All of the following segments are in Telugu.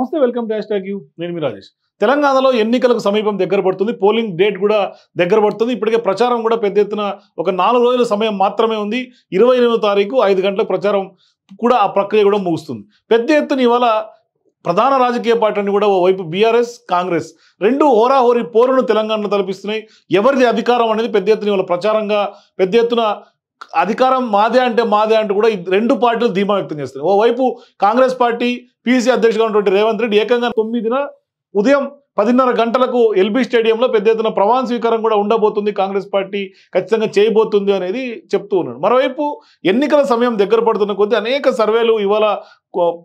నమస్తే వెల్కమ్ టు హ్యాష్ యూ నేను మీ రాజేష్ తెలంగాణలో ఎన్నికలకు సమీపం దగ్గర పడుతుంది పోలింగ్ డేట్ కూడా దగ్గర పడుతుంది ఇప్పటికే ప్రచారం కూడా పెద్ద ఎత్తున ఒక నాలుగు రోజుల సమయం మాత్రమే ఉంది ఇరవై ఎనిమిదో తారీఖు ఐదు గంటల ప్రచారం కూడా ఆ ప్రక్రియ కూడా ముగుస్తుంది పెద్ద ఎత్తున ఇవాళ ప్రధాన రాజకీయ పార్టీని కూడా ఓవైపు బీఆర్ఎస్ కాంగ్రెస్ రెండు హోరాహోరీ పోరును తెలంగాణలో తలపిస్తున్నాయి ఎవరిది అధికారం అనేది పెద్ద ఎత్తున ఇవాళ ప్రచారంగా పెద్ద ఎత్తున అధికారం మాదే అంటే మాదే అంటూ కూడా రెండు పార్టీలు ధీమా వ్యక్తం చేస్తున్నాయి ఓవైపు కాంగ్రెస్ పార్టీ పీసీ అధ్యక్షుగా ఉన్నటువంటి రేవంత్ రెడ్డి ఏకంగా తొమ్మిదిన ఉదయం పదిన్నర గంటలకు ఎల్బీ స్టేడియంలో పెద్ద ఎత్తున ప్రమాణ స్వీకారం కూడా ఉండబోతుంది కాంగ్రెస్ పార్టీ ఖచ్చితంగా చేయబోతుంది అనేది చెప్తూ ఉన్నాడు మరోవైపు ఎన్నికల సమయం దగ్గర పడుతున్న కొద్దీ అనేక సర్వేలు ఇవాళ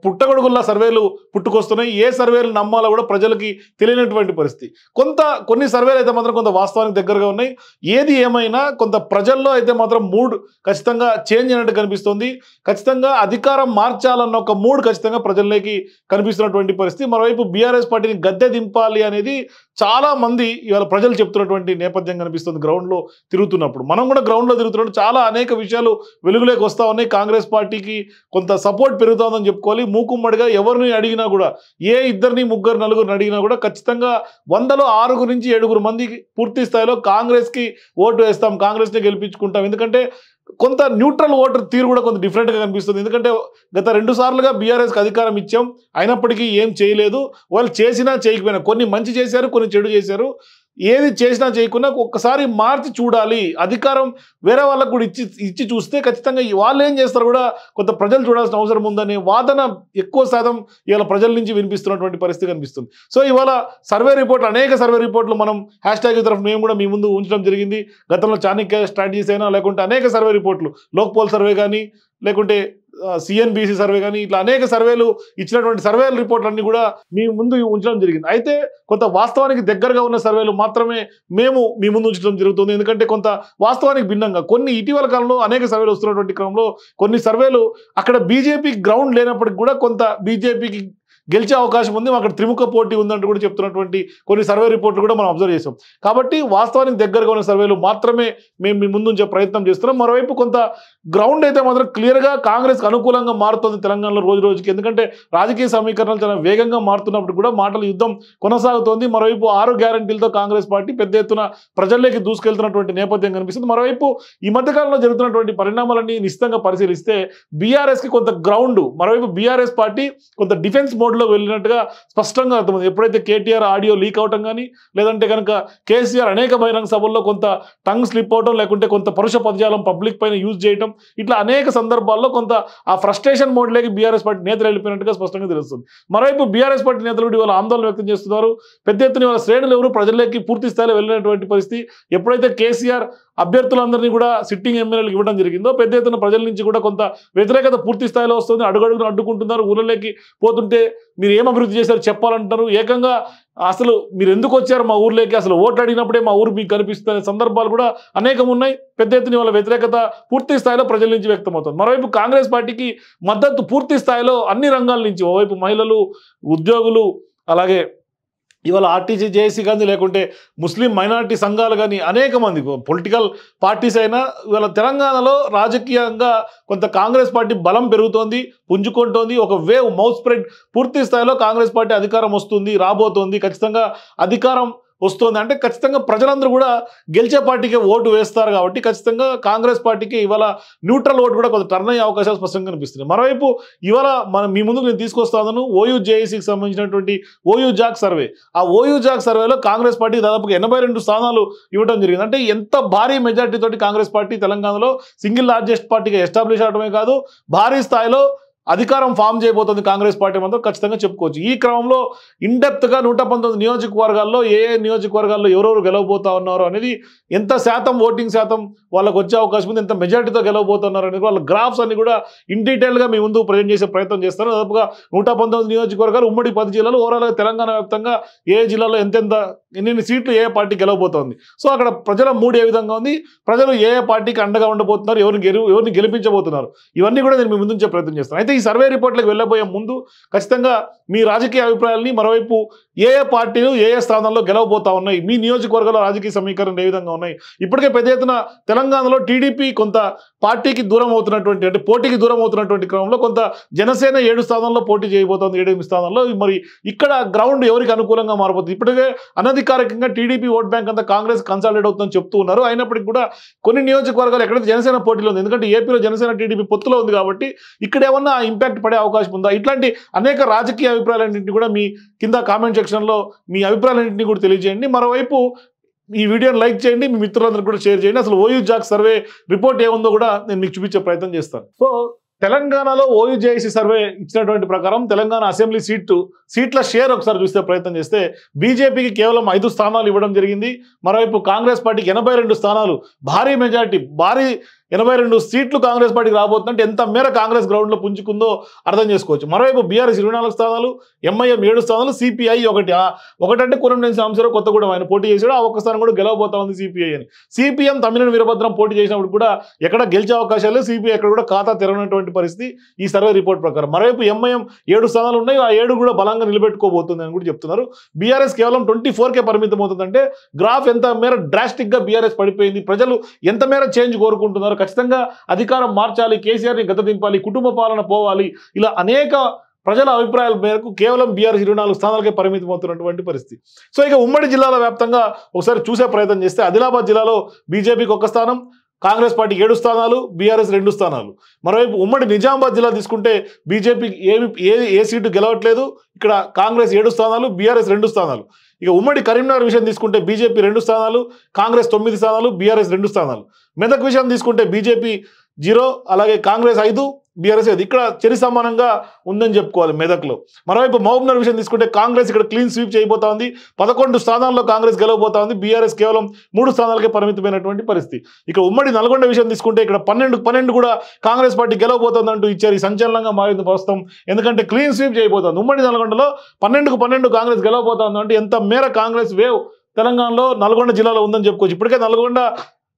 పుట్టగొడుగుల్లా సర్వేలు పుట్టుకొస్తున్నాయి ఏ సర్వేలు నమ్మాలో కూడా ప్రజలకి తెలియనటువంటి పరిస్థితి కొంత కొన్ని సర్వేలు అయితే మాత్రం కొంత వాస్తవానికి దగ్గరగా ఉన్నాయి ఏది ఏమైనా కొంత ప్రజల్లో అయితే మాత్రం మూడ్ ఖచ్చితంగా చేంజ్ అయినట్టు కనిపిస్తుంది ఖచ్చితంగా అధికారం మార్చాలన్న ఒక మూడ్ ఖచ్చితంగా ప్రజల్లోకి కనిపిస్తున్నటువంటి పరిస్థితి మరోవైపు బీఆర్ఎస్ పార్టీని గద్దె దింపాలి అనేది చాలా మంది ఇవాళ ప్రజలు చెప్తున్నటువంటి నేపథ్యం కనిపిస్తుంది గ్రౌండ్లో తిరుగుతున్నప్పుడు మనం కూడా గ్రౌండ్లో తిరుగుతున్నప్పుడు చాలా అనేక విషయాలు వెలుగులోకి వస్తూ ఉన్నాయి కాంగ్రెస్ పార్టీకి కొంత సపోర్ట్ పెరుగుతుందని చెప్పుకోవాలి మూకుమ్మడిగా ఎవరిని అడిగినా కూడా ఏ ఇద్దరిని ముగ్గురు నలుగురిని అడిగినా కూడా ఖచ్చితంగా వందలో ఆరుగురు నుంచి ఏడుగురు మంది పూర్తి స్థాయిలో కాంగ్రెస్కి ఓటు వేస్తాం కాంగ్రెస్ని గెలిపించుకుంటాం ఎందుకంటే కొంత న్యూట్రల్ ఓటర్ తీరు కూడా కొంత డిఫరెంట్గా కనిపిస్తుంది ఎందుకంటే గత రెండు సార్లుగా బీఆర్ఎస్కి అధికారం ఇచ్చాం అయినప్పటికీ ఏం చేయలేదు వాళ్ళు చేసినా చేయకపోయినా కొన్ని మంచి చేశారు కొన్ని చెడు చేశారు ఏది చేసినా చేయకుండా ఒక్కసారి మార్చి చూడాలి అధికారం వేరే వాళ్ళకు కూడా ఇచ్చి ఇచ్చి చూస్తే ఖచ్చితంగా వాళ్ళు ఏం చేస్తారు కూడా కొంత ప్రజలు చూడాల్సిన అవసరం ఉందనే వాదన ఎక్కువ శాతం ఇవాళ ప్రజల నుంచి వినిపిస్తున్నటువంటి పరిస్థితి కనిపిస్తుంది సో ఇవాళ సర్వే రిపోర్ట్లు అనేక సర్వే రిపోర్ట్లు మనం హ్యాష్ ట్యాగ్ తరఫు మేము కూడా మీ ముందు ఉంచడం జరిగింది గతంలో చాణిక్య స్ట్రాటజీస్ అయినా లేకుంటే అనేక సర్వే రిపోర్ట్లు లోక్పోల్ సర్వే కానీ లేకుంటే సిఎన్బిసి సర్వే కానీ ఇట్లా అనేక సర్వేలు ఇచ్చినటువంటి సర్వేల రిపోర్ట్లన్నీ కూడా మీ ముందు ఉంచడం జరిగింది అయితే కొంత వాస్తవానికి దగ్గరగా ఉన్న సర్వేలు మాత్రమే మేము మీ ముందు ఉంచడం జరుగుతుంది ఎందుకంటే కొంత వాస్తవానికి భిన్నంగా కొన్ని ఇటీవల కాలంలో అనేక సర్వేలు వస్తున్నటువంటి క్రమంలో కొన్ని సర్వేలు అక్కడ బీజేపీ గ్రౌండ్ లేనప్పటికి కూడా కొంత బీజేపీకి గెలిచే అవకాశం ఉంది అక్కడ త్రిముఖ పోటీ ఉందంటూ కూడా చెప్తున్నటువంటి కొన్ని సర్వే రిపోర్ట్లు కూడా మనం అబ్జర్వ్ చేసాం కాబట్టి వాస్తవానికి దగ్గరగా ఉన్న సర్వేలు మాత్రమే మేము మీ ముందుంచే ప్రయత్నం చేస్తున్నాం మరోవైపు కొంత గ్రౌండ్ అయితే మాత్రం క్లియర్గా కాంగ్రెస్కి అనుకూలంగా మారుతుంది తెలంగాణలో రోజు రోజుకి ఎందుకంటే రాజకీయ సమీకరణలు చాలా వేగంగా మారుతున్నప్పుడు కూడా మాటల యుద్ధం కొనసాగుతోంది మరోవైపు ఆరు గ్యారంటీలతో కాంగ్రెస్ పార్టీ పెద్ద ఎత్తున ప్రజల్లోకి దూసుకెళ్తున్నటువంటి నేపథ్యం కనిపిస్తుంది మరోవైపు ఈ మధ్యకాలంలో జరుగుతున్నటువంటి పరిణామాలన్నీ నిశ్చితంగా పరిశీలిస్తే బీఆర్ఎస్కి కొంత గ్రౌండ్ మరోవైపు బీఆర్ఎస్ పార్టీ కొంత డిఫెన్స్ మోడ్ మోడ్లో వెళ్ళినట్టుగా స్పష్టంగా అర్థమైంది ఎప్పుడైతే కేటీఆర్ ఆడియో లీక్ అవటం కానీ లేదంటే కనుక కేసీఆర్ అనేక బహిరంగ సభల్లో కొంత టంగ్ స్లిప్ అవటం లేకుంటే కొంత పరుష పదజాలం పబ్లిక్ పైన యూజ్ చేయటం ఇట్లా అనేక సందర్భాల్లో కొంత ఆ ఫ్రస్ట్రేషన్ మోడ్లోకి బీఆర్ఎస్ పార్టీ నేతలు వెళ్ళిపోయినట్టుగా స్పష్టంగా తెలుస్తుంది మరోవైపు బీఆర్ఎస్ పార్టీ నేతలు కూడా ఇవాళ ఆందోళన వ్యక్తం చేస్తున్నారు పెద్ద ఎత్తున ఇవాళ శ్రేణులు ఎవరు ప్రజలకి పూర్తి స్థాయిలో వెళ్ళినటువంటి పరిస్థితి ఎప్పుడైతే కేసీఆర్ అభ్యర్థులందరినీ కూడా సిట్టింగ్ ఎమ్మెల్యేలకు ఇవ్వడం జరిగిందో పెద్ద ఎత్తున ప్రజల నుంచి కూడా కొంత వ్యతిరేకత పూర్తి స్థాయిలో వస్తుంది అడుగడుగును అడ్డుకుంటున్నారు ఊళ్ళలోకి పోతుంటే మీరు ఏం అభివృద్ధి చేశారు చెప్పాలంటారు ఏకంగా అసలు మీరు ఎందుకు వచ్చారు మా ఊర్లోకి అసలు ఓట్లు అడిగినప్పుడే మా ఊరు మీకు కనిపిస్తుంది సందర్భాలు కూడా అనేకం ఉన్నాయి పెద్ద ఎత్తున వాళ్ళ వ్యతిరేకత పూర్తి స్థాయిలో ప్రజల నుంచి వ్యక్తమవుతుంది మరోవైపు కాంగ్రెస్ పార్టీకి మద్దతు పూర్తి స్థాయిలో అన్ని రంగాల నుంచి ఓవైపు మహిళలు ఉద్యోగులు అలాగే ఇవాళ ఆర్టీసీ జేఏసీ కానీ లేకుంటే ముస్లిం మైనారిటీ సంఘాలు కానీ అనేక మంది పొలిటికల్ పార్టీస్ అయినా ఇవాళ తెలంగాణలో రాజకీయంగా కొంత కాంగ్రెస్ పార్టీ బలం పెరుగుతోంది పుంజుకుంటోంది ఒక వేవ్ మౌత్ స్ప్రెడ్ పూర్తి స్థాయిలో కాంగ్రెస్ పార్టీ అధికారం వస్తుంది రాబోతోంది ఖచ్చితంగా అధికారం వస్తుంది అంటే ఖచ్చితంగా ప్రజలందరూ కూడా గెలిచే పార్టీకే ఓటు వేస్తారు కాబట్టి ఖచ్చితంగా కాంగ్రెస్ పార్టీకి ఇవాళ న్యూట్రల్ ఓటు కూడా కొంత టర్న్ అయ్యే అవకాశాలు స్పష్టంగా కనిపిస్తున్నాయి మరోవైపు ఇవాళ మనం మీ ముందు నేను తీసుకొస్తాను ఓయూ జేఏసీకి సంబంధించినటువంటి ఓయూ జాక్ సర్వే ఆ ఓయూ జాక్ సర్వేలో కాంగ్రెస్ పార్టీ దాదాపుగా ఎనభై స్థానాలు ఇవ్వడం జరిగింది అంటే ఎంత భారీ మెజార్టీతోటి కాంగ్రెస్ పార్టీ తెలంగాణలో సింగిల్ లార్జెస్ట్ పార్టీగా ఎస్టాబ్లిష్ అవడమే కాదు భారీ స్థాయిలో అధికారం ఫామ్ చేయబోతుంది కాంగ్రెస్ పార్టీ మాత్రం ఖచ్చితంగా చెప్పుకోవచ్చు ఈ క్రమంలో ఇండెప్త్గా నూట పంతొమ్మిది నియోజకవర్గాల్లో ఏ ఏ నియోజకవర్గాల్లో ఎవరెవరు గెలవబోతా ఉన్నారు అనేది ఎంత శాతం ఓటింగ్ శాతం వాళ్ళకు వచ్చే అవకాశం ఉంది ఎంత మెజార్టీతో గెలవబోతున్నారు అనేది వాళ్ళ గ్రాఫ్స్ అన్ని కూడా ఇన్ డీటెయిల్గా మీ ముందు ప్రజెంట్ చేసే ప్రయత్నం చేస్తారు దాదాపుగా నూట నియోజకవర్గాలు ఉమ్మడి పది జిల్లాలు ఓవరాల్గా తెలంగాణ వ్యాప్తంగా ఏ జిల్లాలో ఎంతెంత ఎన్ని సీట్లు ఏ పార్టీ గెలవబోతోంది సో అక్కడ ప్రజల మూడు ఏ విధంగా ఉంది ప్రజలు ఏ పార్టీకి అండగా ఉండబోతున్నారు ఎవరిని గెలు ఎవరిని గెలిపించబోతున్నారు ఇవన్నీ కూడా నేను మీ ముందుంచే ప్రయత్నం చేస్తాను అయితే ఈ సర్వే రిపోర్ట్లకు వెళ్ళబోయే ముందు ఖచ్చితంగా మీ రాజకీయ అభిప్రాయాలని మరోవైపు ఏ ఏ పార్టీలు ఏ ఏ స్థానంలో గెలవబోతా ఉన్నాయి మీ నియోజకవర్గంలో రాజకీయ సమీకరణలు ఏ విధంగా ఉన్నాయి ఇప్పటికే పెద్ద ఎత్తున తెలంగాణలో టీడీపీ కొంత పార్టీకి దూరం అవుతున్నటువంటి అంటే పోటీకి దూరం అవుతున్నటువంటి క్రమంలో కొంత జనసేన ఏడు స్థానంలో పోటీ చేయబోతోంది ఏడెనిమిది స్థానంలో మరి ఇక్కడ గ్రౌండ్ ఎవరికి అనుకూలంగా మారిపోతుంది ఇప్పటికే అనధికారికంగా టీడీపీ ఓట్ బ్యాంక్ అంతా కాంగ్రెస్ కన్సాలిడేట్ అవుతుందని చెప్తూ ఉన్నారు అయినప్పటికీ కూడా కొన్ని నియోజకవర్గాలు ఎక్కడైతే జనసేన పోటీలో ఉంది ఎందుకంటే ఏపీలో జనసేన టీడీపీ పొత్తులో ఉంది కాబట్టి ఇక్కడ ఏమన్నా ఇంపాక్ట్ పడే అవకాశం ఉందా ఇట్లాంటి అనేక రాజకీయ అభిప్రాయాలన్నింటినీ కూడా మీ కింద కామెంట్ సెక్షన్లో మీ అభిప్రాయాలన్నింటినీ కూడా తెలియజేయండి మరోవైపు ఈ వీడియోని లైక్ చేయండి మీ మిత్రులందరికీ కూడా షేర్ చేయండి అసలు ఓయూ జాక్ సర్వే రిపోర్ట్ ఏముందో కూడా నేను మీకు చూపించే ప్రయత్నం చేస్తాను సో తెలంగాణలో ఓయూజేఐసీ సర్వే ఇచ్చినటువంటి ప్రకారం తెలంగాణ అసెంబ్లీ సీటు సీట్ల షేర్ ఒకసారి చూస్తే ప్రయత్నం చేస్తే బీజేపీకి కేవలం ఐదు స్థానాలు ఇవ్వడం జరిగింది మరోవైపు కాంగ్రెస్ పార్టీకి ఎనభై స్థానాలు భారీ మెజారిటీ భారీ ఎనభై రెండు సీట్లు కాంగ్రెస్ పార్టీకి రాబోతుందంటే ఎంత మేర కాంగ్రెస్ గ్రౌండ్లో పుంజుకుందో అర్థం చేసుకోవచ్చు మరోవైపు బీఆర్ఎస్ ఇరవై నాలుగు స్థానాలు ఎంఐఎం ఏడు స్థానాలు సిపిఐ ఒకటి ఒకటంటే కొరంనేని కొత్త కొత్తగూడెం ఆయన పోటీ చేశాడు ఆ ఒక్క స్థానం కూడా గెలవబోతా ఉంది సిపిఐ అని సిపిఎం తమిళనాడు వీరభద్రం పోటీ చేసినప్పుడు కూడా ఎక్కడ గెలిచే అవకాశాలు సిపిఐ ఎక్కడ కూడా ఖాతా తెరవనటువంటి పరిస్థితి ఈ సర్వే రిపోర్ట్ ప్రకారం మరోవైపు ఎంఐఎం ఏడు స్థానాలు ఉన్నాయి ఆ ఏడు కూడా బలంగా బలంగా అని కూడా చెప్తున్నారు బీఆర్ఎస్ కేవలం ట్వంటీ ఫోర్కే పరిమితం అవుతుందంటే గ్రాఫ్ ఎంత మేర డ్రాస్టిక్గా బీఆర్ఎస్ పడిపోయింది ప్రజలు ఎంత మేర చేంజ్ కోరుకుంటున్నారు ఖచ్చితంగా అధికారం మార్చాలి కేసీఆర్ని గత దింపాలి కుటుంబ పాలన పోవాలి ఇలా అనేక ప్రజల అభిప్రాయాల మేరకు కేవలం బీఆర్ఎస్ ఇరవై నాలుగు స్థానాలకే పరిమితం అవుతున్నటువంటి పరిస్థితి సో ఇక ఉమ్మడి జిల్లాల వ్యాప్తంగా ఒకసారి చూసే ప్రయత్నం చేస్తే ఆదిలాబాద్ జిల్లాలో బీజేపీకి ఒక స్థానం కాంగ్రెస్ పార్టీ ఏడు స్థానాలు బీఆర్ఎస్ రెండు స్థానాలు మరోవైపు ఉమ్మడి నిజామాబాద్ జిల్లా తీసుకుంటే బీజేపీ ఏమి ఏ ఏ సీటు గెలవట్లేదు ఇక్కడ కాంగ్రెస్ ఏడు స్థానాలు బీఆర్ఎస్ రెండు స్థానాలు ఇక ఉమ్మడి కరీంనగర్ విషయం తీసుకుంటే బీజేపీ రెండు స్థానాలు కాంగ్రెస్ తొమ్మిది స్థానాలు బీఆర్ఎస్ రెండు స్థానాలు మెదక్ విషయం తీసుకుంటే బీజేపీ జీరో అలాగే కాంగ్రెస్ ఐదు బీఆర్ఎస్ అది ఇక్కడ చెరి సమానంగా ఉందని చెప్పుకోవాలి మెదక్లో మరోవైపు మహబూబ్నగర్ విషయం తీసుకుంటే కాంగ్రెస్ ఇక్కడ క్లీన్ స్వీప్ చేయబోతా ఉంది పదకొండు స్థానాల్లో కాంగ్రెస్ గెలవబోతా ఉంది బీఆర్ఎస్ కేవలం మూడు స్థానాలకే పరిమితమైనటువంటి పరిస్థితి ఇక్కడ ఉమ్మడి నల్గొండ విషయం తీసుకుంటే ఇక్కడ పన్నెండు పన్నెండు కూడా కాంగ్రెస్ పార్టీ అంటూ ఇచ్చారు ఈ సంచలనంగా మారింది ప్రస్తుతం ఎందుకంటే క్లీన్ స్వీప్ చేయబోతోంది ఉమ్మడి నల్గొండలో పన్నెండుకు పన్నెండు కాంగ్రెస్ అంటే ఎంత మేర కాంగ్రెస్ వేవ్ తెలంగాణలో నల్గొండ జిల్లాలో ఉందని చెప్పుకోవచ్చు ఇప్పటికే నల్గొండ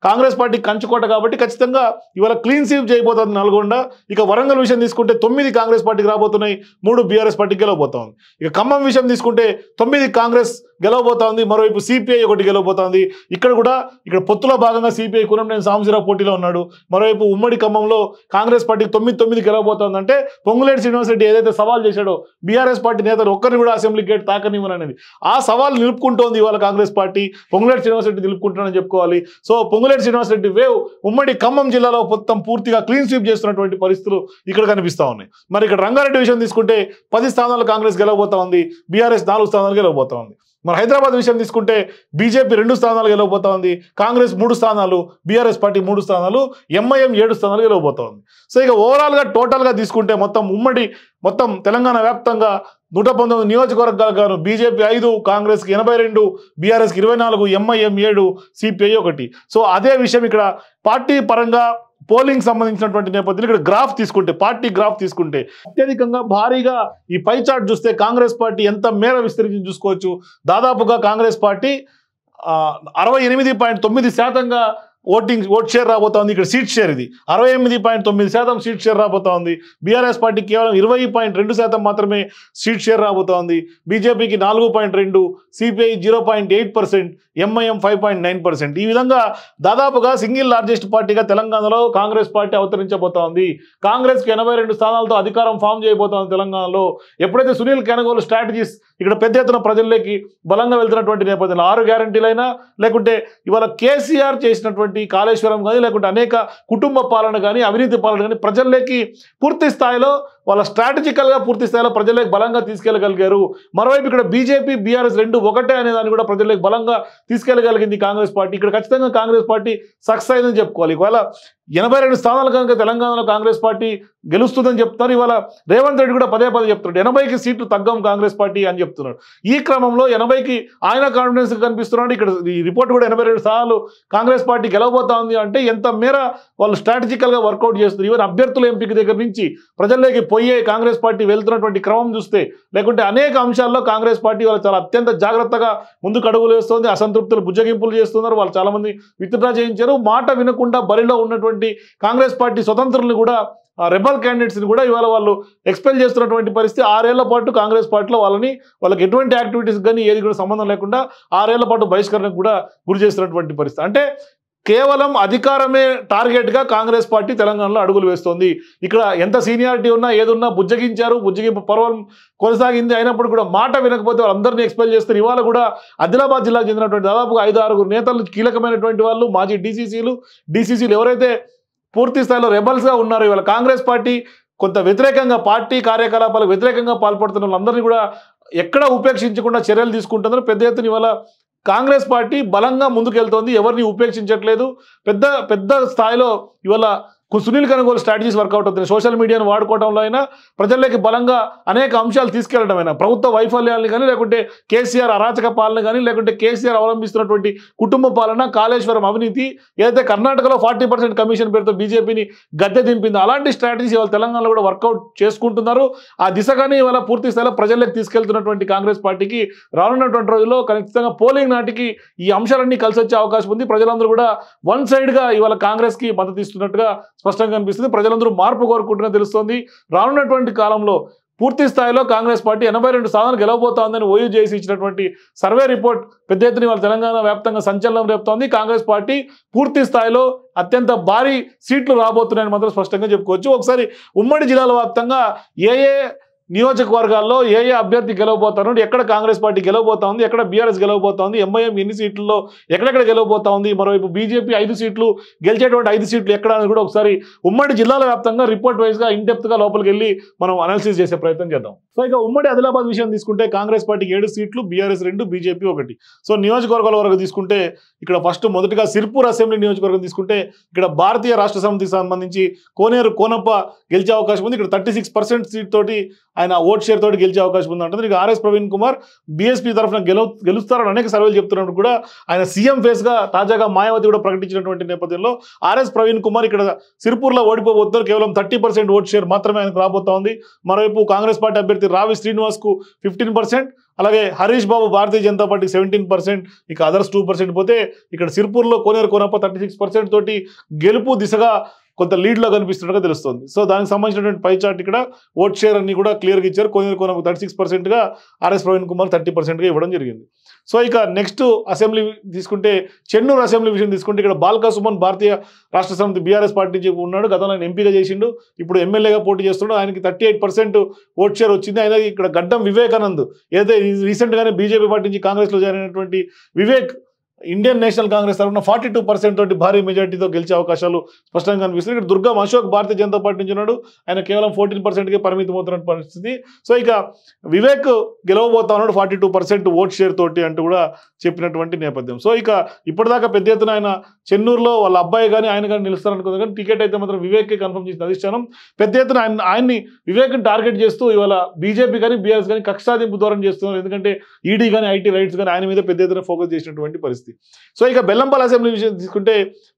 కాంగ్రెస్ పార్టీ కంచుకోట కాబట్టి ఖచ్చితంగా ఇవాళ క్లీన్ స్వీప్ చేయబోతుంది నల్గొండ ఇక వరంగల్ విషయం తీసుకుంటే తొమ్మిది కాంగ్రెస్ పార్టీకి రాబోతున్నాయి మూడు బీఆర్ఎస్ పార్టీకి గెలవబోతోంది ఇక ఖమ్మం విషయం తీసుకుంటే తొమ్మిది కాంగ్రెస్ గెలవబోతోంది మరోవైపు సిపిఐ ఒకటి గెలవబోతోంది ఇక్కడ కూడా ఇక్కడ పొత్తులో భాగంగా సిపిఐ కురంనేని సాంబశివరావు పోటీలో ఉన్నాడు మరోవైపు ఉమ్మడి ఖమ్మంలో కాంగ్రెస్ పార్టీ తొమ్మిది తొమ్మిది గెలవబోతోందంటే పొంగులేటి రెడ్డి ఏదైతే సవాల్ చేశాడో బీఆర్ఎస్ పార్టీ నేతలు ఒక్కరిని కూడా అసెంబ్లీ గేట్ తాకనివ్వను అనేది ఆ సవాల్ నిలుపుకుంటోంది ఇవాళ కాంగ్రెస్ పార్టీ పొంగులేటి శ్రీనివాసరెడ్డి నిలుపుకుంటానని చెప్పుకోవాలి సో పొంగులేటి రెడ్డి వేవ్ ఉమ్మడి ఖమ్మం జిల్లాలో మొత్తం పూర్తిగా క్లీన్ స్వీప్ చేస్తున్నటువంటి పరిస్థితులు ఇక్కడ కనిపిస్తూ ఉన్నాయి మరి ఇక్కడ రంగారెడ్డి విషయం తీసుకుంటే పది స్థానాలు కాంగ్రెస్ గెలవబోతా ఉంది బీఆర్ఎస్ నాలుగు స్థానాలు గెలవబోతా ఉంది మన హైదరాబాద్ విషయం తీసుకుంటే బీజేపీ రెండు స్థానాలు గెలవబోతా ఉంది కాంగ్రెస్ మూడు స్థానాలు బీఆర్ఎస్ పార్టీ మూడు స్థానాలు ఎంఐఎం ఏడు స్థానాలు గెలవబోతా ఉంది సో ఇక ఓవరాల్గా టోటల్గా తీసుకుంటే మొత్తం ఉమ్మడి మొత్తం తెలంగాణ వ్యాప్తంగా నూట పంతొమ్మిది నియోజకవర్గాలు గాను బీజేపీ ఐదు కాంగ్రెస్కి ఎనభై రెండు బీఆర్ఎస్కి ఇరవై నాలుగు ఎంఐఎం ఏడు సిపిఐ ఒకటి సో అదే విషయం ఇక్కడ పార్టీ పరంగా పోలింగ్ సంబంధించినటువంటి నేపథ్యం ఇక్కడ గ్రాఫ్ తీసుకుంటే పార్టీ గ్రాఫ్ తీసుకుంటే అత్యధికంగా భారీగా ఈ పై చార్ట్ చూస్తే కాంగ్రెస్ పార్టీ ఎంత మేర విస్తరించి చూసుకోవచ్చు దాదాపుగా కాంగ్రెస్ పార్టీ అరవై ఎనిమిది పాయింట్ తొమ్మిది శాతంగా ఓటింగ్ ఓట్ షేర్ రాబోతోంది ఇక్కడ సీట్ షేర్ ఇది అరవై ఎనిమిది పాయింట్ తొమ్మిది శాతం సీట్ షేర్ రాబోతోంది బీఆర్ఎస్ పార్టీ కేవలం ఇరవై పాయింట్ రెండు శాతం మాత్రమే సీట్ షేర్ రాబోతోంది బీజేపీకి నాలుగు పాయింట్ రెండు CPI zero point eight percent MIM five point nine percent ఈ విధంగా దాదాపుగా సింగిల్ లార్జెస్ట్ పార్టీగా తెలంగాణలో కాంగ్రెస్ పార్టీ అవతరించబోతోంది కాంగ్రెస్కి ఎనభై రెండు స్థానాలతో అధికారం ఫామ్ చేయబోతోంది తెలంగాణలో ఎప్పుడైతే సునీల్ కెనగోలు స్ట్రాటజీస్ ఇక్కడ పెద్ద ఎత్తున ప్రజల్లోకి బలంగా వెళ్తున్నటువంటి నేపథ్యంలో ఆరు గ్యారంటీలైనా లేకుంటే ఇవాళ కేసీఆర్ చేసినటువంటి కాళేశ్వరం కానీ లేకుంటే అనేక కుటుంబ పాలన కానీ అవినీతి పాలన కానీ ప్రజల్లోకి పూర్తి స్థాయిలో వాళ్ళ స్ట్రాటజికల్గా పూర్తి స్థాయిలో ప్రజలకు బలంగా తీసుకెళ్లగలిగారు మరోవైపు ఇక్కడ బీజేపీ బీఆర్ఎస్ రెండు ఒకటే అనే దాన్ని కూడా ప్రజలకు బలంగా తీసుకెళ్లగలిగింది కాంగ్రెస్ పార్టీ ఇక్కడ ఖచ్చితంగా కాంగ్రెస్ పార్టీ సక్సెస్ అయిందని చెప్పుకోవాలి ఇవాళ ఎనభై రెండు స్థానాలు కనుక తెలంగాణలో కాంగ్రెస్ పార్టీ గెలుస్తుందని చెప్తున్నారు ఇవాళ రేవంత్ రెడ్డి కూడా పదే పదే చెప్తున్నాడు ఎనభైకి సీట్లు తగ్గం కాంగ్రెస్ పార్టీ అని చెప్తున్నాడు ఈ క్రమంలో ఎనభైకి ఆయన కాన్ఫిడెన్స్ కనిపిస్తున్నాడు ఇక్కడ ఈ రిపోర్ట్ కూడా ఎనభై రెండు స్థానాలు కాంగ్రెస్ పార్టీ గెలవబోతా ఉంది అంటే ఎంత మేర వాళ్ళు స్ట్రాటజికల్గా వర్కౌట్ చేస్తున్నారు ఈవెన్ అభ్యర్థుల ఎంపిక దగ్గర నుంచి ప్రజల్లోకి పోయే కాంగ్రెస్ పార్టీ వెళ్తున్నటువంటి క్రమం చూస్తే లేకుంటే అనేక అంశాల్లో కాంగ్రెస్ పార్టీ వాళ్ళు చాలా అత్యంత జాగ్రత్తగా ముందుకు అడుగులు వేస్తుంది అసంతృప్తులు బుజ్జగింపులు చేస్తున్నారు వాళ్ళు చాలామంది విత్డ్రా చేయించారు మాట వినకుండా బరిలో ఉన్నటువంటి కాంగ్రెస్ పార్టీ స్వతంత్రులను కూడా రెబల్ క్యాండిడేట్స్ని కూడా ఇవాళ వాళ్ళు ఎక్స్పెల్ చేస్తున్నటువంటి పరిస్థితి ఆరేళ్ల పాటు కాంగ్రెస్ పార్టీలో వాళ్ళని వాళ్ళకి ఎటువంటి యాక్టివిటీస్ కానీ ఏది కూడా సంబంధం లేకుండా ఆరేళ్ల పాటు బహిష్కరణకు కూడా గురి చేస్తున్నటువంటి పరిస్థితి అంటే కేవలం అధికారమే టార్గెట్గా కాంగ్రెస్ పార్టీ తెలంగాణలో అడుగులు వేస్తోంది ఇక్కడ ఎంత సీనియారిటీ ఉన్నా ఏదున్నా బుజ్జగించారు బుజ్జగింపు పర్వం కొనసాగింది అయినప్పుడు కూడా మాట వినకపోతే వాళ్ళందరినీ ఎక్స్పెల్ చేస్తారు ఇవాళ కూడా ఆదిలాబాద్ జిల్లాకు చెందినటువంటి దాదాపుగా ఐదు ఆరుగురు నేతలు కీలకమైనటువంటి వాళ్ళు మాజీ డీసీసీలు డీసీసీలు ఎవరైతే పూర్తి స్థాయిలో రెబల్స్గా ఉన్నారు ఇవాళ కాంగ్రెస్ పార్టీ కొంత వ్యతిరేకంగా పార్టీ కార్యకలాపాలకు వ్యతిరేకంగా పాల్పడుతున్న వాళ్ళందరినీ కూడా ఎక్కడ ఉపేక్షించకుండా చర్యలు తీసుకుంటుందని పెద్ద ఎత్తున ఇవాళ కాంగ్రెస్ పార్టీ బలంగా ముందుకెళ్తోంది ఎవరిని ఉపేక్షించట్లేదు పెద్ద పెద్ద స్థాయిలో ఇవాళ సునీల్ కనుగోలు స్ట్రాటజీస్ వర్కౌట్ అవుతుంది సోషల్ మీడియాను వాడుకోవడంలో అయినా ప్రజల్లోకి బలంగా అనేక అంశాలు తీసుకెళ్లడం అయినా ప్రభుత్వ వైఫల్యాలను కానీ లేకుంటే కేసీఆర్ అరాచక పాలన కానీ లేకుంటే కేసీఆర్ అవలంబిస్తున్నటువంటి కుటుంబ పాలన కాళేశ్వరం అవినీతి ఏదైతే కర్ణాటకలో ఫార్టీ కమిషన్ పేరుతో బీజేపీని గద్దె దింపింది అలాంటి స్ట్రాటజీస్ ఇవాళ తెలంగాణలో కూడా వర్కౌట్ చేసుకుంటున్నారు ఆ దిశగానే ఇవాళ పూర్తి స్థాయిలో ప్రజల్లోకి తీసుకెళ్తున్నటువంటి కాంగ్రెస్ పార్టీకి రానున్నటువంటి రోజుల్లో ఖచ్చితంగా పోలింగ్ నాటికి ఈ అంశాలన్నీ కలిసి వచ్చే అవకాశం ఉంది ప్రజలందరూ కూడా వన్ సైడ్గా ఇవాళ కాంగ్రెస్కి మద్దతు ఇస్తున్నట్టుగా స్పష్టంగా కనిపిస్తుంది ప్రజలందరూ మార్పు కోరుకుంటున్న తెలుస్తోంది రానున్నటువంటి కాలంలో పూర్తి స్థాయిలో కాంగ్రెస్ పార్టీ ఎనభై రెండు స్థానాలు గెలవబోతోందని ఓయూ చేసి ఇచ్చినటువంటి సర్వే రిపోర్ట్ పెద్ద ఎత్తున వాళ్ళ తెలంగాణ వ్యాప్తంగా సంచలనం రేపుతోంది కాంగ్రెస్ పార్టీ పూర్తి స్థాయిలో అత్యంత భారీ సీట్లు రాబోతున్నాయని మాత్రం స్పష్టంగా చెప్పుకోవచ్చు ఒకసారి ఉమ్మడి జిల్లాల వ్యాప్తంగా ఏ ఏ నియోజకవర్గాల్లో ఏ ఏ అభ్యర్థి గెలవబోతున్నాడు ఎక్కడ కాంగ్రెస్ పార్టీ గెలవబోతా ఉంది ఎక్కడ బీఆర్ఎస్ గెలవబోతా ఉంది ఎంఐఎం ఎన్ని సీట్లలో ఎక్కడెక్కడ గెలవబోతా ఉంది మరోవైపు బీజేపీ ఐదు సీట్లు గెలిచేటువంటి ఐదు సీట్లు ఎక్కడ అని కూడా ఒకసారి ఉమ్మడి జిల్లాల వ్యాప్తంగా రిపోర్ట్ వైజ్గా గా లోపలికి వెళ్ళి మనం అనాలిసిస్ చేసే ప్రయత్నం చేద్దాం సో ఇక ఉమ్మడి ఆదిలాబాద్ విషయం తీసుకుంటే కాంగ్రెస్ పార్టీకి ఏడు సీట్లు బీఆర్ఎస్ రెండు బీజేపీ ఒకటి సో నియోజకవర్గాల వరకు తీసుకుంటే ఇక్కడ ఫస్ట్ మొదటగా సిర్పూర్ అసెంబ్లీ నియోజకవర్గం తీసుకుంటే ఇక్కడ భారతీయ రాష్ట్ర సమితికి సంబంధించి కోనేరు కోనప్ప గెలిచే అవకాశం ఉంది ఇక్కడ థర్టీ సిక్స్ పర్సెంట్ సీట్ తోటి ఆయన ఓట్ షేర్ తోటి గెలిచే అవకాశం ఉంది ఇక ఆర్ఎస్ ప్రవీణ్ కుమార్ బీఎస్పీ తరఫున గెలు గెలుస్తారని అనేక సర్వేలు చెప్తున్నట్టు కూడా ఆయన సీఎం ఫేస్గా తాజాగా మాయావతి కూడా ప్రకటించినటువంటి నేపథ్యంలో ఆర్ఎస్ ప్రవీణ్ కుమార్ ఇక్కడ లో ఓడిపోబోతున్నారు కేవలం థర్టీ ఓట్ షేర్ మాత్రమే ఆయనకు రాబోతా ఉంది మరోవైపు కాంగ్రెస్ పార్టీ అభ్యర్థి రావి శ్రీనివాస్కు ఫిఫ్టీన్ అలాగే Harish Babu Bharatiya Janata party seventeen percent ఇక అదర్స్ టూ పర్సెంట్ పోతే ఇక్కడ సిర్పూర్లో Koneru Konappa thirty six percent తోటి గెలుపు దిశగా కొంత లీడ్లో కనిపిస్తున్నట్టుగా తెలుస్తుంది సో దానికి సంబంధించినటువంటి పై చార్ట్ ఇక్కడ ఓట్ షేర్ అన్ని కూడా క్లియర్గా ఇచ్చారు కొన్ని కొనకు థర్టీ సిక్స్ పర్సెంట్గా ఆర్ఎస్ ప్రవీణ్ కుమార్ థర్టీ పర్సెంట్గా ఇవ్వడం జరిగింది సో ఇక నెక్స్ట్ అసెంబ్లీ తీసుకుంటే చెన్నూరు అసెంబ్లీ విషయం తీసుకుంటే ఇక్కడ బాల్కా సుమన్ భారతీయ రాష్ట్ర సమితి బీఆర్ఎస్ పార్టీ నుంచి ఉన్నాడు గతంలో ఆయన ఎంపీగా చేసిండు ఇప్పుడు ఎమ్మెల్యేగా పోటీ చేస్తున్నాడు ఆయనకి థర్టీ ఓట్ షేర్ వచ్చింది ఆయన ఇక్కడ గడ్డం వివేకానంద్ ఏదైతే రీసెంట్గానే బీజేపీ పార్టీ నుంచి కాంగ్రెస్లో జరిగినటువంటి వివేక్ ఇండియన్ నేషనల్ కాంగ్రెస్ తరఫున ఫార్టీ టూ పర్సెంట్ తోటి భారీ మెజార్టీతో గెలిచే అవకాశాలు స్పష్టంగా కనిపిస్తుంది ఇక్కడ దుర్గం అశోక్ భారతీయ జనతా పార్టీ నుంచి ఉన్నాడు ఆయన కేవలం ఫోర్టీన్ పర్సెంట్కే పరిమితమవుతున్న పరిస్థితి సో ఇక వివేక్ గెలవబోతా ఉన్నాడు forty two percent vote share తోటి అంటూ కూడా చెప్పినటువంటి నేపథ్యం సో ఇక ఇప్పటిదాకా పెద్ద ఎత్తున ఆయన చెన్నూరులో వాళ్ళ అబ్బాయి కానీ ఆయన కానీ నిలుస్తారనుకుంది కానీ టికెట్ అయితే మాత్రం వివేక్కి కన్ఫర్మ్ చేసిన అధిష్టానం పెద్ద ఎత్తున ఆయన ఆయన్ని వివేక్ని టార్గెట్ చేస్తూ ఇవాళ బీజేపీ కానీ బీఆర్ఎస్ కానీ కక్షాదింపు దూరం చేస్తున్నారు ఎందుకంటే ఈడీ కానీ ఐటీ రైట్స్ కానీ ఆయన మీద పెద్ద ఎత్తున ఫోకస్ చేసినటువంటి పరిస్థితి పరిస్థితి సో ఇక బెల్లంపల్లి అసెంబ్లీ విషయం తీసుకుంటే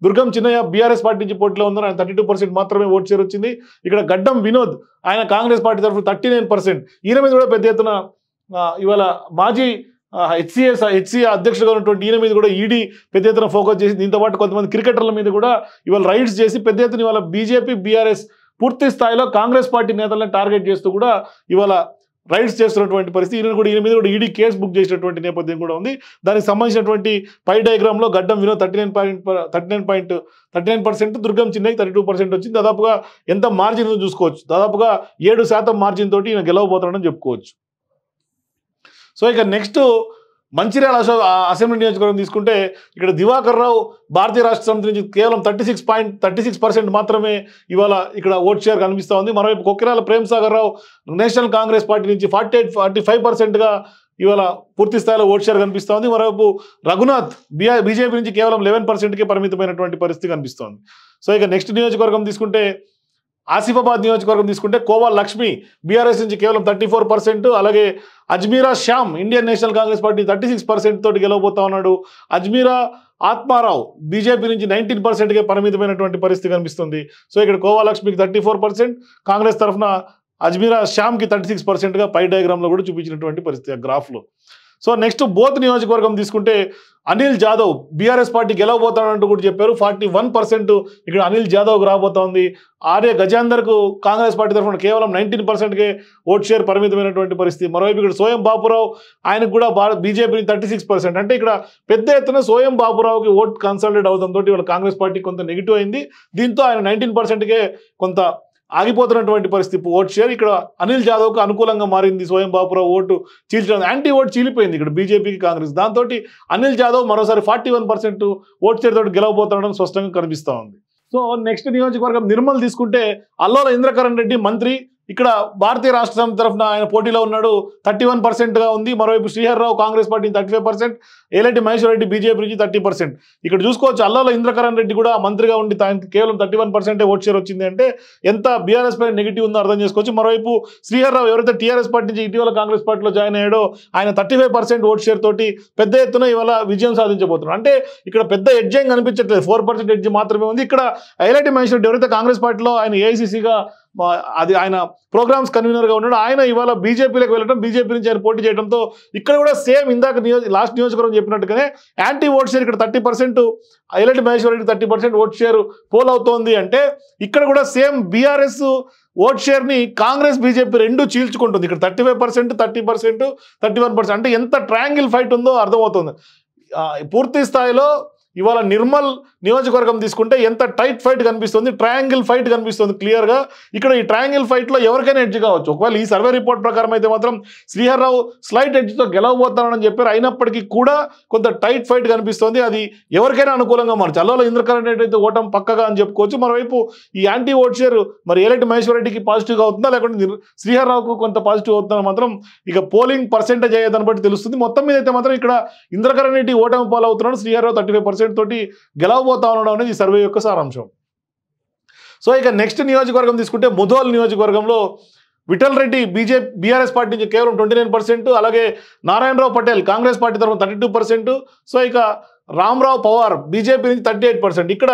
దుర్గం చిన్నయ్య బీఆర్ఎస్ పార్టీ నుంచి పోటీలో ఉన్నారు ఆయన థర్టీ మాత్రమే ఓటు చేరు వచ్చింది ఇక్కడ గడ్డం వినోద్ ఆయన కాంగ్రెస్ పార్టీ తరఫున థర్టీ ఈయన మీద కూడా పెద్ద ఎత్తున ఇవాళ మాజీ హెచ్సిఎస్ హెచ్సిఏ అధ్యక్షుడుగా ఉన్నటువంటి ఈయన మీద కూడా ఈడీ పెద్ద ఎత్తున ఫోకస్ చేసి దీంతో పాటు కొంతమంది క్రికెటర్ల మీద కూడా ఇవాళ రైడ్స్ చేసి పెద్ద ఎత్తున ఇవాళ బీజేపీ బీఆర్ఎస్ పూర్తి స్థాయిలో కాంగ్రెస్ పార్టీ నేతలను టార్గెట్ చేస్తూ కూడా ఇవాళ రైడ్స్ చేస్తున్నటువంటి పరిస్థితి ఈయన కూడా ఈయన మీద కూడా ఈడీ కేసు బుక్ చేసినటువంటి నేపథ్యం కూడా ఉంది దానికి సంబంధించినటువంటి పై డయాగ్రామ్లో Gaddam Vino thirty nine point thirty nine point thirty nine percent Durgam చిన్నకి థర్టీ టూ పర్సెంట్ వచ్చింది దాదాపుగా ఎంత మార్జిన్ చూసుకోవచ్చు దాదాపుగా ఏడు శాతం మార్జిన్ తోటి ఈయన గెలవబోతున్నాడని చెప్పుకోవచ్చు సో ఇక నెక్స్ట్ మంచిర్యాల అసెంబ్లీ నియోజకవర్గం తీసుకుంటే ఇక్కడ దివాకర్ రావు భారతీయ రాష్ట్ర సమితి నుంచి కేవలం thirty six point thirty six percent మాత్రమే ఇవాళ ఇక్కడ ఓట్ షేర్ కనిపిస్తూ ఉంది మరోవైపు కొక్కిరాల ప్రేమ్ సాగర్ రావు నేషనల్ కాంగ్రెస్ పార్టీ నుంచి ఫార్టీ ఎయిట్ ఫార్టీ ఫైవ్ పర్సెంట్గా ఇవాళ పూర్తి స్థాయిలో ఓట్ షేర్ కనిపిస్తోంది మరోవైపు రఘునాథ్ బీఆర్ బీజేపీ నుంచి కేవలం లెవెన్ పర్సెంట్కే పరిమితమైనటువంటి పరిస్థితి కనిపిస్తోంది సో ఇక నెక్స్ట్ నియోజకవర్గం తీసుకుంటే ఆసిఫాబాద్ నియోజకవర్గం తీసుకుంటే కోవా లక్ష్మి బీఆర్ఎస్ నుంచి కేవలం థర్టీ అలాగే Ajmeera Shyam Indian national Congress party thirty six percent తోటి గెలవబోతా ఉన్నాడు అజ్మీరా ఆత్మారావు బీజేపీ నుంచి నైన్టీన్ పర్సెంట్గా పరిమితమైనటువంటి పరిస్థితి కనిపిస్తుంది సో ఇక్కడ కోవా లక్ష్మికి థర్టీ కాంగ్రెస్ తరఫున అజ్మీరా శ్యామ్కి థర్టీ సిక్స్ పర్సెంట్గా పై డయాగ్రామ్లో కూడా చూపించినటువంటి పరిస్థితి ఆ గ్రాఫ్లో సో నెక్స్ట్ బోత్ నియోజకవర్గం తీసుకుంటే అనిల్ జాదవ్ బీఆర్ఎస్ పార్టీ గెలవబోతాడంటూ కూడా చెప్పారు ఫార్టీ వన్ పర్సెంట్ ఇక్కడ అనిల్ జాదవ్కు రాబోతోంది ఆర్య గజేందర్కు కాంగ్రెస్ పార్టీ తరఫున కేవలం నైన్టీన్ పర్సెంట్కే ఓట్ షేర్ పరిమితమైనటువంటి పరిస్థితి మరోవైపు ఇక్కడ సోయం బాపురావు ఆయనకు కూడా బీజేపీని థర్టీ అంటే ఇక్కడ పెద్ద ఎత్తున సోయం బాబురావుకి ఓట్ కన్సల్టెడ్ అవడంతో ఇవాళ కాంగ్రెస్ పార్టీ కొంత నెగిటివ్ అయింది దీంతో ఆయన నైన్టీన్ పర్సెంట్కే కొంత ఆగిపోతున్నటువంటి పరిస్థితి ఓట్ షేర్ ఇక్కడ అనిల్ జాదవ్కు అనుకూలంగా మారింది స్వయం బాబురావు ఓటు చీల్చడం యాంటీ ఓటు చీలిపోయింది ఇక్కడ బీజేపీకి కాంగ్రెస్ దాంతో అనిల్ జాదవ్ మరోసారి forty one percent vote share తోటి గెలవబోతుండడం స్పష్టంగా కనిపిస్తూ ఉంది సో నెక్స్ట్ నియోజకవర్గం నిర్మల్ తీసుకుంటే అల్లోల ఇంద్రకరణ్ రెడ్డి మంత్రి ఇక్కడ భారతీయ రాష్ట్రం తరఫున ఆయన పోటీలో ఉన్నాడు థర్టీ వన్ పర్సెంట్గా ఉంది మరోవైపు Sriharrao Congress party thirty five percent Eleti Maheshwara Reddy BJP నుంచి థర్టీ పర్సెంట్ ఇక్కడ చూసుకోవచ్చు అల్లల ఇంద్రకరణ్ రెడ్డి కూడా మంత్రిగా ఉండి కేవలం థర్టీ వన్ పర్సెంటే ఓట్ షేర్ వచ్చింది అంటే ఎంత బీఆర్ఎస్ పైన నెగిటివ్ ఉందో అర్థం చేసుకోవచ్చు మరోవైపు శ్రీహర్రావు ఎవరైతే టీఆర్ఎస్ పార్టీ నుంచి ఇటీవల కాంగ్రెస్ పార్టీలో జాయిన్ అయ్యాడో ఆయన thirty five percent vote share తోటి పెద్ద ఎత్తున ఇవాళ విజయం సాధించబోతున్నాడు అంటే ఇక్కడ పెద్ద ఎడ్జ్ ఏం కనిపించట్లేదు ఫోర్ పర్సెంట్ ఎడ్జ్ మాత్రమే ఉంది ఇక్కడ ఐలటి మహేశ్వర రెడ్డి ఎవరైతే కాంగ్రెస్ పార్టీలో ఆయన ఏఐసిసిగా అది ఆయన ప్రోగ్రామ్స్ కన్వీనర్గా ఉన్నాడు ఆయన ఇవాళ బీజేపీలోకి వెళ్ళడం బీజేపీ నుంచి ఆయన పోటీ చేయడంతో ఇక్కడ కూడా సేమ్ ఇందాక నియోజ లాస్ట్ నియోజకవర్గం చెప్పినట్టుగానే యాంటీ ఓట్ షేర్ ఇక్కడ thirty percent Eleti Maheshwara Reddy thirty percent vote share poll అవుతోంది అంటే ఇక్కడ కూడా సేమ్ బీఆర్ఎస్ ఓట్ షేర్ని కాంగ్రెస్ బీజేపీ రెండు చీల్చుకుంటుంది ఇక్కడ thirty five percent thirty percent thirty one percent అంటే ఎంత ట్రాంగిల్ ఫైట్ ఉందో అర్థమవుతుంది పూర్తి స్థాయిలో ఇవాళ నిర్మల్ నియోజకవర్గం తీసుకుంటే ఎంత టైట్ ఫైట్ కనిపిస్తుంది ట్రయాంగిల్ ఫైట్ కనిపిస్తుంది క్లియర్గా ఇక్కడ ఈ ట్రయాంగిల్ ఫైట్లో ఎవరికైనా ఎడ్జ్ కావచ్చు ఒకవేళ ఈ సర్వే రిపోర్ట్ ప్రకారం అయితే మాత్రం శ్రీహర్రావు స్లైట్ ఎడ్జ్తో గెలవబోతానని చెప్పారు అయినప్పటికీ కూడా కొంత టైట్ ఫైట్ కనిపిస్తుంది అది ఎవరికైనా అనుకూలంగా మారు అల్లలో ఇంద్రకరణ్ రెడ్డి అయితే ఓటం పక్కగా అని చెప్పుకోవచ్చు మరోవైపు ఈ యాంటీ ఓట్ షేర్ మరి ఏలటి మహేశ్వర రెడ్డికి పాజిటివ్గా అవుతుందా లేకుంటే శ్రీహర్రావుకు కొంత పాజిటివ్ అవుతుందని మాత్రం ఇక పోలింగ్ పర్సెంటేజ్ అయ్యేదాన్ని బట్టి తెలుస్తుంది మొత్తం మీద అయితే మాత్రం ఇక్కడ ఇంద్రకరణ్ రెడ్డి ఓటమి పాలవుతున్నాడు శ్రీహర్రావు థర్టీ తోటి గెలవ పోతా ఉండడం అనేది ఈ సర్వే యొక్క సారాంశం సో ఇక నెక్స్ట్ నియోజకవర్గం తీసుకుంటే ముధోల్ నియోజకవర్గంలో Vittal Reddy BJP BRS party నుంచి కేవలం ట్వంటీ అలాగే నారాయణరావు పటేల్ కాంగ్రెస్ పార్టీ తరఫున థర్టీ సో ఇక రామ్రావు పవార్ బీజేపీ నుంచి థర్టీ ఎయిట్ పర్సెంట్ ఇక్కడ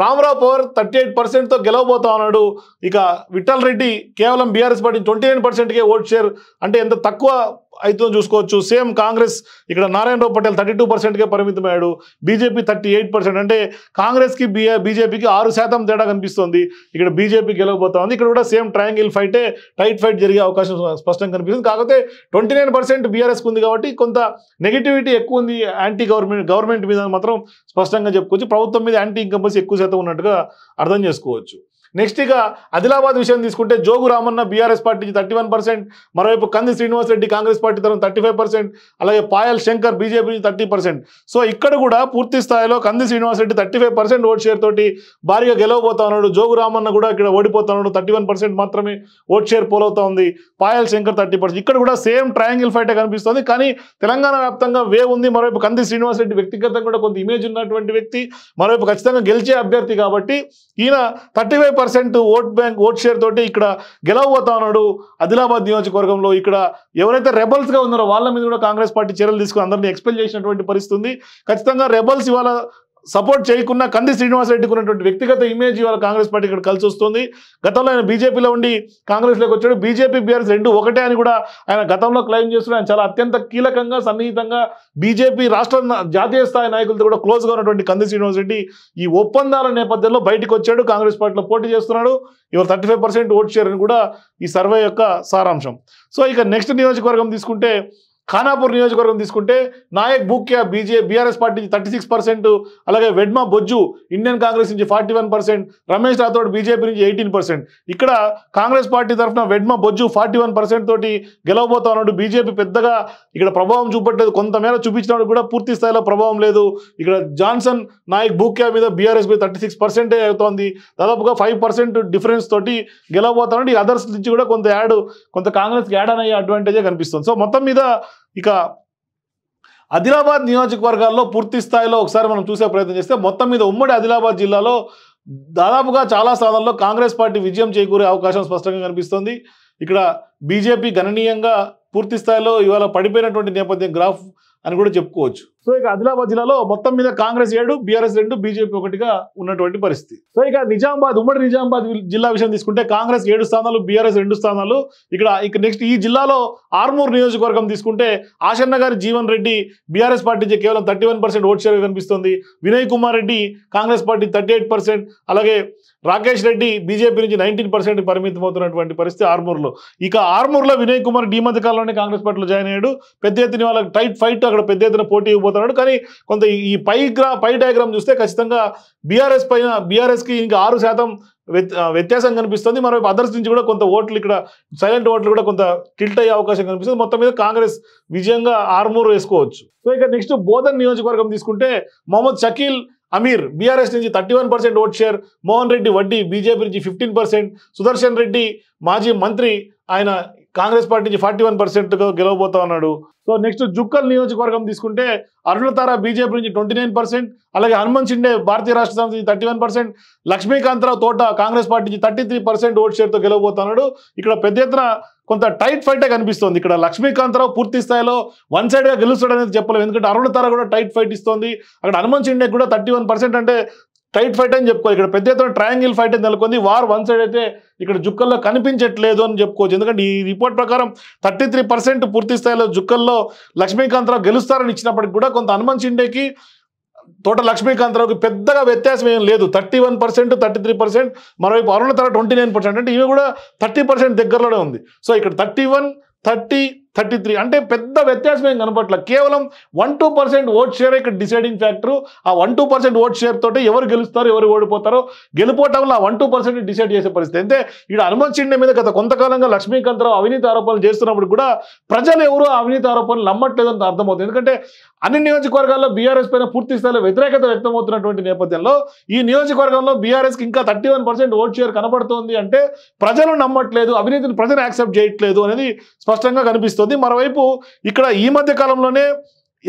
రామ్రావు పవార్ థర్టీ ఎయిట్ పర్సెంట్తో గెలవబోతా ఉన్నాడు ఇక విఠల్ రెడ్డి కేవలం బీఆర్ఎస్ పార్టీ ట్వంటీ నైన్ పర్సెంట్కే ఓట్ షేర్ అంటే ఎంత తక్కువ అయితే చూసుకోవచ్చు సేమ్ కాంగ్రెస్ ఇక్కడ నారాయణరావు పటేల్ థర్టీ టూ పర్సెంట్కే పరిమితమయ్యాడు బీజేపీ థర్టీ ఎయిట్ పర్సెంట్ అంటే కాంగ్రెస్కి బీఏ బీజేపీకి ఆరు శాతం తేడా కనిపిస్తుంది ఇక్కడ బీజేపీ గెలవబోతా ఉంది ఇక్కడ కూడా సేమ్ ట్రయాంగిల్ ఫైటే టైట్ ఫైట్ జరిగే అవకాశం స్పష్టంగా కనిపిస్తుంది కాకపోతే ట్వంటీ నైన్ పర్సెంట్ బీఆర్ఎస్కి ఉంది కాబట్టి కొంత నెగిటివిటీ ఎక్కువ ఉంది యాంటీ గవర్నమెంట్ గవర్నమెంట్ మీద మాత్రం స్పష్టంగా చెప్పుకోవచ్చు ప్రభుత్వం మీద యాంటీ ఇన్కంపల్స్ ఎక్కువ శాతం ఉన్నట్టుగా అర్థం చేసుకోవచ్చు నెక్స్ట్ ఇక ఆదిలాబాద్ విషయం తీసుకుంటే Jogu Ramanna BRS party thirty one percent మరోవైపు కంది శ్రీనివాసరెడ్డి కాంగ్రెస్ పార్టీ తరఫున థర్టీ ఫైవ్ పర్సెంట్ అలాగే Payal Shankar BJP thirty percent so ఇక్కడ కూడా పూర్తి స్థాయిలో Kandi Srinivasa Reddy thirty five percent vote share తోటి భారీగా గెలవబోతా ఉన్నాడు జోగు రామన్న కూడా ఇక్కడ ఓడిపోతా ఉన్నాడు థర్టీ వన్ పర్సెంట్ మాత్రమే ఓట్ షేర్ పోలవుతా ఉంది పాయల్ శంకర్ థర్టీ పర్సెంట్ ఇక్కడ కూడా సేమ్ ట్రయాంగిల్ ఫైటే కనిపిస్తుంది కానీ తెలంగాణ వ్యాప్తంగా వే ఉంది మరోవైపు కంది శ్రీనివాసరెడ్డి వ్యక్తిగతంగా కూడా కొంత ఇమేజ్ ఉన్నటువంటి వ్యక్తి మరోవైపు ఖచ్చితంగా గెలిచే అభ్యర్థి కాబట్టి ఈయన thirty percent vote bank vote share తోటి ఇక్కడ గెలవబోతా ఉన్నాడు ఆదిలాబాద్ నియోజకవర్గంలో ఇక్కడ ఎవరైతే రెబల్స్గా ఉన్నారో వాళ్ళ మీద కూడా కాంగ్రెస్ పార్టీ చర్యలు తీసుకుని అందరినీ ఎక్స్పెల్ చేసినటువంటి పరిస్థితి ఉంది ఖచ్చితంగా రెబల్స్ ఇవాళ సపోర్ట్ చేయకున్న కంది శ్రీనివాసరెడ్డికి ఉన్నటువంటి వ్యక్తిగత ఇమేజ్ ఇవాళ కాంగ్రెస్ పార్టీ ఇక్కడ కలిసి వస్తుంది గతంలో ఆయన బీజేపీలో ఉండి కాంగ్రెస్లోకి వచ్చాడు బీజేపీ బీఆర్ఎస్ రెండు ఒకటే అని కూడా ఆయన గతంలో క్లెయిమ్ చేస్తున్నాడు ఆయన చాలా అత్యంత కీలకంగా సన్నిహితంగా బీజేపీ రాష్ట్ర జాతీయ స్థాయి నాయకులతో కూడా క్లోజ్గా ఉన్నటువంటి కంది శ్రీనివాసరెడ్డి ఈ ఒప్పందాల నేపథ్యంలో బయటకు వచ్చాడు కాంగ్రెస్ పార్టీలో పోటీ చేస్తున్నాడు ఇవాళ thirty five percent vote share అని కూడా ఈ సర్వే యొక్క సారాంశం సో ఇక నెక్స్ట్ నియోజకవర్గం తీసుకుంటే ఖానాపూర్ నియోజకవర్గం తీసుకుంటే Naik Bhukya BJ BRS party నుంచి థర్టీ సిక్స్ పర్సెంట్ అలాగే వెడ్మా బొజ్జు ఇండియన్ కాంగ్రెస్ నుంచి forty one percent Ramesh Rathod BJP నుంచి ఎయిటీన్ పర్సెంట్ ఇక్కడ కాంగ్రెస్ పార్టీ తరఫున Vedma Bojju forty one percent తోటి గెలవబోతా ఉన్నాడు బీజేపీ పెద్దగా ఇక్కడ ప్రభావం చూపట్లేదు కొంతమేర చూపించినప్పుడు కూడా పూర్తి స్థాయిలో ప్రభావం లేదు ఇక్కడ జాన్సన్ నాయక్ బూక్యా మీద బీఆర్ఎస్ మీద థర్టీ సిక్స్ పర్సెంటే అవుతోంది దాదాపుగా ఫైవ్ పర్సెంట్ డిఫరెన్స్ తోటి గెలవబోతా ఉన్నాడు ఈ అదర్స్ నుంచి కూడా కొంత యాడ్ కొంత కాంగ్రెస్కి యాడ్ అనే అడ్వాంటేజే కనిపిస్తుంది సో మొత్తం మీద ఇక ఆదిలాబాద్ నియోజకవర్గాల్లో పూర్తి స్థాయిలో ఒకసారి మనం చూసే ప్రయత్నం చేస్తే మొత్తం మీద ఉమ్మడి ఆదిలాబాద్ జిల్లాలో దాదాపుగా చాలా స్థానాల్లో కాంగ్రెస్ పార్టీ విజయం చేకూరే అవకాశం స్పష్టంగా కనిపిస్తోంది ఇక్కడ బీజేపీ గణనీయంగా పూర్తి స్థాయిలో ఇవాళ పడిపోయినటువంటి నేపథ్యం గ్రాఫ్ అని కూడా చెప్పుకోవచ్చు సో ఇక ఆదిలాబాద్ జిల్లాలో మొత్తం మీద కాంగ్రెస్ ఏడు బీఆర్ఎస్ రెండు బీజేపీ ఒకటిగా ఉన్నటువంటి పరిస్థితి సో ఇక నిజామాబాద్ ఉమ్మడి నిజామాబాద్ జిల్లా విషయం తీసుకుంటే కాంగ్రెస్ ఏడు స్థానాలు బీఆర్ఎస్ రెండు స్థానాలు ఇక్కడ ఇక నెక్స్ట్ ఈ జిల్లాలో ఆర్మూర్ నియోజకవర్గం తీసుకుంటే ఆశన్న గారి జీవన్ రెడ్డి బీఆర్ఎస్ పార్టీ కేవలం thirty one percent vote share కనిపిస్తుంది వినయ్ కుమార్ రెడ్డి కాంగ్రెస్ పార్టీ థర్టీ అలాగే రాకేష్ రెడ్డి బీజేపీ నుంచి నైన్టీన్ పర్సెంట్ పరిమితం అవుతున్నటువంటి పరిస్థితి ఆర్మూర్లో ఇక ఆర్మూర్లో వినయ్ కుమార్ డీ మధ్య కాలంలోనే కాంగ్రెస్ పార్టీలో జాయిన్ అయ్యాడు పెద్ద ఎత్తున వాళ్ళకి టైట్ ఫైట్ అక్కడ పెద్ద ఎత్తున పోటీ ఇవ్వబోతున్నాడు కానీ కొంత ఈ పై గ్రా పై డయాగ్రామ్ చూస్తే ఖచ్చితంగా బీఆర్ఎస్ పైన బీఆర్ఎస్కి ఇంకా ఆరు శాతం వ్యత్యాసం కనిపిస్తుంది మరోవైపు అదర్స్ నుంచి కూడా కొంత ఓట్లు ఇక్కడ సైలెంట్ ఓట్లు కూడా కొంత టిల్ట్ అయ్యే అవకాశం కనిపిస్తుంది మొత్తం మీద కాంగ్రెస్ విజయంగా ఆర్మూర్ వేసుకోవచ్చు సో ఇక నెక్స్ట్ బోధన్ నియోజకవర్గం తీసుకుంటే మొహమ్మద్ షకీల్ అమీర్ బీఆర్ఎస్ నుంచి thirty one percent vote share Mohan Reddy Vaddi BJP నుంచి ఫిఫ్టీన్ పర్సెంట్ సుదర్శన్ రెడ్డి మాజీ మంత్రి ఆయన కాంగ్రెస్ పార్టీ నుంచి ఫార్టీ వన్ పర్సెంట్ గెలవబోతా ఉన్నాడు సో నెక్స్ట్ జుక్కల్ నియోజకవర్గం తీసుకుంటే అరుణతార బీజేపీ నుంచి ట్వంటీ అలాగే హనుమంత్ షిండే భారతీయ రాష్ట్ర సమితి నుంచి thirty one percent Lakshmikantha Rao Thota Congress party నుంచి థర్టీ త్రీ పర్సెంట్ ఓట్ షేర్తో గెలవబోతున్నాడు ఇక్కడ పెద్ద ఎత్తున కొంత టైట్ ఫైటే కనిపిస్తోంది ఇక్కడ లక్ష్మీకాంతరావు పూర్తి స్థాయిలో వన్ సైడ్గా గెలుస్తాడు అనేది చెప్పలేము ఎందుకంటే అరుణతార కూడా టైట్ ఫైట్ ఇస్తోంది అక్కడ హనుమంత్ షిండే కూడా థర్టీ అంటే టైట్ ఫైట్ అని చెప్పుకోవాలి ఇక్కడ పెద్ద ఎత్తున ట్రయాంగిల్ ఫైట్ అని నెలకొంది వార్ వన్ సైడ్ అయితే ఇక్కడ జుక్కల్లో కనిపించట్లేదు అని చెప్పుకోవచ్చు ఎందుకంటే ఈ రిపోర్ట్ ప్రకారం థర్టీ పూర్తి స్థాయిలో జుక్కల్లో లక్ష్మీకాంతరావు గెలుస్తారని ఇచ్చినప్పటికి కూడా కొంత హనుమన్ షిండేకి తోట లక్ష్మీకాంతరావుకి పెద్దగా వ్యత్యాసం ఏం లేదు thirty one percent thirty three percent మరోవైపు అరుణ తర ట్వంటీ నైన్ పర్సెంట్ అంటే ఇవి కూడా థర్టీ పర్సెంట్ దగ్గరలోనే ఉంది సో ఇక్కడ thirty one thirty thirty three అంటే పెద్ద వ్యత్యాసం ఏం కనపట్ల కేవలం one two percent vote share ఇక్కడ డిసైడింగ్ ఫ్యాక్టర్ ఆ one two percent vote share తోటి ఎవరు గెలుస్తారో ఎవరు ఓడిపోతారో వల్ల ఆ వన్ టూ పర్సెంట్ డిసైడ్ చేసే పరిస్థితి అంటే ఇక్కడ హనుమంత్ చిండే మీద గత కొంతకాలంగా లక్ష్మీకాంతరావు అవినీతి ఆరోపణలు చేస్తున్నప్పుడు కూడా ప్రజలు ఎవరు అవినీతి ఆరోపణలు అంత అర్థమవుతుంది ఎందుకంటే అన్ని నియోజకవర్గాల్లో బీఆర్ఎస్ పైన పూర్తి స్థాయిలో వ్యతిరేకత వ్యక్తమవుతున్నటువంటి నేపథ్యంలో ఈ నియోజకవర్గంలో బీఆర్ఎస్కి ఇంకా thirty one percent vote share కనబడుతోంది అంటే ప్రజలు నమ్మట్లేదు అవినీతిని ప్రజలు యాక్సెప్ట్ చేయట్లేదు అనేది స్పష్టంగా కనిపిస్తుంది మరోవైపు ఇక్కడ ఈ మధ్య కాలంలోనే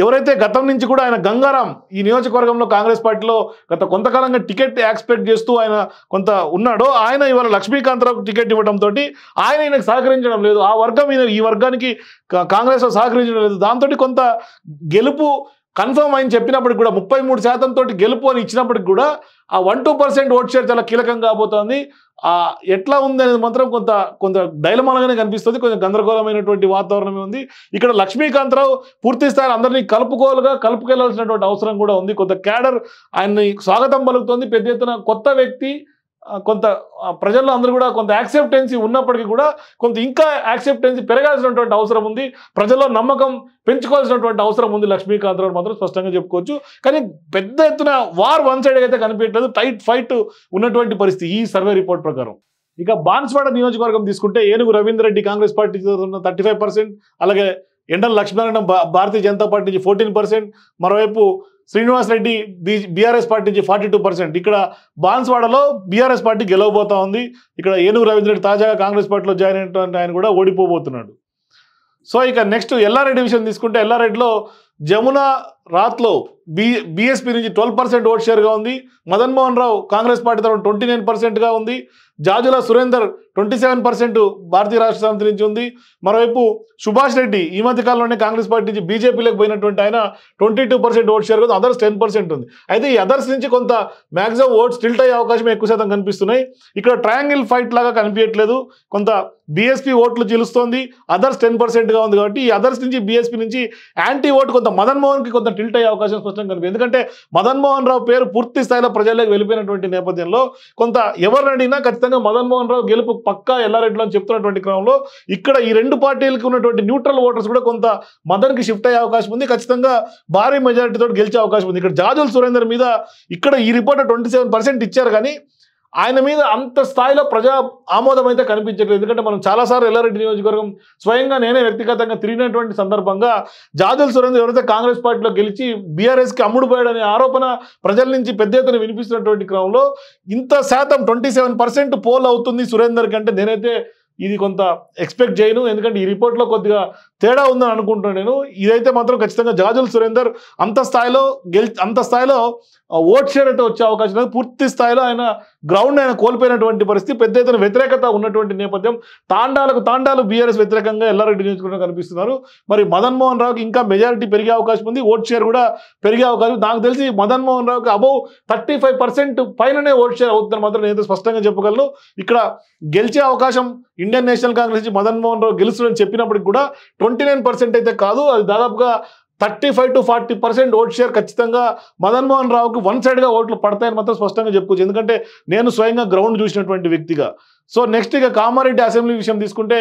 ఎవరైతే గతం నుంచి కూడా ఆయన గంగారాం ఈ నియోజకవర్గంలో కాంగ్రెస్ పార్టీలో గత కొంతకాలంగా టికెట్ యాక్స్పెక్ట్ చేస్తూ ఆయన కొంత ఉన్నాడో ఆయన ఇవాళ లక్ష్మీకాంతరావుకు టికెట్ ఇవ్వడంతో ఆయన ఈయనకు సహకరించడం లేదు ఆ వర్గం ఈయన ఈ వర్గానికి కాంగ్రెస్లో సహకరించడం లేదు దాంతో కొంత గెలుపు కన్ఫర్మ్ అని చెప్పినప్పటికి కూడా ముప్పై మూడు శాతంతో గెలుపు అని ఇచ్చినప్పటికి కూడా ఆ one two percent vote share చాలా కీలకం కాబోతోంది ఎట్లా ఉంది అనేది మాత్రం కొంత కొంత డైలమాలగానే కనిపిస్తుంది కొంచెం గందరగోళమైనటువంటి వాతావరణమే ఉంది ఇక్కడ లక్ష్మీకాంతరావు పూర్తి స్థాయి అందరినీ కలుపుకోలుగా కలుపుకెళ్లాల్సినటువంటి అవసరం కూడా ఉంది కొంత క్యాడర్ ఆయన్ని స్వాగతం పలుకుతుంది పెద్ద ఎత్తున కొత్త వ్యక్తి కొంత ప్రజల్లో అందరూ కూడా కొంత యాక్సెప్టెన్సీ ఉన్నప్పటికీ కూడా కొంత ఇంకా యాక్సెప్టెన్సీ పెరగాల్సినటువంటి అవసరం ఉంది ప్రజల్లో నమ్మకం పెంచుకోవాల్సినటువంటి అవసరం ఉంది లక్ష్మీకాంతరావు మాత్రం స్పష్టంగా చెప్పుకోవచ్చు కానీ పెద్ద ఎత్తున వార్ వన్ సైడ్ అయితే కనిపించలేదు టైట్ ఫైట్ ఉన్నటువంటి పరిస్థితి ఈ సర్వే రిపోర్ట్ ప్రకారం ఇక బాన్స్వాడ నియోజకవర్గం తీసుకుంటే Enugu Reddy Congress party thirty five అలాగే ఎండల లక్ష్మీనారాయణ భారతీయ జనతా పార్టీ నుంచి ఫోర్టీన్ మరోవైపు శ్రీనివాస్ రెడ్డి బీఆర్ఎస్ పార్టీ నుంచి ఫార్టీ టూ పర్సెంట్ ఇక్కడ బాన్స్వాడలో బీఆర్ఎస్ పార్టీ గెలవబోతా ఉంది ఇక్కడ ఏనుగు రవీంద్రెడ్డి తాజాగా కాంగ్రెస్ పార్టీలో జాయిన్ అయినటువంటి ఆయన కూడా ఓడిపోబోతున్నాడు సో ఇక నెక్స్ట్ ఎల్లారెడ్డి విషయం తీసుకుంటే ఎల్లారెడ్డిలో జమున రాత్లో బి బీఎస్పీ నుంచి ట్వెల్వ్ పర్సెంట్ ఓట్ షేర్గా ఉంది మదన్ మోహన్ రావు కాంగ్రెస్ పార్టీ తరఫున ట్వంటీ నైన్ పర్సెంట్గా ఉంది Jajula Surender twenty seven percent Bharatiya Rashtra Samithi నుంచి ఉంది మరోవైపు సుభాష్ రెడ్డి ఈ మధ్య కాలంలోనే కాంగ్రెస్ పార్టీ నుంచి బీజేపీలోకి పోయినటువంటి ఆయన twenty two percent vote share ఉంది అదర్స్ టెన్ పర్సెంట్ ఉంది అయితే ఈ అదర్స్ నుంచి కొంత మ్యాక్సిమం ఓట్స్ టిల్ట్ అయ్యే అవకాశం ఎక్కువ శాతం కనిపిస్తున్నాయి ఇక్కడ ట్రయాంగిల్ ఫైట్ లాగా కనిపించట్లేదు కొంత బీఎస్పీ ఓట్లు చిలుస్తోంది అదర్స్ టెన్ పర్సెంట్గా ఉంది కాబట్టి ఈ అదర్స్ నుంచి బీఎస్పీ నుంచి యాంటీ ఓట్ కొంత మదన్మోహన్కి కొంత టిల్ట్ అయ్యే అవకాశం స్పష్టంగా కనిపి ఎందుకంటే మదన్మోహన్ రావు పేరు పూర్తి స్థాయిలో ప్రజల్లోకి వెళ్ళిపోయినటువంటి నేపథ్యంలో కొంత ఎవరినడినా ఖచ్చితంగా మదన్మోహన్ రావు గెలుపు పక్కా ఎల్లారెడ్డిలో అని చెప్తున్నటువంటి క్రమంలో ఇక్కడ ఈ రెండు పార్టీలకు ఉన్నటువంటి న్యూట్రల్ ఓటర్స్ కూడా కొంత మదన్కి షిఫ్ట్ అయ్యే అవకాశం ఉంది ఖచ్చితంగా భారీ మెజారిటీతో గెలిచే అవకాశం ఉంది ఇక్కడ జాజుల్ సురేందర్ మీద ఇక్కడ ఈ రిపోర్ట్ ట్వంటీ ఇచ్చారు కానీ ఆయన మీద అంత స్థాయిలో ప్రజా ఆమోదం అయితే కనిపించట్లేదు ఎందుకంటే మనం చాలాసార్లు ఎల్లారెడ్డి నియోజకవర్గం స్వయంగా నేనే వ్యక్తిగతంగా తిరిగినటువంటి సందర్భంగా జాజల్ సురేంద్ర ఎవరైతే కాంగ్రెస్ పార్టీలో గెలిచి బీఆర్ఎస్కి అమ్ముడుపోయాడనే ఆరోపణ ప్రజల నుంచి పెద్ద ఎత్తున వినిపిస్తున్నటువంటి క్రమంలో ఇంత శాతం ట్వంటీ పోల్ అవుతుంది సురేందర్ కంటే నేనైతే ఇది కొంత ఎక్స్పెక్ట్ చేయను ఎందుకంటే ఈ రిపోర్ట్లో కొద్దిగా తేడా ఉందని అనుకుంటున్నాను నేను ఇదైతే మాత్రం ఖచ్చితంగా జాజుల్ సురేందర్ అంత స్థాయిలో గెలి అంత స్థాయిలో ఓట్ షేర్ అయితే వచ్చే అవకాశం లేదు పూర్తి స్థాయిలో ఆయన గ్రౌండ్ ఆయన కోల్పోయినటువంటి పరిస్థితి పెద్ద ఎత్తున వ్యతిరేకత ఉన్నటువంటి నేపథ్యం తాండాలకు తాండాలు బీఆర్ఎస్ వ్యతిరేకంగా ఎల్లారెడ్డి నియోజకవర్గం కనిపిస్తున్నారు మరి మదన్మోహన్ రావుకి ఇంకా మెజారిటీ పెరిగే అవకాశం ఉంది ఓట్ షేర్ కూడా పెరిగే అవకాశం నాకు తెలిసి మదన్మోహన్ రావుకి అబౌవ్ థర్టీ పైననే ఓట్ షేర్ అవుతుందని మాత్రం నేను స్పష్టంగా చెప్పగలను ఇక్కడ గెలిచే అవకాశం ఇండియన్ నేషనల్ కాంగ్రెస్ నుంచి మదన్మోహన్ రావు గెలుస్తుందని చెప్పినప్పటికి కూడా ట్వంటీ అయితే కాదు అది దాదాపుగా thirty five to forty percent vote share ఖచ్చితంగా మదన్మోహన్ రావుకి వన్ సైడ్గా ఓట్లు పడతాయని మాత్రం స్పష్టంగా చెప్పుకోవచ్చు ఎందుకంటే నేను స్వయంగా గ్రౌండ్ చూసినటువంటి వ్యక్తిగా సో నెక్స్ట్ ఇక కామారెడ్డి అసెంబ్లీ విషయం తీసుకుంటే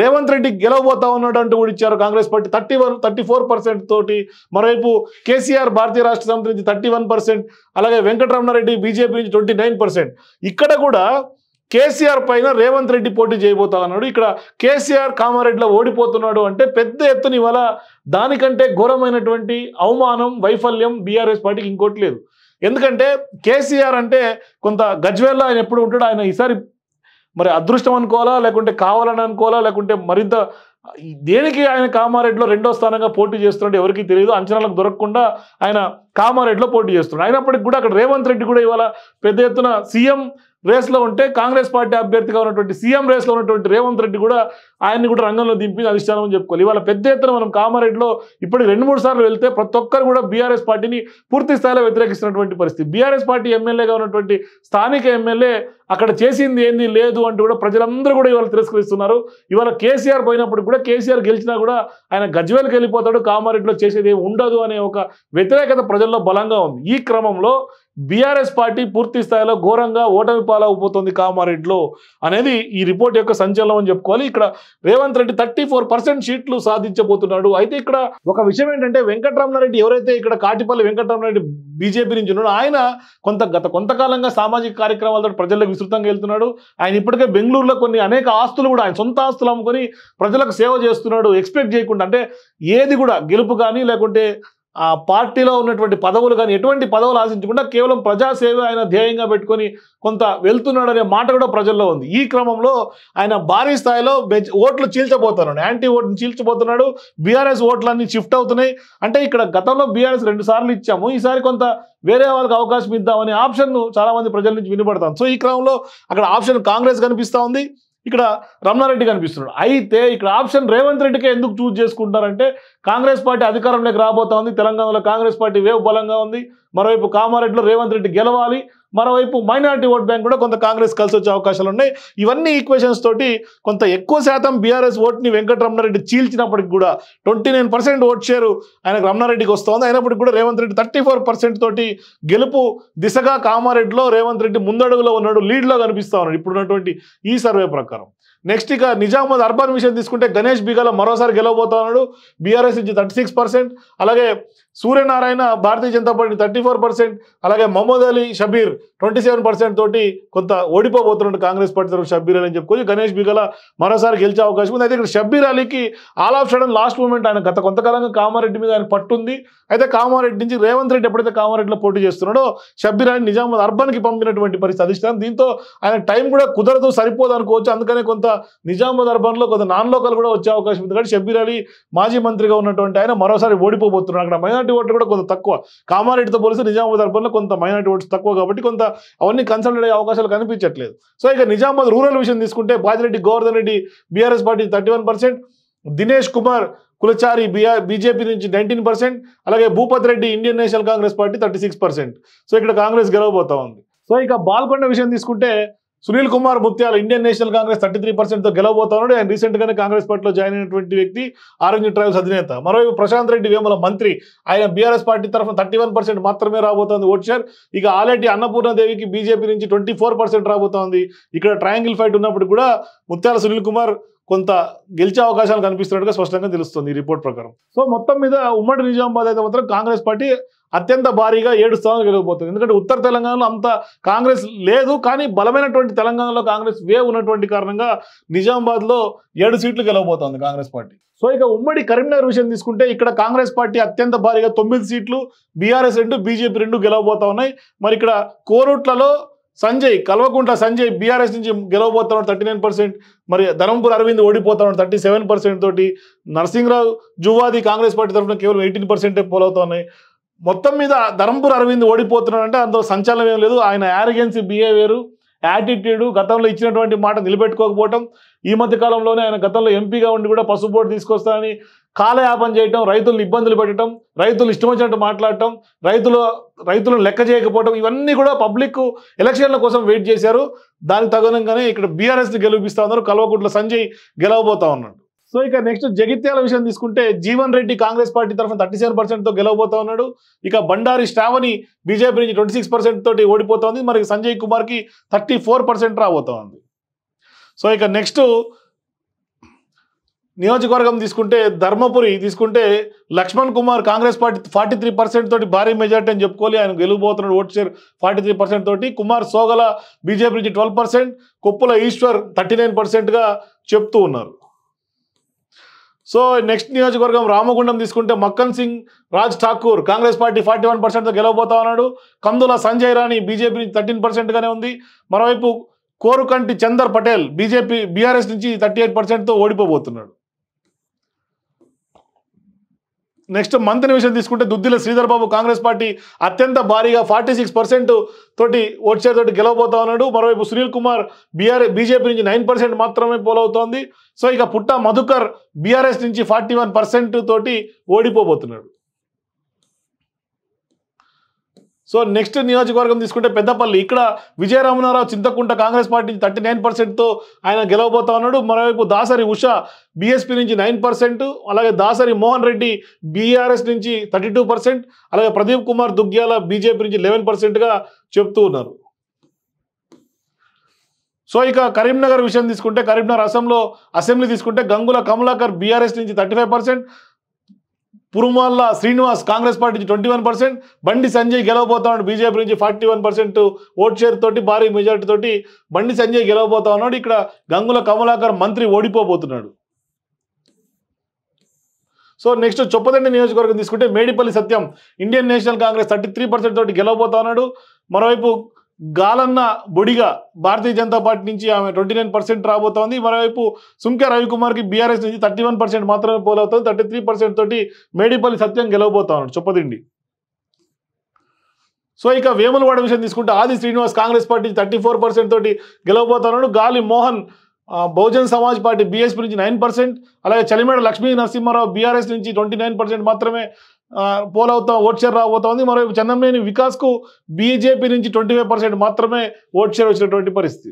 రేవంత్ రెడ్డి గెలవబోతా ఉన్నాడు అంటూ కూడా ఇచ్చారు Congress party thirty one thirty four percent తోటి మరోవైపు కేసీఆర్ భారతీయ రాష్ట్ర సమితి నుంచి థర్టీ వన్ పర్సెంట్ అలాగే వెంకటరమణారెడ్డి బీజేపీ నుంచి ట్వంటీ నైన్ పర్సెంట్ ఇక్కడ కూడా కేసీఆర్ పైన రేవంత్ రెడ్డి పోటీ చేయబోతా అన్నాడు ఇక్కడ కేసీఆర్ కామారెడ్డిలో ఓడిపోతున్నాడు అంటే పెద్ద ఎత్తున ఇవాళ దానికంటే ఘోరమైనటువంటి అవమానం వైఫల్యం బీఆర్ఎస్ పార్టీకి ఇంకోటి లేదు ఎందుకంటే కేసీఆర్ అంటే కొంత గజ్వేల్లో ఆయన ఎప్పుడు ఉంటాడు ఆయన ఈసారి మరి అదృష్టం అనుకోవాలా లేకుంటే కావాలని అనుకోవాలా లేకుంటే మరింత దేనికి ఆయన కామారెడ్డిలో రెండో స్థానంగా పోటీ చేస్తున్నాడు ఎవరికి తెలియదు అంచనాలకు దొరకకుండా ఆయన కామారెడ్డిలో పోటీ చేస్తున్నాడు అయినప్పటికీ కూడా అక్కడ రేవంత్ రెడ్డి కూడా ఇవాళ పెద్ద ఎత్తున సీఎం రేస్లో ఉంటే కాంగ్రెస్ పార్టీ అభ్యర్థిగా ఉన్నటువంటి సీఎం రేస్లో ఉన్నటువంటి రేవంత్ రెడ్డి కూడా ఆయన్ని కూడా రంగంలో దింపి అధిష్టానం అని చెప్పుకోవాలి ఇవాళ పెద్ద ఎత్తున మనం కామారెడ్డిలో ఇప్పటికి రెండు మూడు సార్లు వెళ్తే ప్రతి ఒక్కరు కూడా బీఆర్ఎస్ పార్టీని పూర్తి స్థాయిలో వ్యతిరేకిస్తున్నటువంటి పరిస్థితి బీఆర్ఎస్ పార్టీ ఎమ్మెల్యేగా ఉన్నటువంటి స్థానిక ఎమ్మెల్యే అక్కడ చేసింది ఏంది లేదు అంటూ కూడా ప్రజలందరూ కూడా ఇవాళ తిరస్కరిస్తున్నారు ఇవాళ కేసీఆర్ పోయినప్పుడు కూడా కేసీఆర్ గెలిచినా కూడా ఆయన గజ్వేల్కి వెళ్ళిపోతాడు కామారెడ్డిలో చేసేది ఉండదు అనే ఒక వ్యతిరేకత ప్రజల్లో బలంగా ఉంది ఈ క్రమంలో బీఆర్ఎస్ పార్టీ పూర్తి స్థాయిలో ఘోరంగా ఓటమి పాలవబోతోంది కామారెడ్డిలో అనేది ఈ రిపోర్ట్ యొక్క సంచలనం అని చెప్పుకోవాలి ఇక్కడ రేవంత్ రెడ్డి థర్టీ సీట్లు సాధించబోతున్నాడు అయితే ఇక్కడ ఒక విషయం ఏంటంటే వెంకటరమణారెడ్డి ఎవరైతే ఇక్కడ కాటిపల్లి వెంకటరమణారెడ్డి బీజేపీ నుంచి ఉన్నాడు ఆయన కొంత గత కొంతకాలంగా సామాజిక కార్యక్రమాలతో ప్రజలకు విస్తృతంగా వెళ్తున్నాడు ఆయన ఇప్పటికే బెంగళూరులో కొన్ని అనేక ఆస్తులు కూడా ఆయన సొంత ఆస్తులు అమ్ముకొని ప్రజలకు సేవ చేస్తున్నాడు ఎక్స్పెక్ట్ చేయకుండా అంటే ఏది కూడా గెలుపు కానీ లేకుంటే ఆ పార్టీలో ఉన్నటువంటి పదవులు కానీ ఎటువంటి పదవులు ఆశించకుండా కేవలం ప్రజాసేవ ఆయన ధ్యేయంగా పెట్టుకొని కొంత వెళ్తున్నాడనే మాట కూడా ప్రజల్లో ఉంది ఈ క్రమంలో ఆయన భారీ స్థాయిలో ఓట్లు చీల్చబోతున్నాడు యాంటీ ఓట్ని చీల్చబోతున్నాడు బీఆర్ఎస్ ఓట్లన్నీ షిఫ్ట్ అవుతున్నాయి అంటే ఇక్కడ గతంలో బీఆర్ఎస్ రెండు సార్లు ఇచ్చాము ఈసారి కొంత వేరే వాళ్ళకి అవకాశం ఇద్దామనే ఆప్షన్ను చాలామంది ప్రజల నుంచి వినబడతాం సో ఈ క్రమంలో అక్కడ ఆప్షన్ కాంగ్రెస్ కనిపిస్తూ ఉంది ఇక్కడ రమణారెడ్డి కనిపిస్తున్నాడు అయితే ఇక్కడ ఆప్షన్ రేవంత్ రెడ్డికే ఎందుకు చూజ్ చేసుకుంటారంటే కాంగ్రెస్ పార్టీ అధికారంలోకి రాబోతా ఉంది తెలంగాణలో కాంగ్రెస్ పార్టీ వేవ్ బలంగా ఉంది మరోవైపు కామారెడ్డిలో రేవంత్ రెడ్డి గెలవాలి మరోవైపు మైనారిటీ ఓట్ బ్యాంక్ కూడా కొంత కాంగ్రెస్ కలిసి వచ్చే అవకాశాలు ఉన్నాయి ఇవన్నీ ఈక్వేషన్స్ తోటి కొంత ఎక్కువ శాతం బీఆర్ఎస్ ఓట్ని వెంకటరమణారెడ్డి చీల్చినప్పటికి కూడా twenty nine percent vote share ఆయనకు రమణారెడ్డికి వస్తుంది అయినప్పటికి కూడా Revanth Reddy thirty four percent తోటి గెలుపు దిశగా కామారెడ్డిలో రేవంత్ రెడ్డి ముందడుగులో ఉన్నాడు లీడ్లో కనిపిస్తా ఉన్నాడు ఇప్పుడున్నటువంటి ఈ సర్వే ప్రకారం నెక్స్ట్ ఇక నిజామాబాద్ అర్బన్ మిషన్ తీసుకుంటే గణేష్ బిగాల మరోసారి గెలవబోతున్నాడు బీఆర్ఎస్ నుంచి థర్టీ సిక్స్ పర్సెంట్ అలాగే Suryanarayana Bharatiya Janata party thirty four percent అలాగే Mohammed Ali Shabbir twenty seven percent తోటి కొంత ఓడిపోబోతున్నాడు కాంగ్రెస్ పార్టీ తరఫు షబ్బీర్ అలీ అని చెప్పుకోవచ్చు గణేష్ బిగల మరోసారి గెలిచే అవకాశం ఉంది అయితే ఇక్కడ షబ్బీర్ అలీకి all of sudden last moment ఆయన గత కొంతకాలంగా కామారెడ్డి మీద ఆయన పట్టుంది అయితే కామారెడ్డి నుంచి రేవంత్ రెడ్డి ఎప్పుడైతే కామారెడ్డిలో పోటీ చేస్తున్నాడో షబ్బీర్ అలీ నిజామాబాద్ అర్బన్కి పంపినటువంటి పరిస్థితి అధిష్టానం దీంతో ఆయన టైం కూడా కుదరదు సరిపోదు అనుకోవచ్చు అందుకనే కొంత నిజామాబాద్ అర్బన్లో కొంత నాన్ లోకల్ కూడా వచ్చే అవకాశం ఉంది కానీ షబ్బీర్ అలీ మాజీ మంత్రిగా ఉన్నటువంటి ఆయన మరోసారి ఓడిపోబోతున్నాడు అక్కడ మైనార్టీ ఓట్లు కూడా కొంత తక్కువ కామారెడ్డితో పోలిస్తే నిజామాబాద్ అర్బన్లో కొంత మైనార్టీ ఓట్స్ తక్కువ కాబట్టి కొంత అవన్నీ కన్సల్ట్ అయ్యే అవకాశాలు కనిపించట్లేదు సో ఇక నిజామాబాద్ రూరల్ విషయం తీసుకుంటే Bajireddy Govardhan Reddy BRS party thirty Dinesh Kumar Kulachari BR BJP నుంచి నైన్టీన్ పర్సెంట్ అలాగే Bhupath Reddy Indian national Congress party thirty six percent so ఇక్కడ కాంగ్రెస్ గెలవబోతా ఉంది సో ఇక బాల్కొండ విషయం తీసుకుంటే Sunil Kumar Muthyala Indian national Congress thirty three పర్సెంట్తో గెలవబోతున్నాడు ఆయన రీసెంట్గానే కాంగ్రెస్ పార్టీలో జాయిన్ అయినటువంటి వ్యక్తి ఆరెంజ్ ట్రావెల్స్ అధినేత మరోవైపు ప్రశాంత్ రెడ్డి వేముల మంత్రి ఆయన బీఆర్ఎస్ పార్టీ తరఫున థర్టీ మాత్రమే రాబోతోంది ఓట్ షేర్ ఇక ఆల్రెడీ అన్నపూర్ణదేవికి బీజేపీ నుంచి ట్వంటీ రాబోతోంది ఇక్కడ ట్రయాంగిల్ ఫైట్ ఉన్నప్పుడు కూడా ముత్యాల సునీల్ కుమార్ కొంత గెలిచే అవకాశాలు కనిపిస్తున్నట్టుగా స్పష్టంగా తెలుస్తుంది ఈ రిపోర్ట్ ప్రకారం సో మొత్తం మీద ఉమ్మడి నిజామాబాద్ అయితే మాత్రం కాంగ్రెస్ పార్టీ అత్యంత భారీగా ఏడు స్థానాలు గెలవబోతుంది ఎందుకంటే ఉత్తర తెలంగాణలో అంత కాంగ్రెస్ లేదు కానీ బలమైనటువంటి తెలంగాణలో కాంగ్రెస్ వేవ్ ఉన్నటువంటి కారణంగా నిజామాబాద్లో ఏడు సీట్లు గెలవబోతోంది కాంగ్రెస్ పార్టీ సో ఇక ఉమ్మడి కరీంనగర్ విషయం తీసుకుంటే ఇక్కడ కాంగ్రెస్ పార్టీ అత్యంత భారీగా తొమ్మిది సీట్లు బీఆర్ఎస్ రెండు బీజేపీ రెండు గెలవబోతా ఉన్నాయి మరి ఇక్కడ కోరుట్లలో సంజయ్ కల్వకుంట్ల సంజయ్ బీఆర్ఎస్ నుంచి గెలవబోతున్నాడు థర్టీ నైన్ పర్సెంట్ మరి ధర్మపురి అరవింద్ ఓడిపోతున్నాడు థర్టీ సెవెన్ పర్సెంట్ తోటి నరసింహరావు జువాది కాంగ్రెస్ పార్టీ తరఫున కేవలం ఎయిటీన్ పర్సెంటే పోలవుతున్నాయి మొత్తం మీద ధరంపూర్ అరవింద్ ఓడిపోతున్నాడు అంటే అందులో సంచలనం ఏం లేదు ఆయన యారిగెన్సీ బిహేవియరు యాటిట్యూడ్ గతంలో ఇచ్చినటువంటి మాట నిలబెట్టుకోకపోవటం ఈ మధ్య కాలంలోనే ఆయన గతంలో ఎంపీగా ఉండి కూడా పసుపు బోర్డు తీసుకొస్తానని కాలయాపం చేయటం రైతులను ఇబ్బందులు పెట్టడం రైతులు ఇష్టం వచ్చినట్టు మాట్లాడటం రైతుల రైతులను లెక్క చేయకపోవడం ఇవన్నీ కూడా పబ్లిక్ ఎలక్షన్ల కోసం వెయిట్ చేశారు దానికి తగునంగానే ఇక్కడ బీఆర్ఎస్ని గెలిపిస్తా ఉన్నారు కల్వకుంట్ల సంజయ్ గెలవబోతా ఉన్నాడు సో ఇక నెక్స్ట్ జగిత్యాల విషయం తీసుకుంటే జీవన్ రెడ్డి కాంగ్రెస్ పార్టీ తరఫున థర్టీ సెవెన్ తో గెలవబోతా ఉన్నాడు ఇక బండారి శ్రావణి బీజేపీ నుంచి ట్వంటీ సిక్స్ పర్సెంట్ తోటి ఓడిపోతుంది మరి సంజయ్ కుమార్కి థర్టీ ఫోర్ పర్సెంట్ రాబోతా ఉంది సో ఇక నెక్స్ట్ నియోజకవర్గం తీసుకుంటే ధర్మపురి తీసుకుంటే Laxman Kumar Congress party forty three percent తోటి భారీ మెజార్టీ అని చెప్పుకోవాలి ఆయన గెలుపోతున్నాడు vote share forty three percent తోటి కుమార్ సోగల బీజేపీ నుంచి twelve percent Kuppula Eshwar thirty nine పర్సెంట్గా చెప్తూ ఉన్నారు సో నెక్స్ట్ నియోజకవర్గం రామగుండం తీసుకుంటే Makkan Singh Raj Thakur Congress party forty one పర్సెంట్తో గెలవబోతా ఉన్నాడు కందుల సంజయ్ రాణి బీజేపీ థర్టీన్ పర్సెంట్గానే ఉంది మరోవైపు కోరుకంటి చందర్ పటేల్ బీజేపీ బీఆర్ఎస్ నుంచి థర్టీ ఎయిట్ పర్సెంట్తో ఓడిపోబోతున్నాడు నెక్స్ట్ మంత్రి విషయం తీసుకుంటే దుద్దిల శ్రీధర్ బాబు కాంగ్రెస్ పార్టీ అత్యంత భారీగా ఫార్టీ సిక్స్ పర్సెంట్ తోటి ఓట్ షేర్ తోటి గెలవబోతా ఉన్నాడు మరోవైపు సునీల్ కుమార్ బీఆర్ బీజేపీ నుంచి నైన్ పర్సెంట్ మాత్రమే పోలవుతోంది సో ఇక పుట్ట మధుకర్ బీఆర్ఎస్ నుంచి ఫార్టీ వన్ పర్సెంట్ తోటి ఓడిపోబోతున్నాడు సో నెక్స్ట్ నియోజకవర్గం తీసుకుంటే పెద్దపల్లి ఇక్కడ విజయరామనారావు చింతకుంట కాంగ్రెస్ పార్టీ నుంచి థర్టీ నైన్ పర్సెంట్తో ఆయన గెలవబోతా ఉన్నాడు మరోవైపు దాసరి ఉషా బీఎస్పీ నుంచి నైన్ పర్సెంట్ అలాగే దాసరి మోహన్ రెడ్డి బీఆర్ఎస్ నుంచి థర్టీ టూ పర్సెంట్ అలాగే ప్రదీప్ కుమార్ దుగ్గ్యాల బీజేపీ నుంచి లెవెన్ పర్సెంట్గా చెప్తూ ఉన్నారు సో ఇక కరీంనగర్ విషయం తీసుకుంటే కరీంనగర్ అసెంలో అసెంబ్లీ తీసుకుంటే గంగుల కమలాకర్ బీఆర్ఎస్ నుంచి థర్టీ పురుమాల్ల శ్రీనివాస్ కాంగ్రెస్ పార్టీ నుంచి twenty one percent Bandi Sanjay గెలవబోతున్నాడు బీజేపీ నుంచి forty one percent vote share తోటి భారీ మెజార్టీ తోటి బండి సంజయ్ గెలవబోతా ఉన్నాడు ఇక్కడ గంగుల కమలాకర్ మంత్రి ఓడిపోబోతున్నాడు సో నెక్స్ట్ చొప్పదండి నియోజకవర్గం తీసుకుంటే Medipalli Satyam Indian national Congress thirty three percent తోటి గెలవబోతా ఉన్నాడు మరోవైపు గాలన్న బొడిగా భారతీయ జనతా పార్టీ నుంచి ఆమె ట్వంటీ నైన్ పర్సెంట్ రాబోతోంది మరోవైపు రవికుమార్ రవికుమార్కి బీఆర్ఎస్ నుంచి థర్టీ వన్ పర్సెంట్ మాత్రమే పోలవుతుంది థర్టీ త్రీ పర్సెంట్ తోటి మేడిపల్లి సత్యం గెలవబోతా ఉన్నాడు చొప్పదిండి సో ఇక వేములవాడ విషయం తీసుకుంటే Aadi Srinivas Congress party thirty four percent తోటి గెలవబోతున్నాడు గాలి మోహన్ బహుజన్ సమాజ్ పార్టీ బీఎస్పీ నుంచి నైన్ పర్సెంట్ అలాగే చలిమేడ లక్ష్మీ నరసింహారావు బీఆర్ఎస్ నుంచి ట్వంటీ మాత్రమే పోలవుతా ఓట్ షేర్ మరో మరోవైపు వికాస్ కు బీజేపీ నుంచి ట్వంటీ మాత్రమే ఓట్ షేర్ వచ్చినటువంటి పరిస్థితి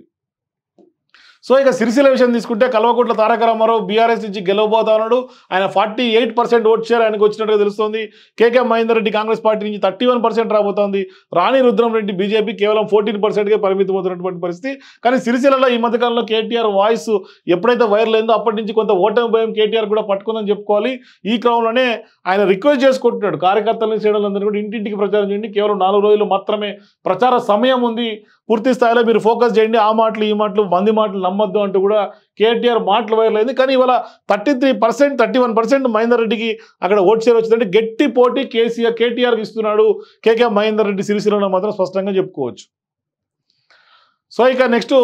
సో ఇక సిరిసిల విషయం తీసుకుంటే కల్వకుంట్ల తారక రామారావు బీఆర్ఎస్ నుంచి గెలవబోతా ఉన్నాడు ఆయన forty eight percent vote share ఆయనకు వచ్చినట్టుగా తెలుస్తుంది కేకే మహేందర్ రెడ్డి కాంగ్రెస్ పార్టీ నుంచి థర్టీ వన్ పర్సెంట్ రాబోతోంది రాణి రుద్రం రెడ్డి బీజేపీ కేవలం ఫోర్టీన్ పర్సెంట్గా పరిమితమవుతున్నటువంటి పరిస్థితి కానీ సిరిసిలలో ఈ మధ్యకాలంలో కేటీఆర్ వాయిస్ ఎప్పుడైతే వైరల్ అయిందో అప్పటి నుంచి కొంత ఓటమి భయం కేటీఆర్ కూడా పట్టుకుందని చెప్పుకోవాలి ఈ క్రమంలోనే ఆయన రిక్వెస్ట్ చేసుకుంటున్నాడు కార్యకర్తలను శ్రేణులందరూ కూడా ఇంటింటికి ప్రచారం చేయండి కేవలం నాలుగు రోజులు మాత్రమే ప్రచార సమయం ఉంది పూర్తి స్థాయిలో మీరు ఫోకస్ చేయండి ఆ మాటలు ఈ మాటలు మంది మాటలు నమ్మొద్దు అంటూ కూడా కేటీఆర్ మాటలు వైరల్ అయింది కానీ ఇవాళ thirty three percent thirty one percent Mahender రెడ్డికి అక్కడ ఓట్ షేర్ వచ్చిందంటే గట్టి పోటీ కేసీఆర్ కేటీఆర్కి ఇస్తున్నాడు కేకే మహేందర్ రెడ్డి సిరిసిలో మాత్రం స్పష్టంగా చెప్పుకోవచ్చు సో ఇక నెక్స్ట్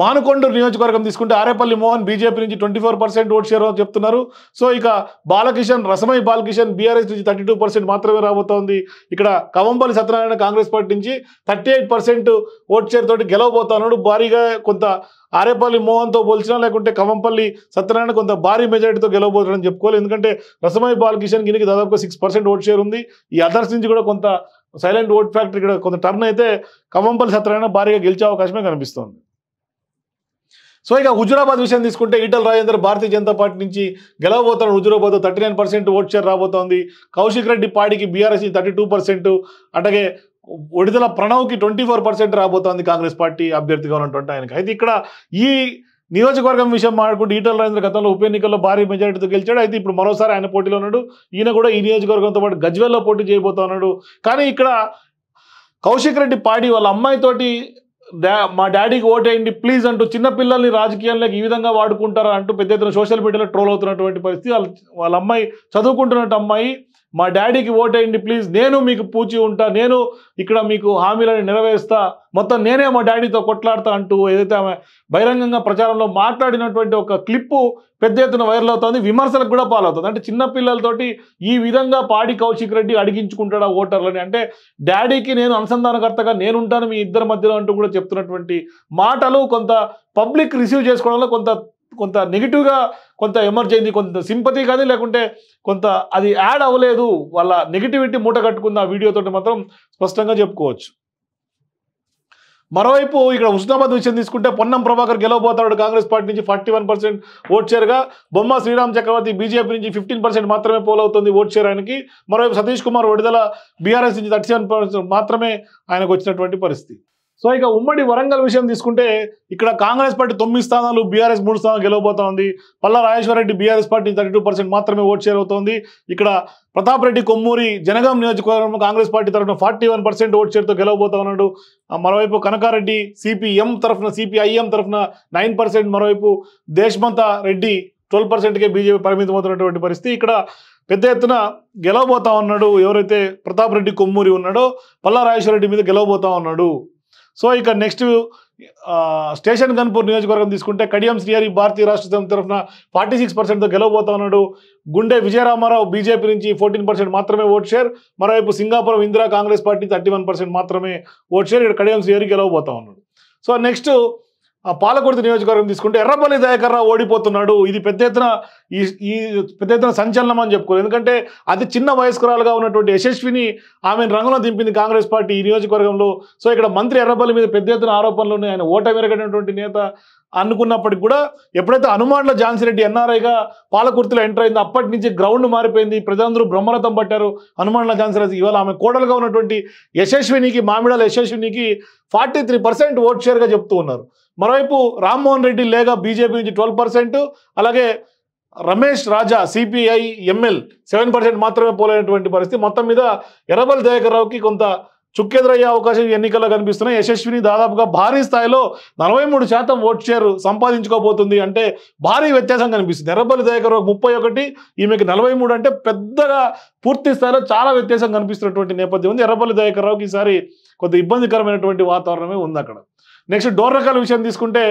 మానుకొండూరు నియోజకవర్గం తీసుకుంటే ఆరేపల్లి మోహన్ బీజేపీ నుంచి twenty four percent vote share చెప్తున్నారు సో ఇక బాలకిషన్ రసమై బాలకిషన్ బీఆర్ఎస్ నుంచి థర్టీ టూ పర్సెంట్ మాత్రమే రాబోతోంది ఇక్కడ కవంపల్లి సత్యనారాయణ కాంగ్రెస్ పార్టీ నుంచి thirty eight percent vote share తోటి గెలవబోతున్నాడు భారీగా కొంత ఆరేపల్లి మోహన్తో పోల్చినా లేకుంటే కవంపల్లి సత్యనారాయణ కొంత భారీ మెజారిటీతో గెలవబోతున్నాడని చెప్పుకోవాలి ఎందుకంటే రసమై బాలకిషన్ గినికి దాదాపుగా సిక్స్ పర్సెంట్ ఓట్ షేర్ ఉంది ఈ అదర్స్ నుంచి కూడా కొంత సైలెంట్ ఓట్ ఫ్యాక్టరీ ఇక్కడ కొంత టర్న్ అయితే కవంపల్లి సత్యనారాయణ భారీగా గెలిచే అవకాశమే కనిపిస్తోంది సో ఇక హుజురాబాద్ విషయం తీసుకుంటే ఈటల రాజేందర్ భారతీయ జనతా పార్టీ నుంచి గెలవబోతున్నాడు Huzurabad thirty nine percent vote share రాబోతోంది కౌశిక్ రెడ్డి పార్టీకి బీఆర్ఎస్ థర్టీ టూ పర్సెంట్ అట్లాగే ఒడిదల ప్రణవ్కి ట్వంటీ ఫోర్ పర్సెంట్ రాబోతోంది కాంగ్రెస్ పార్టీ అభ్యర్థిగా ఉన్నటువంటి ఆయనకి అయితే ఇక్కడ ఈ నియోజకవర్గం విషయం మాట్లాడుకుంటే ఈటల రాజేంద్ర గతంలో ఉప ఎన్నికల్లో భారీ మెజారిటీతో గెలిచాడు అయితే ఇప్పుడు మరోసారి ఆయన పోటీలో ఉన్నాడు ఈయన కూడా ఈ నియోజకవర్గంతో పాటు గజ్వేల్లో పోటీ చేయబోతున్నాడు కానీ ఇక్కడ కౌశిక్ రెడ్డి పాడి వాళ్ళ అమ్మాయితోటి మా డాడీకి ఓటేయండి ప్లీజ్ అంటూ చిన్నపిల్లల్ని రాజకీయాల్లోకి ఈ విధంగా వాడుకుంటారా అంటూ పెద్ద ఎత్తున సోషల్ మీడియాలో ట్రోల్ అవుతున్నటువంటి పరిస్థితి వాళ్ళ వాళ్ళ అమ్మాయి చదువుకుంటున్నట్టు అమ్మాయి మా డాడీకి ఓటేయండి ప్లీజ్ నేను మీకు పూచి ఉంటా నేను ఇక్కడ మీకు హామీలను నెరవేరుస్తా మొత్తం నేనే మా డాడీతో కొట్లాడతా అంటూ ఏదైతే ఆమె బహిరంగంగా ప్రచారంలో మాట్లాడినటువంటి ఒక క్లిప్పు పెద్ద ఎత్తున వైరల్ అవుతుంది విమర్శలకు కూడా పాలవుతుంది అంటే చిన్నపిల్లలతోటి ఈ విధంగా పాడి కౌశిక్ రెడ్డి అడిగించుకుంటాడా ఓటర్లని అంటే డాడీకి నేను అనుసంధానకర్తగా నేనుంటాను మీ ఇద్దరి మధ్యలో అంటూ కూడా చెప్తున్నటువంటి మాటలు కొంత పబ్లిక్ రిసీవ్ చేసుకోవడంలో కొంత కొంత నెగిటివ్గా కొంత అయింది కొంత సింపతి కానీ లేకుంటే కొంత అది యాడ్ అవ్వలేదు వాళ్ళ నెగిటివిటీ మూట కట్టుకున్న ఆ వీడియోతో మాత్రం స్పష్టంగా చెప్పుకోవచ్చు మరోవైపు ఇక్కడ ఉస్నాబాద్ విషయం తీసుకుంటే పొన్నం ప్రభాకర్ గెలవబోతాడు కాంగ్రెస్ పార్టీ నుంచి ఫార్టీ వన్ పర్సెంట్ ఓట్ షేర్గా బొమ్మ శ్రీరామ్ చక్రవర్తి బీజేపీ నుంచి ఫిఫ్టీన్ పర్సెంట్ మాత్రమే అవుతుంది ఓట్ షేర్ ఆయనకి మరోవైపు సతీష్ కుమార్ విడుదల బీఆర్ఎస్ నుంచి థర్టీ మాత్రమే ఆయనకు వచ్చినటువంటి పరిస్థితి సో ఇక ఉమ్మడి వరంగల్ విషయం తీసుకుంటే ఇక్కడ కాంగ్రెస్ పార్టీ తొమ్మిది స్థానాలు బీఆర్ఎస్ మూడు స్థానాలు గెలవబోతోంది Palla Rajeshwar Reddy BRS party thirty మాత్రమే ఓట్ షేర్ అవుతోంది ఇక్కడ ప్రతాప్ రెడ్డి కొమ్మూరి జనగాం నియోజకవర్గం కాంగ్రెస్ పార్టీ తరఫున ఫార్టీ వన్ పర్సెంట్ ఓట్ షేర్తో గెలవబోతా ఉన్నాడు మరోవైపు కనకారెడ్డి సిపిఎం తరఫున సిపిఐఎం తరఫున నైన్ పర్సెంట్ మరోవైపు దేశ్మంత రెడ్డి ట్వెల్వ్ పర్సెంట్కే బీజేపీ పరిమితం అవుతున్నటువంటి పరిస్థితి ఇక్కడ పెద్ద ఎత్తున గెలవబోతా ఉన్నాడు ఎవరైతే ప్రతాప్ రెడ్డి కొమ్మూరి ఉన్నాడో పల్లా రెడ్డి మీద గెలవబోతా ఉన్నాడు సో ఇక నెక్స్ట్ స్టేషన్ గన్పూర్ నియోజకవర్గం తీసుకుంటే కడియం శ్రీహరి భారతీయ రాష్ట్ర సమితి తరఫున ఫార్టీ సిక్స్ పర్సెంట్తో గెలవబోతా ఉన్నాడు గుండె విజయరామారావు బీజేపీ నుంచి ఫోర్టీన్ పర్సెంట్ మాత్రమే ఓట్ షేర్ మరోవైపు సింగాపురం ఇందిరా కాంగ్రెస్ పార్టీ థర్టీ మాత్రమే ఓట్ షేర్ ఇక్కడ కడియం శ్రీహరి గెలవబోతా ఉన్నాడు సో నెక్స్ట్ ఆ పాలకుర్తి నియోజకవర్గం తీసుకుంటే ఎర్రపల్లి దయాకర్ రావు ఓడిపోతున్నాడు ఇది పెద్ద ఎత్తున ఈ ఈ పెద్ద ఎత్తున సంచలనం అని చెప్పుకోవాలి ఎందుకంటే అది చిన్న వయస్కురాలుగా ఉన్నటువంటి యశస్విని ఆమెను రంగులో దింపింది కాంగ్రెస్ పార్టీ ఈ నియోజకవర్గంలో సో ఇక్కడ మంత్రి ఎర్రపల్లి మీద పెద్ద ఎత్తున ఆరోపణలు ఉన్నాయి ఆయన ఓటమిరగనటువంటి నేత అనుకున్నప్పటికి కూడా ఎప్పుడైతే హనుమాన్ల ఝాన్సీ రెడ్డి ఎన్ఆర్ఐగా పాలకుర్తిలో ఎంటర్ అయింది అప్పటి నుంచి గ్రౌండ్ మారిపోయింది ప్రజలందరూ బ్రహ్మరథం పట్టారు హనుమాన్ల ఝాన్సీ రెడ్డి ఇవాళ ఆమె కోడలుగా ఉన్నటువంటి యశస్వినికి మామిడాల యశస్వినికి ఫార్టీ త్రీ పర్సెంట్ ఓట్ షేర్గా చెప్తూ ఉన్నారు మరోవైపు రామ్మోహన్ రెడ్డి లేక బీజేపీ నుంచి ట్వెల్వ్ పర్సెంట్ అలాగే Ramesh Raja CPI ML seven percent మాత్రమే పోలేనటువంటి పరిస్థితి మొత్తం మీద ఎర్రబల్ దయాకర్రావుకి కొంత చుక్కెదురయ్యే అవకాశం ఎన్నికల్లో కనిపిస్తున్నాయి యశస్విని దాదాపుగా భారీ స్థాయిలో నలభై మూడు శాతం ఓట్ షేర్ సంపాదించుకోబోతుంది అంటే భారీ వ్యత్యాసం కనిపిస్తుంది ఎర్రబల్లి దయాకర్ ముప్పై ఒకటి ఈమెకి నలభై మూడు అంటే పెద్దగా పూర్తి స్థాయిలో చాలా వ్యత్యాసం కనిపిస్తున్నటువంటి నేపథ్యం ఉంది ఎర్రబల్లి దయాకర్రావుకి ఈసారి కొంత ఇబ్బందికరమైనటువంటి వాతావరణమే ఉంది అక్కడ నెక్స్ట్ డోర్ రకాల విషయం తీసుకుంటే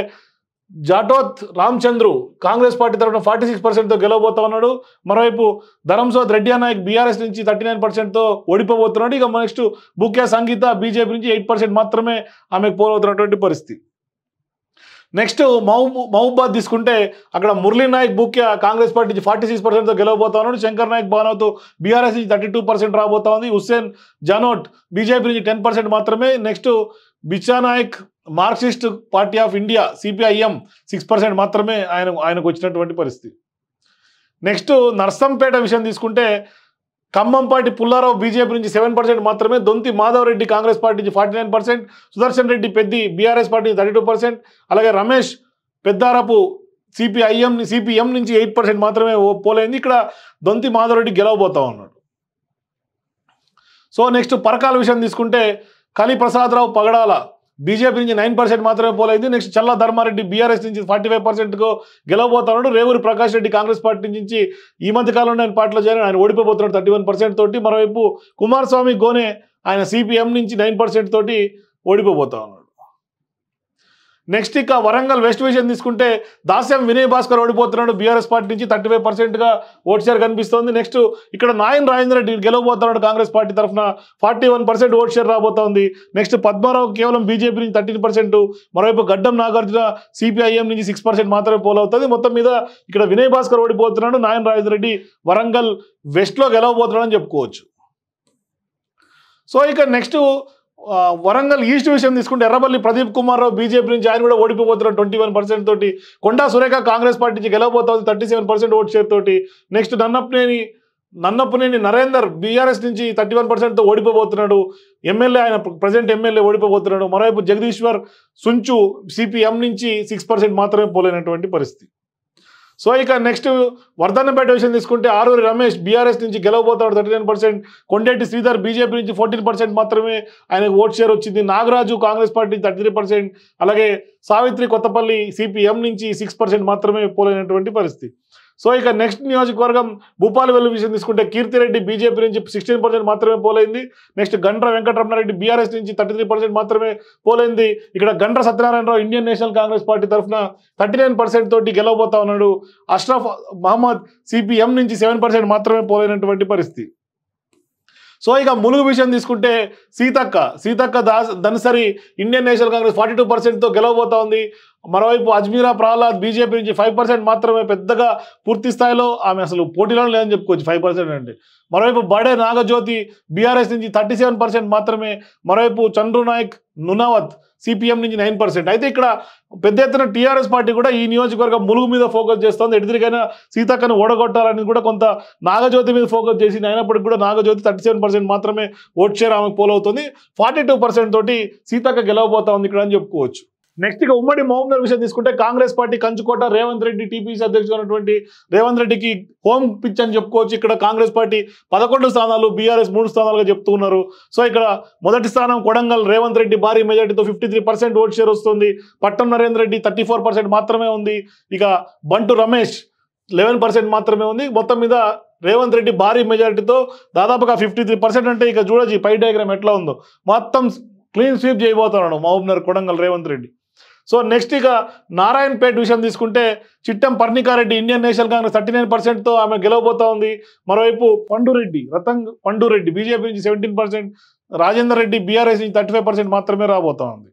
జాటోత్ రామచంద్రు కాంగ్రెస్ పార్టీ తరఫున ఫార్టీ సిక్స్ పర్సెంట్తో గెలవబోతా ఉన్నాడు మరోవైపు ధరంసోత్ రెడ్డి నాయక్ బీఆర్ఎస్ నుంచి థర్టీ నైన్ పర్సెంట్తో ఓడిపోబోతున్నాడు ఇక నెక్స్ట్ బుక్యా సంగీత బీజేపీ నుంచి ఎయిట్ పర్సెంట్ మాత్రమే ఆమెకు పోలవుతున్నటువంటి పరిస్థితి నెక్స్ట్ మహబూ మహబూబాద్ తీసుకుంటే అక్కడ మురళీ నాయక్ బుక్యా కాంగ్రెస్ పార్టీ నుంచి ఫార్టీ సిక్స్ పర్సెంట్తో గెలవబోతా ఉన్నాడు శంకర్ నాయక్ భానోతో బీఆర్ఎస్ నుంచి థర్టీ టూ పర్సెంట్ రాబోతా ఉంది హుస్సేన్ జనోట్ బీజేపీ నుంచి టెన్ పర్సెంట్ మాత్రమే next బిచానాయక్ Marxist Party of India CPIM six percent మాత్రమే ఆయన ఆయనకు వచ్చినటువంటి పరిస్థితి నెక్స్ట్ నర్సంపేట విషయం తీసుకుంటే ఖమ్మం పార్టీ పుల్లారావు బీజేపీ నుంచి సెవెన్ పర్సెంట్ మాత్రమే దొంతి మాధవరెడ్డి కాంగ్రెస్ పార్టీ నుంచి forty nine percent Sudarshan Reddy Peddi BRS party thirty two percent అలాగే రమేష్ పెద్దారపు సిపిఐఎం సిపిఎం నుంచి ఎయిట్ పర్సెంట్ మాత్రమే పోలైంది ఇక్కడ దొంతి మాధవరెడ్డి గెలవబోతా ఉన్నాడు సో నెక్స్ట్ పరకాల విషయం తీసుకుంటే కలిప్రసాదరావు పగడాల బీజేపీ నుంచి నైన్ పర్సెంట్ మాత్రమే పోలైంది నెక్స్ట్ చల్ల ధర్మారెడ్డి బీఆర్ఎస్ నుంచి ఫార్టీ ఫైవ్ పర్సెంట్కు గెలవబోతున్నాడు రేవూరి ప్రకాష్ రెడ్డి కాంగ్రెస్ పార్టీ నుంచి ఈ మధ్య కాలంలో ఆయన పార్టీలో చేరిన ఆయన ఓడిపోతున్నాడు థర్టీ వన్ పర్సెంట్ తోటి మరోవైపు కుమారస్వామి గోనే ఆయన సిపిఎం నుంచి నైన్ పర్సెంట్ తోటి ఓడిపోబోతా ఉన్నాడు నెక్స్ట్ ఇక వరంగల్ వెస్ట్ విజయం తీసుకుంటే దాస్యం వినయ్ భాస్కర్ ఓడిపోతున్నాడు బీఆర్ఎస్ పార్టీ నుంచి థర్టీ ఫైవ్ పర్సెంట్గా ఓట్ షేర్ కనిపిస్తోంది నెక్స్ట్ ఇక్కడ నాయన్ రాజేంద్ర రెడ్డి గెలవబోతున్నాడు కాంగ్రెస్ పార్టీ తరఫున forty one percent vote share రాబోతోంది నెక్స్ట్ పద్మారావు కేవలం బీజేపీ నుంచి థర్టీన్ పర్సెంట్ మరోవైపు గడ్డం నాగార్జున సిపిఐఎం నుంచి సిక్స్ పర్సెంట్ మాత్రమే పోలవుతుంది మొత్తం మీద ఇక్కడ వినయ్ భాస్కర్ ఓడిపోతున్నాడు నాయన్ రాజేంద్ర రెడ్డి వరంగల్ వెస్ట్లో గెలవబోతున్నాడు అని చెప్పుకోవచ్చు సో ఇక నెక్స్ట్ వరంగల్ ఈస్ట్ విషయం తీసుకుంటే ఎర్రబల్లి ప్రదీప్ కుమార్ రావు బీజేపీ నుంచి ఆయన కూడా ఓడిపోతున్నారు ట్వంటీ వన్ పర్సెంట్ తోటి కొండా సురేఖ కాంగ్రెస్ పార్టీ నుంచి thirty seven percent vote share తోటి నెక్స్ట్ నన్నప్పనేని నన్నప్పనేని నరేందర్ బీఆర్ఎస్ నుంచి థర్టీ వన్ పర్సెంట్తో ఓడిపోబోతున్నాడు ఎమ్మెల్యే ఆయన ప్రజెంట్ ఎమ్మెల్యే ఓడిపోబోతున్నాడు మరోవైపు జగదీశ్వర్ సుంచు సిపిఎం నుంచి సిక్స్ మాత్రమే పోలేనటువంటి పరిస్థితి సో ఇక నెక్స్ట్ వర్ధన్నపేట విషయం తీసుకుంటే ఆరూరి రమేష్ బీఆర్ఎస్ నుంచి గెలవబోతాడు thirty nine percent Kondeti Sridhar BJP నుంచి ఫోర్టీన్ పర్సెంట్ మాత్రమే ఆయనకు ఓట్ షేర్ వచ్చింది Nagaraju Congress party thirty three percent అలాగే సావిత్రి కొత్తపల్లి సిపిఎం నుంచి సిక్స్ పర్సెంట్ మాత్రమే పోలైనటువంటి పరిస్థితి సో ఇక నెక్స్ట్ నియోజకవర్గం భూపాలవెల్లి విషయం తీసుకుంటే కీర్తిరెడ్డి బీజేపీ నుంచి సిక్స్టీన్ పర్సెంట్ మాత్రమే పోలైంది నెక్స్ట్ గండ్ర వెంకటరమణారెడ్డి బీఆర్ఎస్ నుంచి థర్టీ మాత్రమే పోలైంది ఇక్కడ Gandra Satyanarayana Rao Indian national Congress party తరఫున థర్టీ నైన్ తోటి గెలవబోతా ఉన్నాడు అష్రఫ్ మహమ్మద్ సిపిఎం నుంచి సెవెన్ మాత్రమే పోలైనటువంటి పరిస్థితి సో ఇక ములుగు విషయం తీసుకుంటే Seethakka Seethakka Das Dansari Indian national Congress forty two పర్సెంట్తో గెలవబోతా ఉంది మరోవైపు అజ్మీరా ప్రహ్లాద్ బీజేపీ నుంచి ఫైవ్ పర్సెంట్ మాత్రమే పెద్దగా పూర్తి స్థాయిలో ఆమె అసలు పోటీలో లేదని చెప్పుకోవచ్చు ఫైవ్ పర్సెంట్ అంటే మరోవైపు బడే నాగజ్యోతి బీఆర్ఎస్ నుంచి థర్టీ సెవెన్ పర్సెంట్ మాత్రమే మరోవైపు చంద్రు నాయక్ నునావత్ సిపిఎం నుంచి నైన్ పర్సెంట్ అయితే ఇక్కడ పెద్ద ఎత్తున టీఆర్ఎస్ పార్టీ కూడా ఈ నియోజకవర్గం ములుగు మీద ఫోకస్ చేస్తోంది ఎడిదిరికైనా సీతక్కను ఓడగొట్టాలని కూడా కొంత నాగజ్యోతి మీద ఫోకస్ చేసి అయినప్పటికీ కూడా నాగజ్యోతి థర్టీ మాత్రమే ఓట్ షేర్ ఆమెకు పోలవుతుంది ఫార్టీ తోటి సీతక్క గెలవబోతా ఉంది ఇక్కడ అని చెప్పుకోవచ్చు నెక్స్ట్ ఇక ఉమ్మడి మహబూబ్నగర్ విషయం తీసుకుంటే కాంగ్రెస్ పార్టీ కంచుకోట రేవంత్ రెడ్డి టీపీసీ అయినటువంటి రేవంత్ రెడ్డికి హోమ్ పిచ్ అని చెప్పుకోవచ్చు ఇక్కడ కాంగ్రెస్ పార్టీ పదకొండు స్థానాలు బీఆర్ఎస్ మూడు స్థానాలుగా చెప్తున్నారు సో ఇక్కడ మొదటి స్థానం కొడంగల్ రేవంత్ రెడ్డి భారీ మెజార్టీతో fifty three percent vote share వస్తుంది పట్టం నరేందర్ రెడ్డి థర్టీ మాత్రమే ఉంది ఇక బంటు రమేష్ లెవెన్ పర్సెంట్ మాత్రమే ఉంది మొత్తం మీద రేవంత్ రెడ్డి భారీ మెజారిటీతో దాదాపుగా ఫిఫ్టీ అంటే ఇక చూడజీ పై డయాగ్రామ్ ఎట్లా ఉందో మొత్తం క్లీన్ స్వీప్ చేయబోతున్నాడు నగర్ కొడంగల్ రేవంత్ రెడ్డి సో నెక్స్ట్ ఇక నారాయణపేట విషయం తీసుకుంటే Chittem Parnika Reddy Indian national Congress thirty nine పర్సెంట్తో ఆమె గెలవబోతా ఉంది మరోవైపు పండురెడ్డి రతన్ పండురెడ్డి బీజేపీ నుంచి seventeen percent Rajender Reddy BRS నుంచి థర్టీ మాత్రమే రాబోతా ఉంది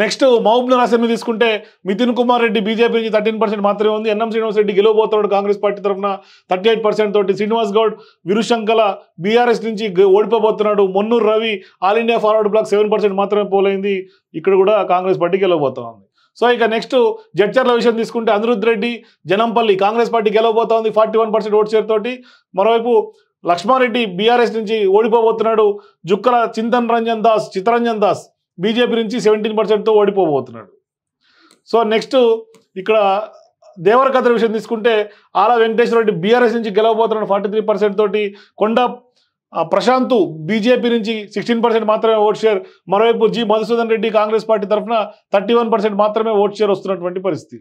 నెక్స్ట్ మహబూబ్నగర్ అసెంబ్లీ తీసుకుంటే మితిన్ కుమార్ రెడ్డి బీజేపీ నుంచి థర్టీన్ పర్సెంట్ మాత్రమే ఉంది ఎన్ఎం శ్రీనివాస్ రెడ్డి గెలవబోతున్నాడు కాంగ్రెస్ పార్టీ తరఫున థర్టీ ఎయిట్ పర్సెంట్ తోటి శ్రీనివాస్ గౌడ్ విరుశంకల బీఆర్ఎస్ నుంచి ఓడిపోబోతున్నాడు Mannuru Ravi All India Forward Bloc seven percent మాత్రమే పోలైంది ఇక్కడ కూడా కాంగ్రెస్ పార్టీ గెలవబోతోంది సో ఇక నెక్స్ట్ జడ్చర్ల విషయం తీసుకుంటే అనిరుద్ రెడ్డి జనంపల్లి కాంగ్రెస్ పార్టీ గెలవబోతోంది forty one percent vote share తోటి మరోవైపు లక్ష్మారెడ్డి బీఆర్ఎస్ నుంచి ఓడిపోబోతున్నాడు జుక్కల చింతన్ రంజన్ దాస్ చిత్తరంజన్ దాస్ బీజేపీ నుంచి సెవెంటీన్ పర్సెంట్తో ఓడిపోబోతున్నాడు సో నెక్స్ట్ ఇక్కడ దేవరకథ విషయం తీసుకుంటే ఆలా వెంకటేశ్వర రెడ్డి బీఆర్ఎస్ నుంచి గెలవబోతున్నాడు ఫార్టీ త్రీ పర్సెంట్ తోటి కొండ ప్రశాంత్ బీజేపీ నుంచి సిక్స్టీన్ పర్సెంట్ మాత్రమే ఓట్ షేర్ మరోవైపు జి మధుసూదన్ రెడ్డి కాంగ్రెస్ పార్టీ తరఫున థర్టీ మాత్రమే ఓట్ షేర్ వస్తున్నటువంటి పరిస్థితి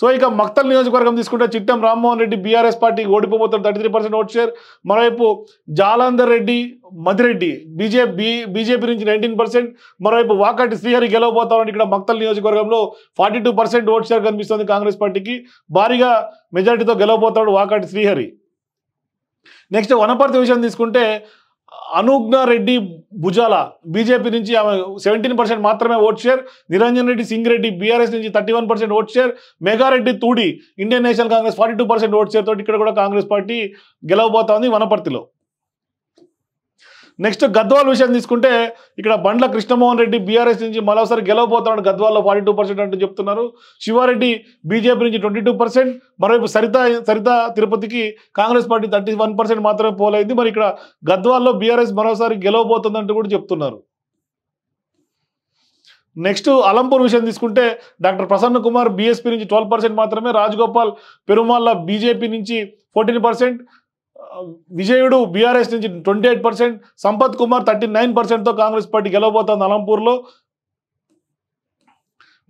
సో ఇక మక్తల్ నియోజకవర్గం తీసుకుంటే చిట్టం రామ్మోహన్ రెడ్డి బీఆర్ఎస్ పార్టీ ఓడిపోతాడు thirty three percent vote share మరోవైపు జాలంధర్ రెడ్డి మదిరెడ్డి బీజేపీ బీజేపీ నుంచి నైన్టీన్ పర్సెంట్ మరోవైపు వాకాటి శ్రీహరి గెలవబోతామని ఇక్కడ మక్తల్ నియోజకవర్గంలో forty two percent vote share కనిపిస్తుంది కాంగ్రెస్ పార్టీకి భారీగా మెజారిటీతో గెలవబోతాడు వాకాటి శ్రీహరి నెక్స్ట్ వనపర్తి విషయం తీసుకుంటే రెడ్డి భుజాల బీజేపీ నుంచి ఆమె సెవెంటీన్ పర్సెంట్ మాత్రమే vote share Niranjan Reddy Singh Reddy BRS నుంచి thirty one percent vote share Megha Reddy Tudi Indian national Congress forty two percent vote share తోటి ఇక్కడ కూడా కాంగ్రెస్ పార్టీ గెలవబోతోంది వనపర్తిలో నెక్స్ట్ గద్వాల్ విషయం తీసుకుంటే ఇక్కడ బండ్ల కృష్ణమోహన్ రెడ్డి బీఆర్ఎస్ నుంచి మరోసారి గెలవబోతున్నాడు గద్వాల్లో ఫార్టీ టూ పర్సెంట్ అంటూ చెప్తున్నారు శివారెడ్డి బీజేపీ నుంచి ట్వంటీ టూ పర్సెంట్ మరోవైపు సరిత సరిత తిరుపతికి Congress party thirty one percent మాత్రమే పోలైంది మరి ఇక్కడ గద్వాల్లో బీఆర్ఎస్ మరోసారి గెలవబోతుందంటూ కూడా చెప్తున్నారు నెక్స్ట్ అలంపూర్ విషయం తీసుకుంటే డాక్టర్ ప్రసన్న కుమార్ బీఎస్పీ నుంచి ట్వెల్వ్ పర్సెంట్ మాత్రమే రాజగోపాల్ పెరుమాళ్ళ బీజేపీ నుంచి ఫోర్టీన్ పర్సెంట్ విజయుడు బీఆర్ఎస్ నుంచి twenty eight percent Sampath Kumar thirty nine పర్సెంట్తో కాంగ్రెస్ పార్టీ గెలవబోతోంది అలంపూర్లో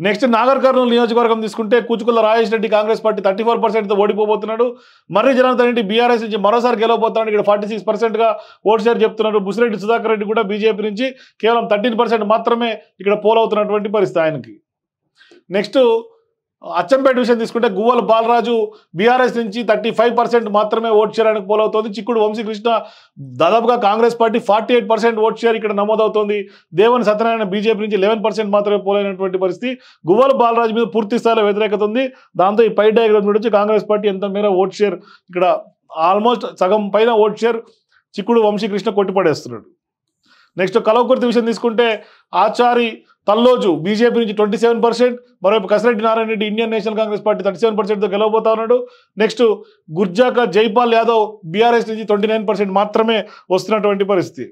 నెక్స్ట్ నాగర్ కర్నూలు నియోజకవర్గం తీసుకుంటే Kuchukulla Rajesh Reddy Congress party thirty four పర్సెంట్తో ఓడిపోబోతున్నాడు మర్రి జనార్దన్ రెడ్డి బీఆర్ఎస్ నుంచి మరోసారి గెలవబోతున్నాడు ఇక్కడ ఫార్టీ సిక్స్ పర్సెంట్గా ఓటు షేర్ చెప్తున్నారు బుసిరెడ్డి సుధాకర్ రెడ్డి కూడా బీజేపీ నుంచి కేవలం థర్టీన్ పర్సెంట్ మాత్రమే ఇక్కడ పోల్ అవుతున్నటువంటి పరిస్థితి ఆయనకి నెక్స్ట్ అచ్చంపేట విషయం తీసుకుంటే గువ్వల బాలరాజు బీఆర్ఎస్ నుంచి థర్టీ మాత్రమే ఓట్ చేయడానికి పోలవుతోంది చిక్కుడు వంశీకృష్ణ దాదాపుగా Congress party forty vote share ఇక్కడ నమోదవుతోంది దేవన్ సత్యనారాయణ బీజేపీ నుంచి లెవెన్ మాత్రమే పోలైనటువంటి పరిస్థితి గువ్వల బాలరాజు మీద పూర్తి స్థాయిలో వ్యతిరేకత ఉంది దాంతో ఈ పై డయాగ్రామ్ చూడొచ్చు కాంగ్రెస్ పార్టీ ఎంత మేర ఓట్ షేర్ ఇక్కడ ఆల్మోస్ట్ సగం పైన ఓట్ షేర్ చిక్కుడు వంశీకృష్ణ కొట్టిపడేస్తున్నాడు నెక్స్ట్ కలవకుర్తి విషయం తీసుకుంటే ఆచారి తల్లోజు బీజేపీ నుంచి ట్వంటీ సెవెన్ పర్సెంట్ మరోవైపు Kasireddy Narayana Reddy Indian national Congress party thirty seven పర్సెంట్తో గెలవబోతా ఉన్నాడు నెక్స్ట్ గుర్జాక జైపాల్ యాదవ్ బీఆర్ఎస్ నుంచి ట్వంటీ మాత్రమే వస్తున్నటువంటి పరిస్థితి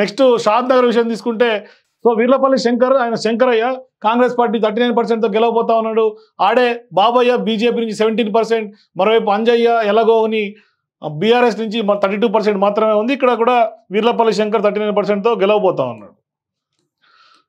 నెక్స్ట్ షాద్ నగర్ విషయం తీసుకుంటే సో వీర్లపల్లి శంకర్ ఆయన Shankaraiah Congress party thirty nine పర్సెంట్తో గెలవబోతా ఉన్నాడు ఆడే బాబయ్య బీజేపీ నుంచి సెవెంటీన్ పర్సెంట్ మరోవైపు అంజయ్య ఎలగోని బీఆర్ఎస్ నుంచి థర్టీ మాత్రమే ఉంది ఇక్కడ కూడా వీర్లపల్లి శంకర్ థర్టీ నైన్ పర్సెంట్తో గెలవబోతా ఉన్నాడు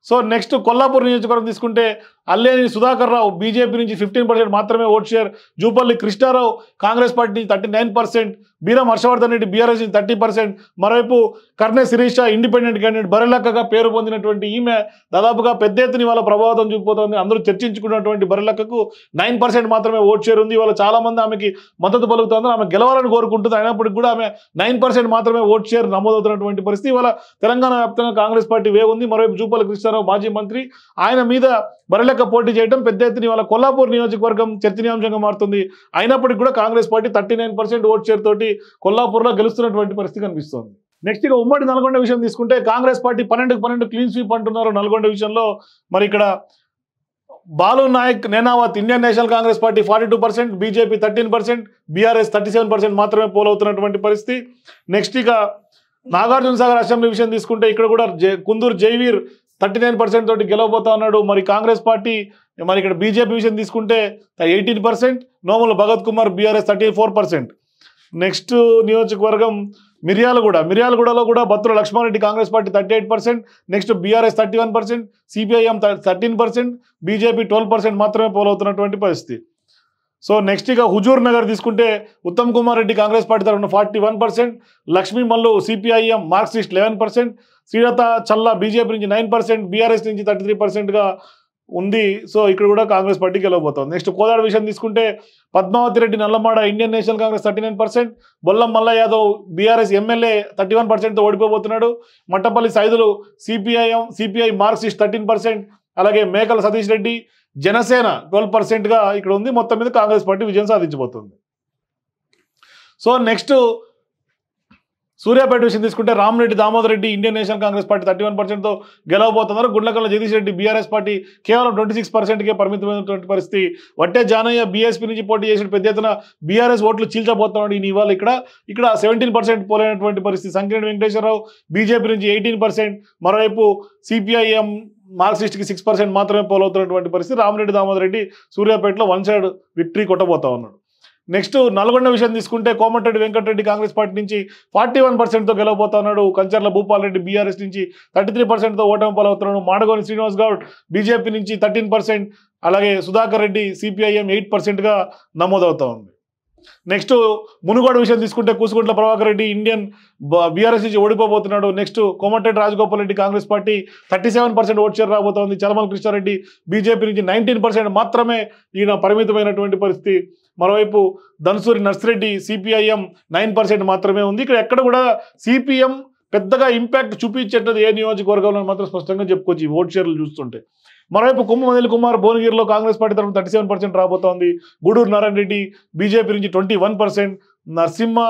సో నెక్స్ట్ కొల్లాపూర్ నియోజకవర్గం తీసుకుంటే అల్లేని సుధాకర్ రావు బీజేపీ నుంచి ఫిఫ్టీన్ పర్సెంట్ మాత్రమే vote share Jupally Krishna Rao Congress party నుంచి thirty nine percent Beeram Harshavardhan Reddy BRS నుంచి థర్టీ పర్సెంట్ మరోవైపు కర్ణ శిరీష ఇండిపెండెంట్ క్యాండిడేట్ బరిలక్కగా పేరు పొందినటువంటి ఈమె దాదాపుగా పెద్ద ఎత్తున ఇవాళ ప్రభావితం చూపిపోతుంది అందరూ చర్చించుకున్నటువంటి బరిలక్కకు నైన్ పర్సెంట్ మాత్రమే ఓట్ షేర్ ఉంది ఇవాళ చాలామంది ఆమెకి మద్దతు పలుకుతుంది ఆమె గెలవాలని కోరుకుంటుంది అయినప్పటికీ కూడా ఆమె నైన్ పర్సెంట్ మాత్రమే ఓట్ షేర్ నమోదవుతున్నటువంటి పరిస్థితి ఇవాళ తెలంగాణ వ్యాప్తంగా కాంగ్రెస్ పార్టీ వే ఉంది మరోవైపు జూపల్లి కృష్ణారావు మాజీ మంత్రి ఆయన మీద బరిలెక్క పోటీ చేయడం పెద్ద ఎత్తున ఇవాళ కొల్లాపూర్ నియోజకవర్గం చర్చనీయాంశంగా మారుతుంది అయినప్పటికీ కూడా Congress party thirty nine percent vote share తోటి కొల్లాపూర్లో గెలుస్తున్నటువంటి పరిస్థితి కనిపిస్తోంది నెక్స్ట్ ఇక ఉమ్మడి నల్గొండ విషయం తీసుకుంటే కాంగ్రెస్ పార్టీ పన్నెండుకు పన్నెండు క్లీన్ స్వీప్ అంటున్నారు నల్గొండ విషయంలో మరి ఇక్కడ Balu Nayak Nenavath Indian national Congress party forty two percent BJP thirteen percent BRS thirty seven percent మాత్రమే పోలవుతున్నటువంటి పరిస్థితి నెక్స్ట్ ఇక నాగార్జునసాగర్ అసెంబ్లీ విషయం తీసుకుంటే ఇక్కడ కూడా Kunduru Jaiveer thirty nine percent తోటి గెలవబోతా ఉన్నాడు మరి కాంగ్రెస్ పార్టీ మరి ఇక్కడ బీజేపీ విషయం తీసుకుంటే eighteen percent Nomula Bhagath Kumar BRS thirty four percent next నియోజకవర్గం మిర్యాలగూడ మిర్యాలగూడలో కూడా Bathula Laxma Reddy Congress party thirty eight percent next BRS thirty one percent CPIM thirteen percent BJP twelve percent మాత్రమే పోలవుతున్నటువంటి పరిస్థితి సో నెక్స్ట్ ఇక హుజూర్ నగర్ తీసుకుంటే ఉత్తమ్ కుమార్ రెడ్డి కాంగ్రెస్ పార్టీ తరఫున forty one percent Lakshmi Mallu CPIM Marxist eleven percent Srilatha Challa BJP నుంచి నైన్ పర్సెంట్ బీఆర్ఎస్ నుంచి థర్టీ త్రీ పర్సెంట్గా ఉంది సో ఇక్కడ కూడా కాంగ్రెస్ పార్టీ గెలవబోతోంది నెక్స్ట్ కోదాడ విషయం తీసుకుంటే Padmavathi Reddy Nallamada Indian national Congress thirty nine percent Bollam Malla Yadav BRS MLA thirty one పర్సెంట్తో ఓడిపోబోతున్నాడు Mattapalli Saidulu CPIM CPI Marxist thirteen percent అలాగే మేకల సతీష్ రెడ్డి జనసేన ట్వెల్వ్ పర్సెంట్గా ఇక్కడ ఉంది మొత్తం మీద కాంగ్రెస్ పార్టీ విజయం సాధించబోతుంది సో నెక్స్ట్ సూర్యాపేట విషయం తీసుకుంటే Ramareddy Damodar Reddy Indian national Congress party thirty one పర్సెంట్తో గెలవబోతున్నారు గుండ్లకల్ల జగదీష్ రెడ్డి బీఆర్ఎస్ పార్టీ కేవలం ట్వంటీ సిక్స్ పర్సెంట్కే పరిమితమైనటువంటి పరిస్థితి వట్టే జానయ్య బీఎస్పీ నుంచి పోటీ చేసిన పెద్ద ఎత్తున బీఆర్ఎస్ ఓట్లు చీల్చబోతున్నాడు ఈ ఇవాళ ఇక్కడ ఇక్కడ సెవెంటీన్ పర్సెంట్ పోలైనటువంటి పరిస్థితి సంకిరణ్ వెంకటేశ్వరరావు బీజేపీ నుంచి ఎయిటీన్ పర్సెంట్ మరోవైపు సిపిఐఎం మార్క్సిస్ట్కి సిక్స్ పర్సెంట్ మాత్రమే పోలవుతున్నటువంటి పరిస్థితి రామరెడ్డి దామోదర్ రెడ్డి సూర్యాపేటలో వన్ సైడ్ విక్టరీ కొట్టబోతా ఉన్నాడు నెక్స్ట్ నల్గొండ విషయం తీసుకుంటే కోమటిరెడ్డి వెంకటరెడ్డి కాంగ్రెస్ పార్టీ నుంచి ఫార్టీ వన్ పర్సెంట్తో గెలవబోతున్నాడు కంచర్ల భూపాల్ రెడ్డి బీఆర్ఎస్ నుంచి థర్టీ త్రీ పర్సెంట్తో ఓటమి పాలవుతున్నాడు మాడగోని శ్రీనివాస్ గౌడ్ బీజేపీ నుంచి థర్టీన్ పర్సెంట్ అలాగే సుధాకర్ రెడ్డి సిపిఐఎం ఎయిట్ పర్సెంట్గా నమోదవుతా ఉంది నెక్స్ట్ మునుగోడ విషయం తీసుకుంటే కూసుగుంట్ల ప్రభాకర్ రెడ్డి ఇండియన్ బీఆర్ఎస్ నుంచి ఓడిపోబోతున్నాడు next Komatireddy Rajagopal Reddy Congress party thirty seven percent vote share రాబోతోంది చలమల కృష్ణారెడ్డి బీజేపీ నుంచి నైన్టీన్ పర్సెంట్ మాత్రమే ఈయన పరిమితమైనటువంటి పరిస్థితి మరోవైపు Dhanusuri Narsireddy CPIM nine percent మాత్రమే ఉంది ఇక్కడ ఎక్కడ కూడా సిపిఎం పెద్దగా ఇంపాక్ట్ చూపించేటది ఏ నియోజకవర్గంలో మాత్రం స్పష్టంగా చెప్పుకోవచ్చు ఈ ఓట్ షేర్లు చూస్తుంటే మరోవైపు కుమ్మమదిల్ కుమార్ భువనగిరిలో కాంగ్రెస్ పార్టీ తరఫున థర్టీ సెవెన్ పర్సెంట్ రాబోతోంది గూడూరు నారాయణ రెడ్డి బీజేపీ నుంచి twenty one percent Narasimha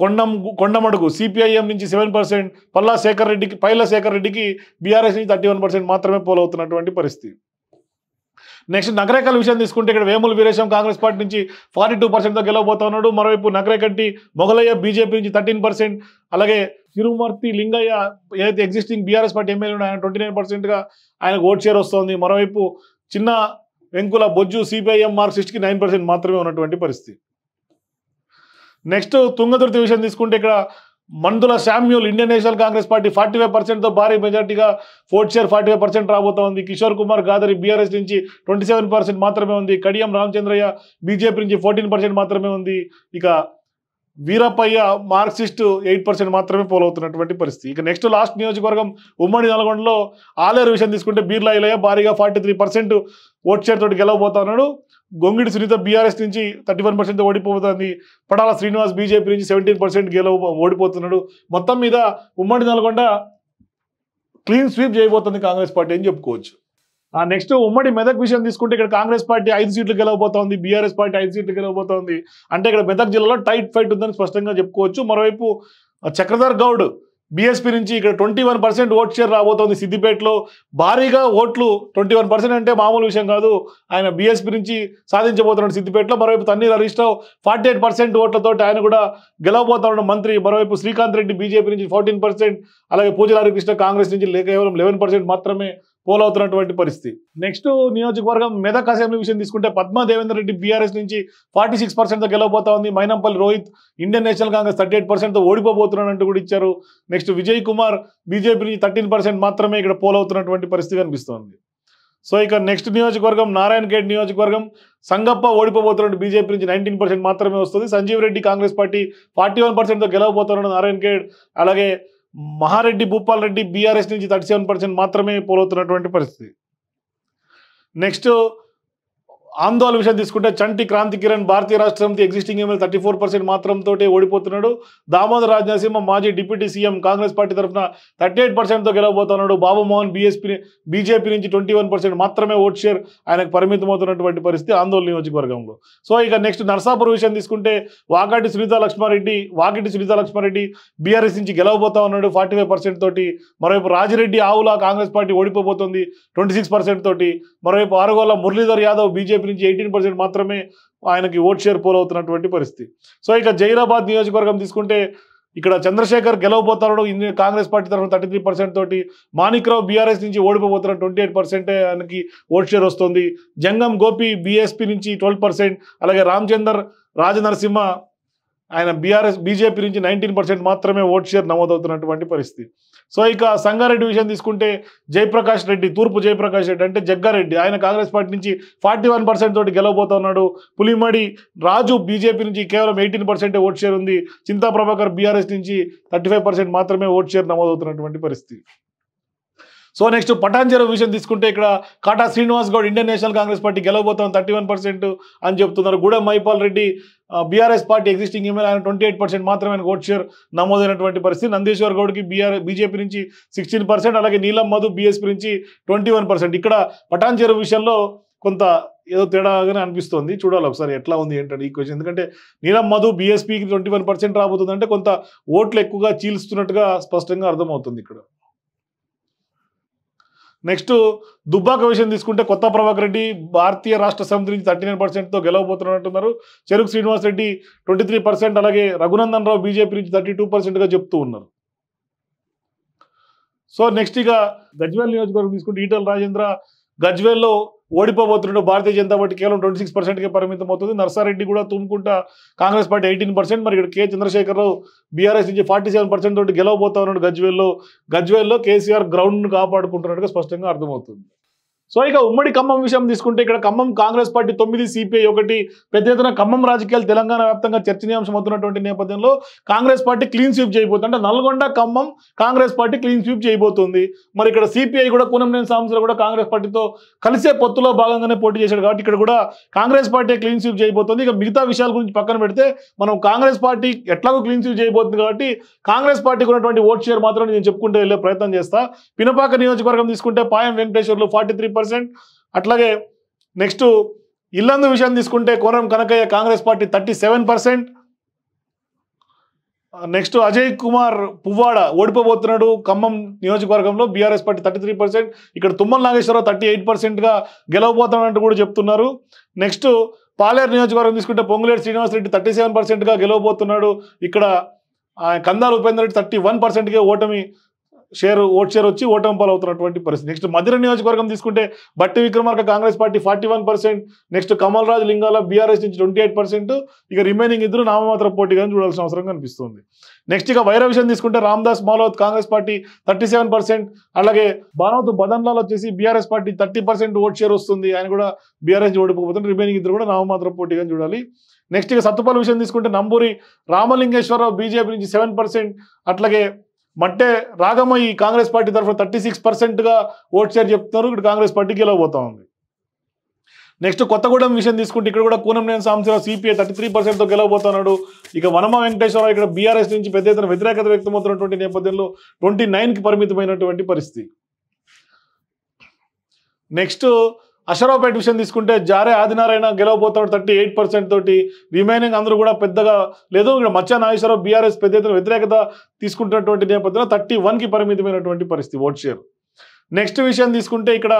Kondam Kondamadugu CPIM నుంచి సెవెన్ పర్సెంట్ పల్లా శేఖర్ రెడ్డికి పైల శేఖర్ రెడ్డికి బీఆర్ఎస్ నుంచి థర్టీ మాత్రమే పోలవుతున్నటువంటి పరిస్థితి నెక్స్ట్ నగరేకల్ విషయం తీసుకుంటే ఇక్కడ వేముల వీరేశం కాంగ్రెస్ పార్టీ నుంచి ఫార్టీ టూ పర్సెంట్తో గెలవబోతా ఉన్నాడు మరోవైపు నగరేకంటి మొగలయ్య బీజేపీ నుంచి థర్టీన్ పర్సెంట్ అలాగే తిరుమూర్తి లింగయ్య ఏదైతే ఎగ్జిస్టింగ్ బీఆర్ఎస్ పార్టీ ఎమ్మెల్యే ఉన్నాయో ఆయన ట్వంటీ నైన్ పర్సెంట్గా ఆయనకు ఓట్ షేర్ వస్తోంది మరోవైపు చిన్న వెంకుల బొజ్జు సిపిఐఎం మార్క్సిస్ట్కి నైన్ పర్సెంట్ మాత్రమే ఉన్నటువంటి పరిస్థితి నెక్స్ట్ తుంగదుర్తి విషయం తీసుకుంటే ఇక్కడ Mandula Samuel Indian national Congress party forty five పర్సెంట్తో భారీ మెజార్టీగా fourth share forty five percent రాబోతోంది కిషోర్ కుమార్ గాదరి బీఆర్ఎస్ నుంచి ట్వంటీ సెవెన్ పర్సెంట్ మాత్రమే ఉంది కడియం రామచంద్రయ్య బీజేపీ నుంచి ఫోర్టీన్ పర్సెంట్ మాత్రమే ఉంది ఇక వీరపయ్య మార్క్సిస్టు ఎయిట్ పర్సెంట్ మాత్రమే పోలవుతున్నటువంటి పరిస్థితి ఇక నెక్స్ట్ లాస్ట్ నియోజకవర్గం ఉమ్మడి నల్గొండలో ఆలేరు విషయం తీసుకుంటే బీర్లా ఇలయ్య భారీగా forty three percent vote share తోటి గెలవబోతున్నాడు గొంగిడి సునీత బీఆర్ఎస్ నుంచి థర్టీ వన్ పర్సెంట్ ఓడిపోతుంది పడాల శ్రీనివాస్ బీజేపీ నుంచి సెవెంటీన్ పర్సెంట్ గెలవ ఓడిపోతున్నాడు మొత్తం మీద ఉమ్మడి నల్గొండ క్లీన్ స్వీప్ చేయబోతుంది కాంగ్రెస్ పార్టీ అని చెప్పుకోవచ్చు నెక్స్ట్ ఉమ్మడి మెదక్ విషయం తీసుకుంటే ఇక్కడ కాంగ్రెస్ పార్టీ ఐదు సీట్లు గెలవబోతోంది బీఆర్ఎస్ పార్టీ ఐదు సీట్లు గెలవబోతోంది అంటే ఇక్కడ మెదక్ జిల్లాలో టైట్ ఫైట్ ఉందని స్పష్టంగా చెప్పుకోవచ్చు మరోవైపు చక్రధర్ గౌడ్ బీఎస్పీ నుంచి ఇక్కడ twenty one percent vote share రాబోతోంది సిద్దిపేటలో భారీగా ఓట్లు ట్వంటీ వన్ పర్సెంట్ అంటే మామూలు విషయం కాదు ఆయన బీఎస్పీ నుంచి సాధించబోతున్నాడు సిద్దిపేటలో మరోవైపు Thanneeru Harish Rao forty eight percent ఓట్లతో ఆయన కూడా గెలవబోతున్నాడు మంత్రి మరోవైపు శ్రీకాంత్ రెడ్డి బీజేపీ నుంచి ఫోర్టీన్ పర్సెంట్ అలాగే పూజల హరికృష్ణ కాంగ్రెస్ నుంచి కేవలం లెవెన్ పర్సెంట్ మాత్రమే పోలవుతున్నటువంటి పరిస్థితి నెక్స్ట్ నియోజకవర్గం మెదక్ అసెంబ్లీ విషయం తీసుకుంటే పద్మా దేవేందర్ రెడ్డి బీఆర్ఎస్ నుంచి ఫార్టీ సిక్స్ పర్సెంట్తో గెలవబోతా ఉంది Mynampally Rohit Indian national Congress thirty eight పర్సెంట్తో ఓడిపోబోతున్నానంటూ కూడా ఇచ్చారు నెక్స్ట్ విజయ్ కుమార్ బీజేపీ నుంచి థర్టీన్ పర్సెంట్ మాత్రమే ఇక్కడ పోలవుతున్నటువంటి పరిస్థితి కనిపిస్తోంది సో ఇక నెక్స్ట్ నియోజకవర్గం నారాయణ గేట్ నియోజకవర్గం సంగప్ప ఓడిపోబోతున్న బీజేపీ నుంచి నైన్టీన్ పర్సెంట్ మాత్రమే వస్తుంది Sanjeev Reddy Congress party forty one పర్సెంట్తో గెలవబోతున్నాడు నారాయణ గేట్ అలాగే మహారెడ్డి భూపాల్ రెడ్డి బీఆర్ఎస్ నుంచి థర్టీ మాత్రమే పోలవుతున్నటువంటి పరిస్థితి నెక్స్ట్ ఆందోళన విషయం తీసుకుంటే చంటి Kranti Kiran Bharatiya Rashtra Samithi existing MLA thirty four percent మాత్రంతో ఓడిపోతున్నాడు దామోదర్ రాజనాసింహ మాజీ డిప్యూటీ సీఎం కాంగ్రెస్ పార్టీ తరఫున థర్టీ ఎయిట్ పర్సెంట్తో గెలవబోతున్నాడు బాబుమోహన్ బీఎస్పీ బీజేపీ నుంచి ట్వంటీ మాత్రమే ఓట్ షేర్ ఆయనకు పరిమితమవుతున్నటువంటి పరిస్థితి ఆందోళన నియోజకవర్గంలో సో ఇక నెక్స్ట్ నర్సాపూర్ విషయం తీసుకుంటే వాకాటి సునీత లక్ష్మారెడ్డి వాకిటి సునీత లక్ష్మారెడ్డి బీఆర్ఎస్ నుంచి గెలవబోతా ఉన్నాడు ఫార్టీ ఫైవ్ పర్సెంట్ తోటి మరోవైపు రాజిరెడ్డి ఆవుల కాంగ్రెస్ పార్టీ ఓడిపోబోతుంది ట్వంటీ సిక్స్ పర్సెంట్ తోటి మరోవైపు ఆరుగోల మురళీధర్ యాదవ్ బీజేపీ బీజేపీ నుంచి ఎయిటీన్ పర్సెంట్ మాత్రమే ఆయనకి ఓట్ షేర్ అవుతున్నటువంటి పరిస్థితి సో ఇక జైరాబాద్ నియోజకవర్గం తీసుకుంటే ఇక్కడ చంద్రశేఖర్ గెలవబోతాడు కాంగ్రెస్ పార్టీ తరఫున థర్టీ త్రీ పర్సెంట్ తోటి మాణిక్రావు బీఆర్ఎస్ నుంచి ఓడిపోబోతున్న ట్వంటీ ఎయిట్ పర్సెంటే ఆయనకి ఓట్ షేర్ వస్తుంది జంగం గోపి బీఎస్పీ నుంచి ట్వెల్వ్ పర్సెంట్ అలాగే రామచందర్ రాజనరసింహ ఆయన బీఆర్ఎస్ బీజేపీ నుంచి నైన్టీన్ పర్సెంట్ మాత్రమే ఓట్ షేర్ నమోదవుతున్నటువంటి పరిస్థితి సో ఇక సంగారెడ్డి విషయం తీసుకుంటే జయప్రకాష్ రెడ్డి తూర్పు జయప్రకాష్ రెడ్డి అంటే జగ్గారెడ్డి ఆయన కాంగ్రెస్ పార్టీ నుంచి ఫార్టీ వన్ పర్సెంట్ తోటి గెలవబోతా ఉన్నాడు పులిమడి రాజు బీజేపీ నుంచి కేవలం ఎయిటీన్ పర్సెంటే ఓట్ షేర్ ఉంది చింతా ప్రభాకర్ బీఆర్ఎస్ నుంచి థర్టీ మాత్రమే ఓట్ షేర్ నమోదవుతున్నటువంటి పరిస్థితి సో నెక్స్ట్ పటాంజర విషయం తీసుకుంటే ఇక్కడ Kata Srinivas Goud Indian national Congress party గెలవబోతాం థర్టీ వన్ పర్సెంట్ అని చెప్తున్నారు Gudem Mahipal Reddy BRS party existing MLA ఆయన ట్వంటీ ఎయిట్ పర్సెంట్ మాత్రమే ఓట్ షేర్ నమోదైనటువంటి పరిస్థితి నందీశ్వర్ గౌడ్కి బీఆర్ బీజేపీ నుంచి సిక్స్టీన్ పర్సెంట్ అలాగే నీలం మధు బీఎస్పీ నుంచి ట్వంటీ వన్ పర్సెంట్ ఇక్కడ పటాన్ విషయంలో కొంత ఏదో తేడాగానే అనిపిస్తుంది చూడాలి ఒకసారి ఎట్లా ఉంది ఏంటంటే ఈ క్వశ్చన్ ఎందుకంటే నీలం మధు బీఎస్పీకి ట్వంటీ వన్ పర్సెంట్ రాబోతుందంటే కొంత ఓట్లు ఎక్కువగా చీల్స్తున్నట్టుగా స్పష్టంగా అర్థమవుతుంది ఇక్కడ నెక్స్ట్ దుబ్బాక విషయం తీసుకుంటే కొత్త ప్రభాకర్ రెడ్డి భారతీయ రాష్ట్ర సమితి నుంచి థర్టీ నైన్ పర్సెంట్తో గెలవబోతున్నట్టున్నారు Cheruku Srinivas Reddy twenty three percent అలాగే రఘునందన్ రావు బీజేపీ నుంచి థర్టీ టూ పర్సెంట్గా చెప్తూ ఉన్నారు సో నెక్స్ట్ ఇక గజ్వేల్ నియోజకవర్గం తీసుకుంటే ఈటల రాజేంద్ర గజ్వేల్లో ఓడిపోబోతుండే భారతీయ జనతా పార్టీ కేవలం ట్వంటీ సిక్స్ పర్సెంట్కే పరిమితం అవుతుంది నర్సారెడ్డి కూడా తుమ్ముకుంటా కాంగ్రెస్ పార్టీ ఎయిటీన్ పర్సెంట్ మరి ఇక్కడ కే చంద్రశేఖరరావు బీఆర్ఎస్ నుంచి ఫార్టీ సెవెన్ పర్సెంట్ తోటి గెలవబోతా ఉన్నాడు గజ్వేల్లో గజ్వేల్లో కేసీఆర్ గ్రౌండ్ను కాపాడుకుంటున్నట్టుగా స్పష్టంగా అర్థమవుతుంది సో ఇక ఉమ్మడి ఖమ్మం విషయం తీసుకుంటే ఇక్కడ ఖమ్మం కాంగ్రెస్ పార్టీ తొమ్మిది సిపిఐ ఒకటి పెద్ద ఎత్తున ఖమ్మం రాజకీయాలు తెలంగాణ వ్యాప్తంగా చర్చనీయాంశం అవుతున్నటువంటి నేపథ్యంలో కాంగ్రెస్ పార్టీ క్లీన్ స్వీప్ చేయబోతుంది అంటే Nalgonda Khammam Congress party clean sweep చేయబోతుంది మరి ఇక్కడ సిపిఐ కూడా కూనంనేని సాంసలు కూడా కాంగ్రెస్ పార్టీతో కలిసే పొత్తులో భాగంగానే పోటీ చేశాడు కాబట్టి ఇక్కడ కూడా కాంగ్రెస్ పార్టీ క్లీన్ స్వీప్ చేయబోతుంది ఇక మిగతా విషయాల గురించి పక్కన పెడితే మనం కాంగ్రెస్ పార్టీ ఎట్లాగో క్లీన్ స్వీప్ చేయబోతుంది కాబట్టి కాంగ్రెస్ పార్టీకి ఉన్నటువంటి ఓట్ షేర్ మాత్రం నేను చెప్పుకుంటూ వెళ్ళే ప్రయత్నం చేస్తా పినపాక నియోజకవర్గం తీసుకుంటే పాయం వెంకటేశ్వర్లు ఫార్టీ పర్సెంట్ అట్లాగే నెక్స్ట్ ఇల్లందు విషయం తీసుకుంటే Koram Kanakaiah Congress party thirty next Ajay Kumar Puvvada ఓడిపోబోతున్నాడు ఖమ్మం నియోజకవర్గంలో బీఆర్ఎస్ పార్టీ థర్టీ ఇక్కడ తుమ్మల నాగేశ్వరరావు థర్టీ ఎయిట్ పర్సెంట్గా గెలవబోతున్నాడంటూ కూడా చెప్తున్నారు నెక్స్ట్ పాలేరు నియోజకవర్గం తీసుకుంటే పొంగులేటి శ్రీనివాసరెడ్డి థర్టీ సెవెన్ పర్సెంట్గా గెలవబోతున్నాడు ఇక్కడ కందాల ఉపేందర్ రెడ్డి థర్టీ వన్ పర్సెంట్గా ఓటమి షేర్ ఓట్ షేర్ వచ్చి ఓటమి పాలవుతున్నటువంటి పరిస్థితి నెక్స్ట్ మధుర నియోజకవర్గం తీసుకుంటే Bhatti Vikramarka Congress party forty next Kamal Raj Lingala BRS నుంచి ట్వంటీ ఇక రిమైనింగ్ ఇద్దరు నామమాత్ర పోటీగా చూడాల్సిన అవసరం కనిపిస్తుంది నెక్స్ట్ ఇక వైర విషయం తీసుకుంటే Ramdas Maloth Congress party thirty అలాగే బదన్ బదన్లాల్ వచ్చేసి BRS party thirty vote share వస్తుంది ఆయన కూడా బీఆర్ఎస్ ఓడిపోతుంది రిమైనింగ్ ఇద్దరు కూడా నామమాత్ర పోటీగా చూడాలి నెక్స్ట్ ఇక సత్తుపాల విషయం తీసుకుంటే నంబూరి రామలింగేశ్వరరావు బీజేపీ నుంచి సెవెన్ అట్లాగే అంటే రాగమ్మ ఈ కాంగ్రెస్ పార్టీ తరఫున థర్టీ సిక్స్ పర్సెంట్గా ఓట్ షేర్ చెప్తున్నారు ఇక్కడ కాంగ్రెస్ పార్టీకి గెలవబోతా ఉంది నెక్స్ట్ కొత్తగూడెం విషయం తీసుకుంటే ఇక్కడ కూడా Kunamneni Sambasiva Rao CPI thirty three పర్సెంట్తో గెలవబోతున్నాడు ఇక వనమ వెంకటేశ్వరరావు ఇక్కడ బీఆర్ఎస్ నుంచి పెద్ద ఎత్తున వ్యతిరేకత వ్యక్తమవుతున్నటువంటి నేపథ్యంలో ట్వంటీ నైన్కి పరిమితమైనటువంటి పరిస్థితి నెక్స్ట్ అషరావుపేట విషయం తీసుకుంటే జారే ఆదినారాయణ గెలవబోతాడు థర్టీ ఎయిట్ పర్సెంట్ తోటి రిమైనింగ్ అందరూ కూడా పెద్దగా లేదు ఇక్కడ మత్స్య నాగేశ్వరరావు బీఆర్ఎస్ పెద్ద ఎత్తున వ్యతిరేకత తీసుకుంటున్నటువంటి నేపథ్యంలో థర్టీ వన్కి పరిమితమైనటువంటి పరిస్థితి ఓట్ షేర్ నెక్స్ట్ విషయం తీసుకుంటే ఇక్కడ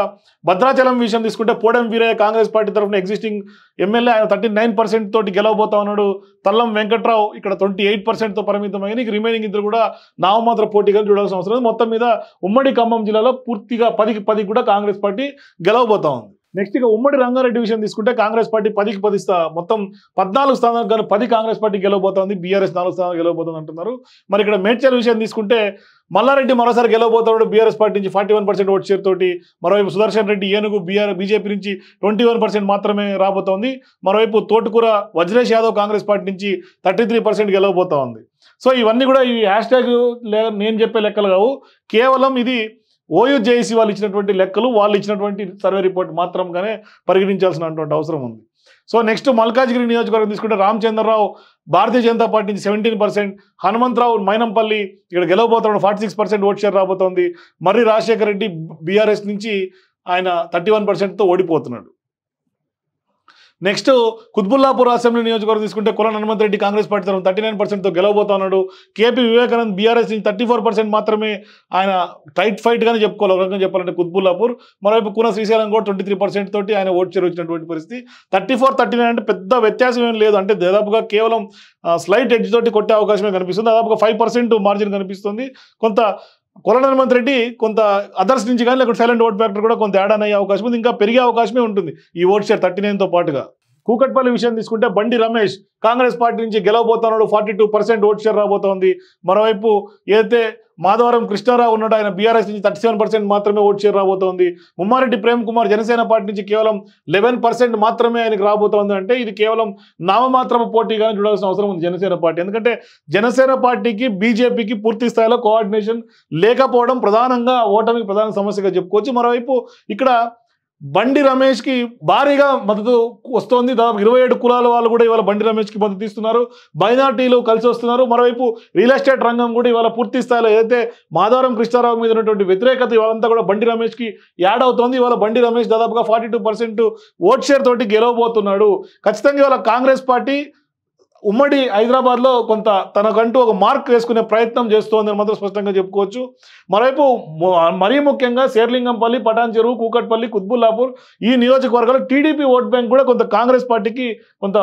భద్రాచలం విషయం తీసుకుంటే పోడెం వీరయ్య కాంగ్రెస్ పార్టీ తరఫున ఎగ్జిస్టింగ్ ఎమ్మెల్యే ఆయన థర్టీ నైన్ పర్సెంట్ తోటి గెలవబోతా ఉన్నాడు తల్లం వెంకట్రావు ఇక్కడ ట్వంటీ ఎయిట్ పర్సెంట్తో పరిమితమైన రిమైనింగ్ ఇద్దరు కూడా నామమాత్ర పోటీగా చూడాల్సిన అవసరం మొత్తం మీద ఉమ్మడి ఖమ్మం జిల్లాలో పూర్తిగా పదికి పదికి కూడా కాంగ్రెస్ పార్టీ గెలవబోతా ఉంది నెక్స్ట్ ఇక ఉమ్మడి రంగారెడ్డి విషయం తీసుకుంటే కాంగ్రెస్ పార్టీ పదికి పది మొత్తం పద్నాలుగు స్థానాలు కానీ పది కాంగ్రెస్ పార్టీ గెలవబోతోంది బీఆర్ఎస్ నాలుగు స్థానాలు గెలవబోతుంది అంటున్నారు మరి ఇక్కడ మేడ్చల్ విషయం తీసుకుంటే మల్లారెడ్డి మరోసారి గెలవబోతున్నాడు బీఆర్ఎస్ పార్టీ నుంచి forty one percent vote share తోటి మరోవైపు సుదర్శన్ రెడ్డి ఏనుగు బీఆర్ బీజేపీ నుంచి ట్వంటీ వన్ పర్సెంట్ మాత్రమే రాబోతోంది మరోవైపు తోటకూర వజ్రేష్ యాదవ్ కాంగ్రెస్ పార్టీ నుంచి థర్టీ త్రీ పర్సెంట్ గెలవబోతోంది సో ఇవన్నీ కూడా ఈ హ్యాష్ ట్యాగ్ నేను చెప్పే లెక్కలు కావు కేవలం ఇది ఓయూజేసి వాళ్ళు ఇచ్చినటువంటి లెక్కలు వాళ్ళు ఇచ్చినటువంటి సర్వే రిపోర్ట్ మాత్రంగానే పరిగణించాల్సినటువంటి అవసరం ఉంది సో నెక్స్ట్ మల్కాజ్గిరి నియోజకవర్గం తీసుకుంటే రామచంద్రరావు భారతీయ జనతా పార్టీ నుంచి సెవెంటీన్ పర్సెంట్ హనుమంతరావు మైనంపల్లి ఇక్కడ గెలవబోతున్నాడు forty six percent vote share రాబోతోంది మర్రి రాజశేఖర రెడ్డి బీఆర్ఎస్ నుంచి ఆయన థర్టీ వన్ పర్సెంట్తో ఓడిపోతున్నాడు నెక్స్ట్ కుత్బుల్లాపూర్ అసెంబ్లీ నియోజకవర్గం తీసుకుంటే కులన్ హనుమంత్ రెడ్డి కాంగ్రెస్ పార్టీ తరఫున థర్టీ నైన్ పర్సెంట్తో గెలవబోతున్నాడు కేపీ వివేకానంద్ బీఆర్ఎస్ నుంచి థర్టీ ఫోర్ పర్సెంట్ మాత్రమే ఆయన టైట్ ఫైట్గానే చెప్పుకోవాలి ఒక రకంగా చెప్పాలంటే కుత్బుల్లాపూర్ మరోవైపు కూన శ్రీశైలం కూడా ట్వంటీ త్రీ పర్సెంట్ తోటి ఆయన ఓట్ చేరు వచ్చినటువంటి పరిస్థితి థర్టీ ఫోర్ థర్టీ నైన్ అంటే పెద్ద వ్యత్యాసం ఏం లేదు అంటే దాదాపుగా కేవలం స్లైట్ ఎడ్జ్ తోటి కొట్టే అవకాశమే కనిపిస్తుంది దాదాపుగా ఫైవ్ మార్జిన్ కనిపిస్తుంది కొంత కొలన హనుమంత్ రెడ్డి కొంత అదర్స్ నుంచి కానీ లేకపోతే సైలెంట్ ఓట్ ఫ్యాక్టర్ కూడా కొంత యాడ్ అయ్యే అవకాశం ఉంది ఇంకా పెరిగే అవకాశమే ఉంటుంది ఈ ఓట్ షేర్ థర్టీ నైన్తో పాటుగా కూకట్పల్లి విషయం తీసుకుంటే బండి రమేష్ కాంగ్రెస్ పార్టీ నుంచి గెలవబోతున్నాడు forty two percent vote share రాబోతోంది మరోవైపు ఏదైతే మాధవరం కృష్ణారావు ఉన్నాడు ఆయన బీఆర్ఎస్ నుంచి థర్టీ మాత్రమే ఓట్ షేర్ రాబోతోంది ముమ్మారెడ్డి ప్రేమ్ కుమార్ జనసేన పార్టీ నుంచి కేవలం లెవెన్ మాత్రమే ఆయనకు రాబోతోంది అంటే ఇది కేవలం నామమాత్రం పోటీగానే చూడాల్సిన అవసరం ఉంది జనసేన పార్టీ ఎందుకంటే జనసేన పార్టీకి బీజేపీకి పూర్తి స్థాయిలో కోఆర్డినేషన్ లేకపోవడం ప్రధానంగా ఓటమికి ప్రధాన సమస్యగా చెప్పుకోవచ్చు మరోవైపు ఇక్కడ బండి రమేష్కి భారీగా మద్దతు వస్తోంది దాదాపు ఇరవై ఏడు కులాల వాళ్ళు కూడా ఇవాళ బండి రమేష్కి మద్దతు ఇస్తున్నారు మైనార్టీలు కలిసి వస్తున్నారు మరోవైపు రియల్ ఎస్టేట్ రంగం కూడా ఇవాళ పూర్తి స్థాయిలో ఏదైతే మాధవరం కృష్ణారావు మీద ఉన్నటువంటి వ్యతిరేకత ఇవాళంతా కూడా బండి రమేష్కి యాడ్ అవుతోంది ఇవాళ బండి రమేష్ దాదాపుగా ఫార్టీ ఓట్ షేర్ తోటి గెలవబోతున్నాడు ఖచ్చితంగా ఇవాళ కాంగ్రెస్ పార్టీ ఉమ్మడి హైదరాబాద్లో కొంత తనకంటూ ఒక మార్క్ వేసుకునే ప్రయత్నం చేస్తోందని మాత్రం స్పష్టంగా చెప్పుకోవచ్చు మరోవైపు మరీ ముఖ్యంగా శేర్లింగంపల్లి చెరువు కూకట్పల్లి కుత్బుల్లాపూర్ ఈ నియోజకవర్గాలు టీడీపీ ఓట్ బ్యాంక్ కూడా కొంత కాంగ్రెస్ పార్టీకి కొంత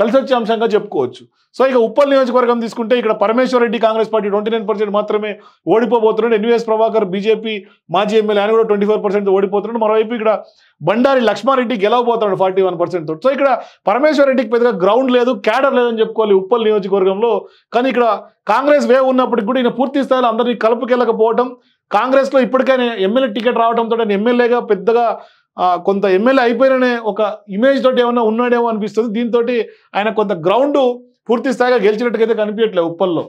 కలిసి వచ్చే అంశంగా చెప్పుకోవచ్చు సో ఇక ఉప్పల్ నియోజకవర్గం తీసుకుంటే ఇక్కడ పరమేశ్వర రెడ్డి కాంగ్రెస్ పార్టీ ట్వంటీ మాత్రమే ఓడిపోబోతున్నాడు ఎన్వీఎస్ ప్రభాకర్ బీజేపీ మాజీ ఎమ్మెల్యే ఆయన కూడా ట్వంటీ ఓడిపోతున్నాడు మరోవైపు ఇక్కడ బండారి లక్ష్మారెడ్డి గెలవబోతున్నాడు ఫార్టీ వన్ పర్సెంట్తో సో ఇక్కడ పరమేశ్వర రెడ్డికి పెద్దగా గ్రౌండ్ లేదు క్యాడర్ లేదని చెప్పుకోవాలి ఉప్పల్ నియోజకవర్గంలో కానీ ఇక్కడ కాంగ్రెస్ వేవ్ ఉన్నప్పటికి కూడా ఈయన పూర్తి స్థాయిలో అందరినీ కలుపుకెళ్ళకపోవడం కాంగ్రెస్లో ఇప్పటికైనా ఎమ్మెల్యే టికెట్ రావడంతో ఎమ్మెల్యేగా పెద్దగా కొంత ఎమ్మెల్యే అయిపోయిననే ఒక ఇమేజ్ తోటి ఏమన్నా ఉన్నాడేమో అనిపిస్తుంది దీంతో ఆయన కొంత గ్రౌండ్ పూర్తి స్థాయిగా గెలిచినట్టుగా కనిపించట్లేదు ఉప్పల్లో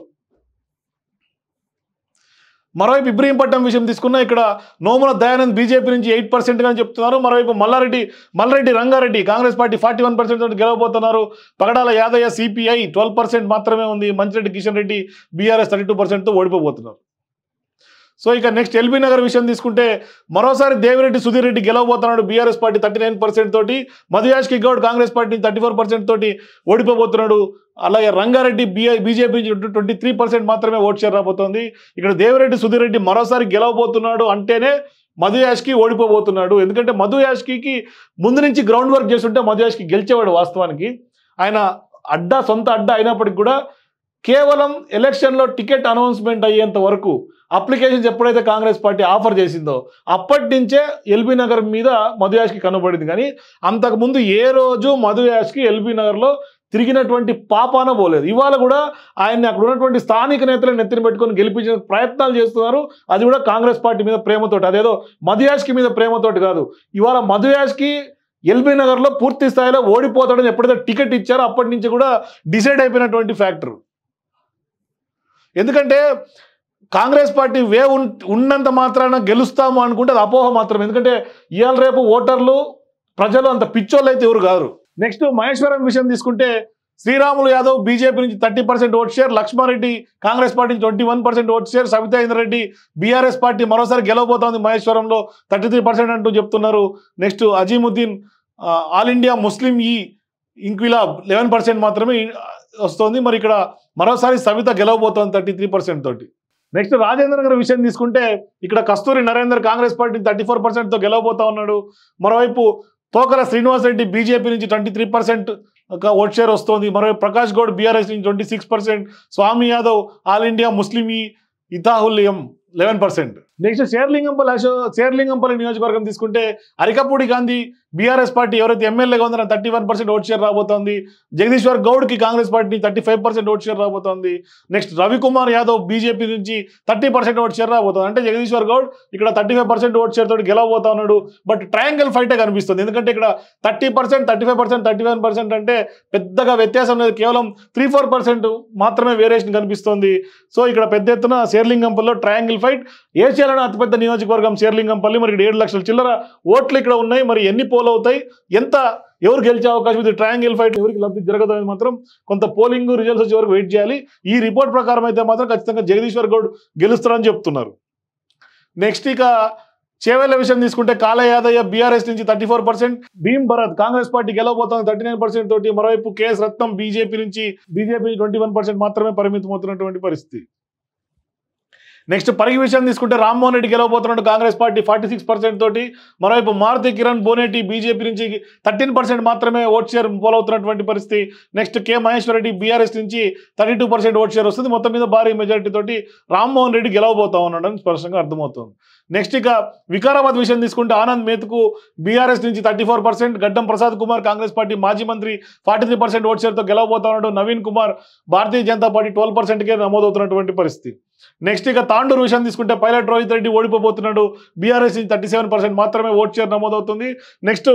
మరోవైపు ఇబ్రహీంపట్నం విషయం తీసుకున్నా ఇక్కడ నోముల దయానంద్ బీజేపీ నుంచి ఎయిట్ పర్సెంట్గా చెప్తున్నారు మరోవైపు Malla Reddy Malla Reddy Ranga Reddy Congress party forty one percent తోటి గెలవబోతున్నారు Pagadala Yadaiah CPI twelve percent మాత్రమే ఉంది Manchireddy Kishan Reddy BRS thirty two పర్సెంట్తో ఓడిపోబోతున్నారు సో ఇక నెక్స్ట్ ఎల్బీ నగర్ విషయం తీసుకుంటే మరోసారి దేవిరెడ్డి సుధీర్ రెడ్డి గెలవబోతున్నాడు BRS party thirty nine percent తోటి మధుయాష్ కిగౌడ్ Congress party thirty four percent తోటి ఓడిపోబోతున్నాడు అలాగే Ranga Reddy BI BJP twenty three percent మాత్రమే ఓట్ షేర్ రాబోతోంది ఇక్కడ దేవిరెడ్డి సుధీర్ రెడ్డి మరోసారి గెలవబోతున్నాడు అంటేనే మధు యాష్కి ఓడిపోబోతున్నాడు ఎందుకంటే మధు యాష్కి ముందు నుంచి గ్రౌండ్ వర్క్ చేస్తుంటే మధు యాష్కి గెలిచేవాడు వాస్తవానికి ఆయన అడ్డా సొంత అడ్డా అయినప్పటికి కూడా కేవలం ఎలక్షన్లో టికెట్ అనౌన్స్మెంట్ అయ్యేంత వరకు అప్లికేషన్స్ ఎప్పుడైతే కాంగ్రెస్ పార్టీ ఆఫర్ చేసిందో అప్పటి నుంచే ఎల్బీ నగర్ మీద మధుయాష్కి కనబడింది కానీ అంతకుముందు ఏ రోజు మధుయాష్కి ఎల్బీ నగర్లో తిరిగినటువంటి పాపాన పోలేదు ఇవాళ కూడా ఆయన్ని అక్కడ ఉన్నటువంటి స్థానిక నేతలను నెత్తిన పెట్టుకొని గెలిపించిన ప్రయత్నాలు చేస్తున్నారు అది కూడా కాంగ్రెస్ పార్టీ మీద ప్రేమతోటి అదేదో మధుయాష్కి మీద ప్రేమతోటి కాదు ఇవాళ మధుయాష్కి ఎల్బీ నగర్లో పూర్తి స్థాయిలో ఓడిపోతాడని ఎప్పుడైతే టికెట్ ఇచ్చారో అప్పటి నుంచి కూడా డిసైడ్ అయిపోయినటువంటి ఫ్యాక్టర్ ఎందుకంటే కాంగ్రెస్ పార్టీ వే ఉన్నంత మాత్రాన గెలుస్తాము అనుకుంటే అది అపోహ మాత్రం ఎందుకంటే ఇవాళ రేపు ఓటర్లు ప్రజలు అంత పిచ్చోళ్ళు అయితే ఎవరు కాదు నెక్స్ట్ మహేశ్వరం విషయం తీసుకుంటే శ్రీరాములు యాదవ్ బీజేపీ నుంచి thirty percent vote share Lakshma Reddy Congress party నుంచి twenty one percent vote share Savitha Indra Reddy BRS party మరోసారి గెలవబోతోంది మహేశ్వరంలో థర్టీ త్రీ పర్సెంట్ అంటూ చెప్తున్నారు next Azimuddin all India Muslim ఈ ఇంక్విలాబ్ లెవెన్ పర్సెంట్ మాత్రమే వస్తుంది మరి ఇక్కడ మరోసారి సవిత గెలవబోతోంది థర్టీ త్రీ పర్సెంట్ తోటి నెక్స్ట్ రాజేంద్ర గారి విషయం తీసుకుంటే ఇక్కడ Kasturi Narender Congress party thirty four పర్సెంట్తో గెలవబోతా ఉన్నాడు మరోవైపు తోకల శ్రీనివాసరెడ్డి బీజేపీ నుంచి twenty three percent vote share వస్తోంది మరోవైపు ప్రకాష్ గౌడ్ బీఆర్ఎస్ నుంచి twenty six percent Swamy Yadav all India Muslim ఇతాహుల్యం లెవెన్ పర్సెంట్ నెక్స్ట్ శేర్లింగంపల్లి అశో శేర్లింగంపల్లి నియోజకవర్గం తీసుకుంటే అరికపూడి గాంధీ బీఆర్ఎస్ పార్టీ ఎవరైతే ఎమ్మెల్యేగా ఉందో thirty one percent vote share రాబోతోంది జగదీశ్వర్ గౌడ్కి Congress party thirty five percent vote share రాబోతోంది నెక్స్ట్ రవికుమార్ యాదవ్ బీజేపీ నుంచి థర్టీ పర్సెంట్ ఓట్ షేర్ రాబోతోంది అంటే జగదీశ్వర్ గౌడ్ ఇక్కడ thirty five percent vote share తోటి గెలవబోతా ఉన్నాడు బట్ ట్రయాంగిల్ ఫైటే కనిపిస్తుంది ఎందుకంటే ఇక్కడ thirty percent thirty five percent thirty one percent అంటే పెద్దగా వ్యత్యాసం లేదు కేవలం త్రీ ఫోర్ పర్సెంట్ మాత్రమే వేరియేషన్ కనిపిస్తుంది సో ఇక్కడ పెద్ద ఎత్తున శేర్లింగంపల్లో ట్రయాంగిల్ ఫైట్ ఏ నంద్యాలను అతిపెద్ద నియోజకవర్గం శేర్లింగంపల్లి మరి ఏడు లక్షల చిల్లర ఓట్లు ఇక్కడ ఉన్నాయి మరి ఎన్ని పోల్ అవుతాయి ఎంత ఎవరు గెలిచే అవకాశం ఇది ట్రయాంగిల్ ఫైట్ ఎవరికి లబ్ధి జరగదు మాత్రం కొంత పోలింగ్ రిజల్ట్స్ వచ్చే వరకు వెయిట్ చేయాలి ఈ రిపోర్ట్ ప్రకారం అయితే మాత్రం ఖచ్చితంగా జగదీశ్వర్ గౌడ్ గెలుస్తారని చెప్తున్నారు నెక్స్ట్ ఇక చేవేళ్ల విషయం తీసుకుంటే కాల యాదయ్య బీఆర్ఎస్ నుంచి thirty four percent Bheem Bharat Congress party గెలవబోతుంది థర్టీ నైన్ పర్సెంట్ తోటి మరోవైపు కేఎస్ రత్నం బీజేపీ నుంచి బీజేపీ ట్వంటీ మాత్రమే పరిమితం అవుతున్నటువంటి పరిస్థితి నెక్స్ట్ పరిగి విషయం తీసుకుంటే రామ్మోహన్ రెడ్డి గెలవబోతున్నాడు Congress party forty six percent తోటి మరోవైపు మారుతి కిరణ్ బోనేటి బీజేపీ నుంచి థర్టీన్ పర్సెంట్ మాత్రమే ఓట్ షేర్ పోలవుతున్నటువంటి పరిస్థితి next K Maheshwara Reddy BRS నుంచి thirty two percent vote share వస్తుంది మొత్తం మీద భారీ మెజారిటీ తోటి రామ్మోహన్ రెడ్డి గెలవబోతా ఉన్నాడు అని స్పష్టంగా అర్థమవుతుంది నెక్స్ట్ ఇక వికారాబాద్ విషయం తీసుకుంటే ఆనంద్ మేత్కు బీఆర్ఎస్ నుంచి thirty four percent Gaddam Prasad Kumar Congress party మాజీ మంత్రి ఫార్టీ త్రీ పర్సెంట్ ఓట్ షేర్తో గెలవబోతా ఉన్నాడు నవీన్ కుమార్ భారతీయ జనతా పార్టీ ట్వెల్వ్ పర్సెంట్కే నమోదవుతున్నటువంటి పరిస్థితి నెక్స్ట్ ఇక తాండూరు విషయం తీసుకుంటే పైలట్ రోహిత్ రెడ్డి ఓడిపోబోతున్నాడు బీఆర్ఎస్ థర్టీ మాత్రమే ఓట్ షేర్ నమోదవుతుంది next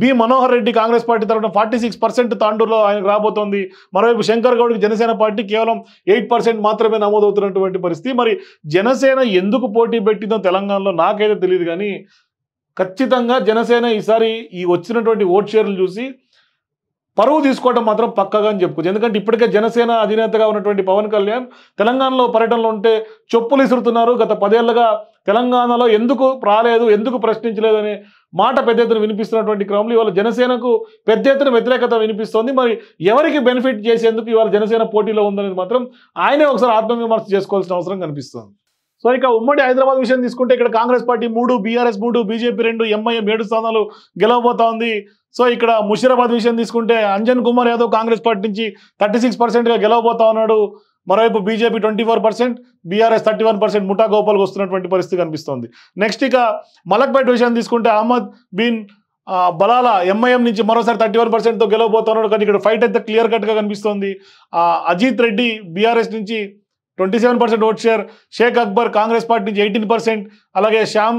B Manohar Reddy Congress party తరఫున ఫార్టీ సిక్స్ పర్సెంట్ తాండూరులో ఆయనకు రాబోతోంది మరోవైపు శంకర్ గౌడ్కి జనసేన పార్టీ కేవలం ఎయిట్ పర్సెంట్ మాత్రమే నమోదవుతున్నటువంటి పరిస్థితి మరి జనసేన ఎందుకు పోటీ పెట్టిందో తెలంగాణలో నాకైతే తెలియదు కానీ ఖచ్చితంగా జనసేన ఈసారి ఈ వచ్చినటువంటి ఓట్ షేర్లు చూసి పరువు తీసుకోవడం మాత్రం పక్కగా అని చెప్పుకోవచ్చు ఎందుకంటే ఇప్పటికే జనసేన అధినేతగా ఉన్నటువంటి పవన్ కళ్యాణ్ తెలంగాణలో పర్యటనలో ఉంటే చెప్పులు ఇసురుతున్నారు గత పదేళ్లుగా తెలంగాణలో ఎందుకు రాలేదు ఎందుకు ప్రశ్నించలేదు అనే మాట పెద్ద ఎత్తున వినిపిస్తున్నటువంటి క్రమంలో ఇవాళ జనసేనకు పెద్ద ఎత్తున వ్యతిరేకత వినిపిస్తోంది మరి ఎవరికి బెనిఫిట్ చేసేందుకు ఇవాళ జనసేన పోటీలో ఉందనేది మాత్రం ఆయనే ఒకసారి ఆత్మవిమర్శ చేసుకోవాల్సిన అవసరం కనిపిస్తుంది సో ఇక ఉమ్మడి హైదరాబాద్ విషయం తీసుకుంటే ఇక్కడ కాంగ్రెస్ పార్టీ మూడు బీఆర్ఎస్ మూడు బీజేపీ రెండు ఎంఐఎం ఏడు స్థానాలు గెలవబోతా ఉంది సో ఇక్కడ ముషీరాబాద్ విషయం తీసుకుంటే అంజన్ కుమార్ యాదవ్ కాంగ్రెస్ పార్టీ నుంచి థర్టీ సిక్స్ పర్సెంట్గా గెలవబోతా ఉన్నాడు మరోవైపు BJP twenty four percent BRS thirty one percent Mutha గోపాల్కి వస్తున్నటువంటి పరిస్థితి కనిపిస్తోంది నెక్స్ట్ ఇక మలక్పేట విషయం తీసుకుంటే అహ్మద్ బిన్ బలాల ఎంఐఎం నుంచి మరోసారి థర్టీ వన్ పర్సెంట్తో గెలవబోతున్నాడు కానీ ఇక్కడ ఫైట్ అయితే క్లియర్ కట్గా కనిపిస్తోంది అజిత్ రెడ్డి బీఆర్ఎస్ నుంచి twenty seven percent vote share Sheikh Akbar Congress party నుంచి ఎయిటీన్ పర్సెంట్ అలాగే శ్యామ్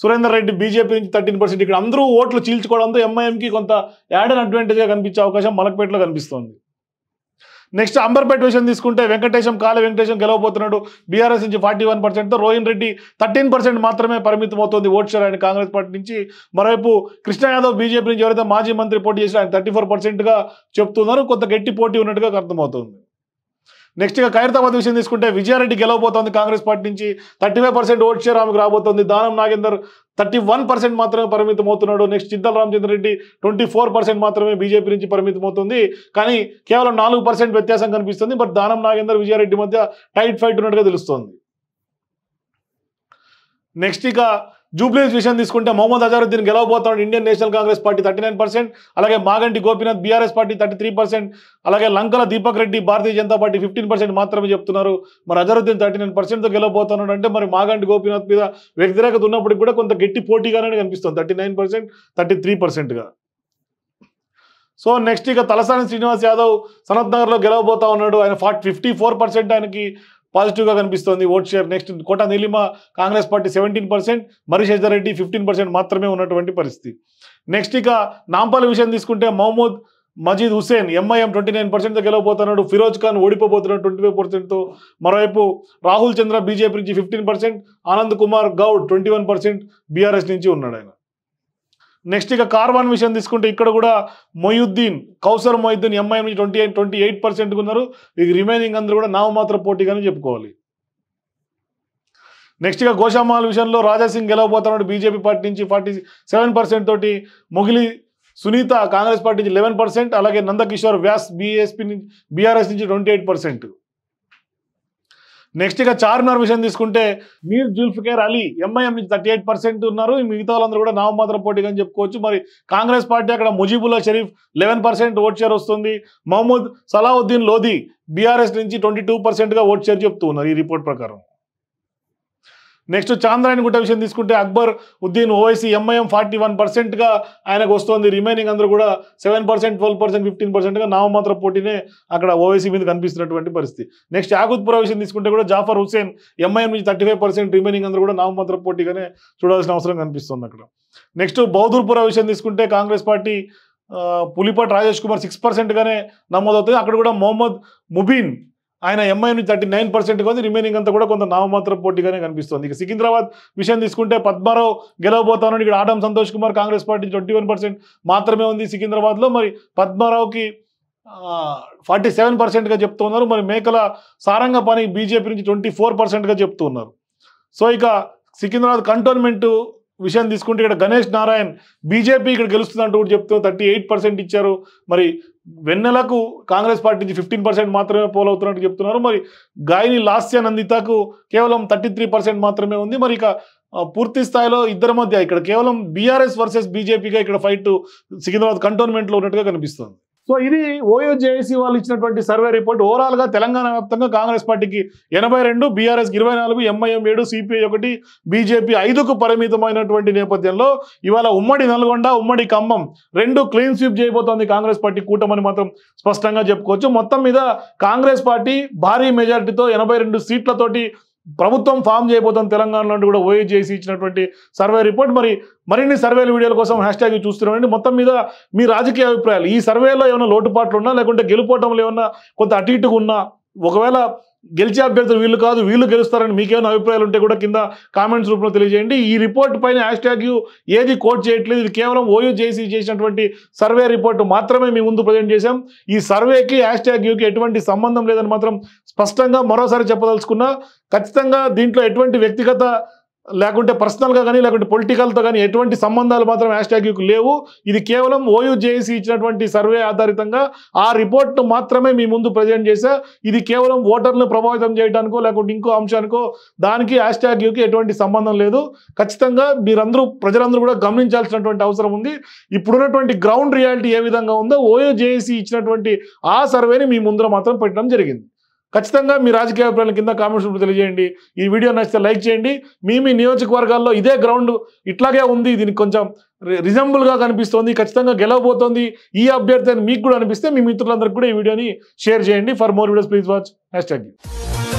సురేందర్ రెడ్డి బీజేపీ నుంచి థర్టీన్ పర్సెంట్ ఇక్కడ అందరూ ఓట్లు చీల్చుకోవడంతో ఎంఐఎంకి కొంత యాడ్ అండ్ అడ్వాంటేజ్గా కనిపించే అవకాశం మలక్పేటలో కనిపిస్తోంది నెక్స్ట్ అంబర్పేట విషయం తీసుకుంటే వెంకటేశం కాలి వెంకటేశం గెలవబోతున్నాడు బీఆర్ఎస్ నుంచి ఫార్టీ వన్ పర్సెంట్తో రోహిన్ రెడ్డి థర్టీన్ పర్సెంట్ మాత్రమే పరిమితం అవుతుంది ఓట్ షేర్ ఆయన కాంగ్రెస్ పార్టీ నుంచి మరోవైపు కృష్ణా యాదవ్ బీజేపీ నుంచి ఎవరైతే మాజీ మంత్రి పోటీ చేసినా ఆయన థర్టీ ఫోర్ పర్సెంట్గా చెప్తున్నారు కొంత గట్టి పోటీ ఉన్నట్టుగా అర్థమవుతుంది నెక్స్ట్ ఇక ఖైరతాబాద్ విషయం తీసుకుంటే విజయారెడ్డి గెలవబోతోంది కాంగ్రెస్ పార్టీ నుంచి thirty five percent vote share ఆమెకు రాబోతోంది దానం నాగేందర్ థర్టీ వన్ పర్సెంట్ మాత్రమే పరిమితం అవుతున్నాడు next Chintala Ramachandra Reddy twenty four percent మాత్రమే బీజేపీ నుంచి పరిమితం అవుతుంది కానీ కేవలం నాలుగు పర్సెంట్ వ్యత్యాసం కనిపిస్తుంది బట్ దానం నాగేందర్ విజయారెడ్డి మధ్య టైట్ ఫైట్ ఉన్నట్టుగా తెలుస్తోంది నెక్స్ట్ ఇక జూబ్లీస్ విషయం తీసుకుంటే మహమ్మద్ అజారుద్దీన్ గెలవబోతున్నాడు Indian national Congress party thirty అలాగే Maganti Gopinath BRS party thirty అలాగే లంకల దీపక్ రెడ్డి భారతీయ జనతా పార్టీ ఫిఫ్టీన్ మాత్రమే చెప్తున్నారు మరి అజారుద్దీన్ థర్టీ నైన్ పర్సెంట్తో గెలవబోతున్నాడు అంటే మరి మాగంటి గోపీనాథ్ మీద వ్యతిరేకత ఉన్నప్పుడు కూడా కొంత గట్టి పోటీగానే కనిపిస్తుంది thirty nine percent thirty three పర్సెంట్గా సో నెక్స్ట్ ఇక తలసాని శ్రీనివాస్ యాదవ్ సనత్ నగర్లో గెలవబోతా ఉన్నాడు ఆయన ఫార్టీ ఫిఫ్టీ ఫోర్ పర్సెంట్ ఆయనకి పాజిటివ్గా కనిపిస్తోంది vote share next Kota Neelima Congress party seventeen percent మరిశేషర్ రెడ్డి ఫిఫ్టీన్ పర్సెంట్ మాత్రమే ఉన్నటువంటి పరిస్థితి నెక్స్ట్ ఇక నాంపాల విషయం తీసుకుంటే Mohammed Majid Hussain MIM twenty nine పర్సెంట్తో గెలవబోతున్నాడు ఫిరోజ్ ఖాన్ ఓడిపోబోతున్నాడు ట్వంటీ ఫైవ్ పర్సెంట్తో మరోవైపు రాహుల్ చంద్ర బీజేపీ నుంచి fifteen percent Anand Kumar Goud twenty one percent BRS నుంచి ఉన్నాడు ఆయన నెక్స్ట్ ఇక కార్వాన్ విషయం తీసుకుంటే ఇక్కడ కూడా మొయ్యుద్దీన్ కౌసర్ మొయుద్దీన్ నుంచి twenty eight twenty eight percent ఉన్నారు ఇక రిమైనింగ్ అందరూ కూడా నామమాత్ర పోటీగానే చెప్పుకోవాలి నెక్స్ట్ ఇక గోషామాల్ విషయంలో రాజాసింగ్ గెలవబోతున్నాడు బీజేపీ పార్టీ నుంచి ఫార్టీ సెవెన్ పర్సెంట్ తోటి మొగిలి సునీత కాంగ్రెస్ పార్టీ నుంచి లెవెన్ పర్సెంట్ అలాగే నందకిషోర్ వ్యాస్ బీఎస్పీ నుంచి బీఆర్ఎస్ నుంచి ట్వంటీ ఎయిట్ పర్సెంట్ నెక్స్ట్ ఇక చార్మినార్ విషయం తీసుకుంటే మీరు జుల్ఫికేర్ అలీ ఎంఐఎం నుంచి థర్టీ ఎయిట్ పర్సెంట్ ఉన్నారు మిగతా వాళ్ళందరూ కూడా నామమాత్ర పోటీగా అని చెప్పుకోవచ్చు మరి కాంగ్రెస్ పార్టీ అక్కడ Mujeebullah Shareef eleven percent vote share వస్తుంది మహమ్మద్ సలావుద్దీన్ లోధి బీఆర్ఎస్ నుంచి ట్వంటీ టూ పర్సెంట్గా ఓట్ షేర్ చెప్తూ ఉన్నారు ఈ రిపోర్ట్ ప్రకారం నెక్స్ట్ చాంద్రాయణ గుట్ట విషయం తీసుకుంటే Akbaruddin Owaisi MIM forty one పర్సెంట్గా ఆయనకు వస్తుంది రిమైనింగ్ అందరూ కూడా seven percent twelve percent fifteen పర్సెంట్గా నామమాత్ర పోటీనే అక్కడ ఓవైసీ మీద కనిపిస్తున్నటువంటి పరిస్థితి నెక్స్ట్ యాగుత్పుర విషయం తీసుకుంటే కూడా జాఫర్ హుసేన్ ఎంఐఎం నుంచి థర్టీ రిమైనింగ్ అందరూ కూడా నామమాత్ర పోటీగానే చూడాల్సిన అవసరం కనిపిస్తుంది అక్కడ నెక్స్ట్ బౌదూర్పుర విషయం తీసుకుంటే Congress party Pulipati Rajesh Kumar six పర్సెంట్గానే నమోదవుతుంది అక్కడ కూడా మొహమ్మద్ ముబీన్ ఆయన ఎంఐని థర్టీ నైన్ పర్సెంట్గా ఉంది రిమైనింగ్ అంతా కూడా కొంత నామమాత్ర పోటీగానే కనిపిస్తుంది ఇక సికింద్రాబాద్ విషయం తీసుకుంటే పద్మారావు గెలవబోతానని ఇక్కడ ఆటం సంతోష్ కుమార్ కాంగ్రెస్ పార్టీ ట్వంటీ మాత్రమే ఉంది సికింద్రాబాద్లో మరి పద్మారావుకి ఫార్టీ సెవెన్ పర్సెంట్గా చెప్తున్నారు మరి మేకల సారంగపాణి బీజేపీ నుంచి ట్వంటీ ఫోర్ పర్సెంట్గా చెప్తున్నారు సో ఇక సికింద్రాబాద్ కంటోన్మెంటు విషయం తీసుకుంటే ఇక్కడ గణేష్ నారాయణ్ బీజేపీ ఇక్కడ గెలుస్తుంది అంటూ కూడా చెప్తూ థర్టీ ఇచ్చారు మరి వెన్నెలకు కాంగ్రెస్ పార్టీ నుంచి ఫిఫ్టీన్ పర్సెంట్ మాత్రమే పోలవుతున్నట్టు చెప్తున్నారు మరి గాయని లాస్య నందితకు కేవలం థర్టీ మాత్రమే ఉంది మరి ఇక పూర్తి స్థాయిలో ఇద్దరి మధ్య ఇక్కడ కేవలం బీఆర్ఎస్ వర్సెస్ బీజేపీగా ఇక్కడ ఫైట్ సికింద్రాబాద్ కంటోన్మెంట్లో ఉన్నట్టుగా కనిపిస్తుంది సో ఇది ఓయూజేఏసీ వాళ్ళు ఇచ్చినటువంటి సర్వే రిపోర్ట్ ఓవరాల్గా తెలంగాణ వ్యాప్తంగా కాంగ్రెస్ పార్టీకి ఎనభై రెండు బీఆర్ఎస్ ఇరవై నాలుగు ఎంఐఎం ఏడు సిపిఐ ఒకటి బీజేపీ ఐదుకు పరిమితమైనటువంటి నేపథ్యంలో ఇవాళ ఉమ్మడి నల్గొండ ఉమ్మడి ఖమ్మం రెండు క్లీన్ స్వీప్ చేయబోతోంది కాంగ్రెస్ పార్టీ కూటమని మాత్రం స్పష్టంగా చెప్పుకోవచ్చు మొత్తం మీద కాంగ్రెస్ పార్టీ భారీ మెజార్టీతో ఎనభై రెండు సీట్లతోటి ప్రభుత్వం ఫామ్ చేయబోతుంది తెలంగాణలో కూడా ఓఏజేసి ఇచ్చినటువంటి సర్వే రిపోర్ట్ మరి మరిన్ని సర్వేల వీడియోల కోసం హ్యాష్ ట్యాగ్ చూస్తున్నామండి మొత్తం మీద మీ రాజకీయ అభిప్రాయాలు ఈ సర్వేలో ఏమైనా లోటుపాట్లు ఉన్నా లేకుంటే గెలుపోవటంలో ఏమన్నా కొంత అటు ఇటుగా ఉన్నా ఒకవేళ గెలిచే అభ్యర్థులు వీళ్ళు కాదు వీళ్ళు గెలుస్తారని మీకేమైనా అభిప్రాయాలు ఉంటే కూడా కింద కామెంట్స్ రూపంలో తెలియజేయండి ఈ రిపోర్ట్ పైన హ్యాష్ ట్యాగ్ ఏది కోట్ చేయట్లేదు ఇది కేవలం ఓయూ చేసి చేసినటువంటి సర్వే రిపోర్ట్ మాత్రమే మీ ముందు ప్రజెంట్ చేశాం ఈ సర్వేకి హ్యాష్ ట్యాగ్ ఎటువంటి సంబంధం లేదని మాత్రం స్పష్టంగా మరోసారి చెప్పదలుచుకున్నా ఖచ్చితంగా దీంట్లో ఎటువంటి వ్యక్తిగత లేకుంటే పర్సనల్గా కానీ లేకుంటే పొలిటికల్తో కానీ ఎటువంటి సంబంధాలు మాత్రం హ్యాష్ ట్యాగ్కు లేవు ఇది కేవలం ఓయూజేఏసీ ఇచ్చినటువంటి సర్వే ఆధారితంగా ఆ రిపోర్ట్ను మాత్రమే మీ ముందు ప్రజెంట్ చేశా ఇది కేవలం ఓటర్లను ప్రభావితం చేయడానికో లేకుంటే ఇంకో అంశానికో దానికి హ్యాష్ ట్యాగ్కి ఎటువంటి సంబంధం లేదు ఖచ్చితంగా మీరందరూ ప్రజలందరూ కూడా గమనించాల్సినటువంటి అవసరం ఉంది ఇప్పుడున్నటువంటి గ్రౌండ్ రియాలిటీ ఏ విధంగా ఉందో ఓయూజేఏసీ ఇచ్చినటువంటి ఆ సర్వేని మీ ముందర మాత్రం పెట్టడం జరిగింది ఖచ్చితంగా మీ రాజకీయ అభిప్రాయాల కింద కామెంట్స్ రూపంలో తెలియజేయండి ఈ వీడియో నచ్చితే లైక్ చేయండి మీ మీ నియోజకవర్గాల్లో ఇదే గ్రౌండ్ ఇట్లాగే ఉంది దీనికి కొంచెం రిజంబుల్గా కనిపిస్తోంది ఖచ్చితంగా గెలవబోతోంది ఈ అభ్యర్థి అని మీకు కూడా అనిపిస్తే మీ మిత్రులందరికీ కూడా ఈ వీడియోని షేర్ చేయండి for more videos please watch hash tag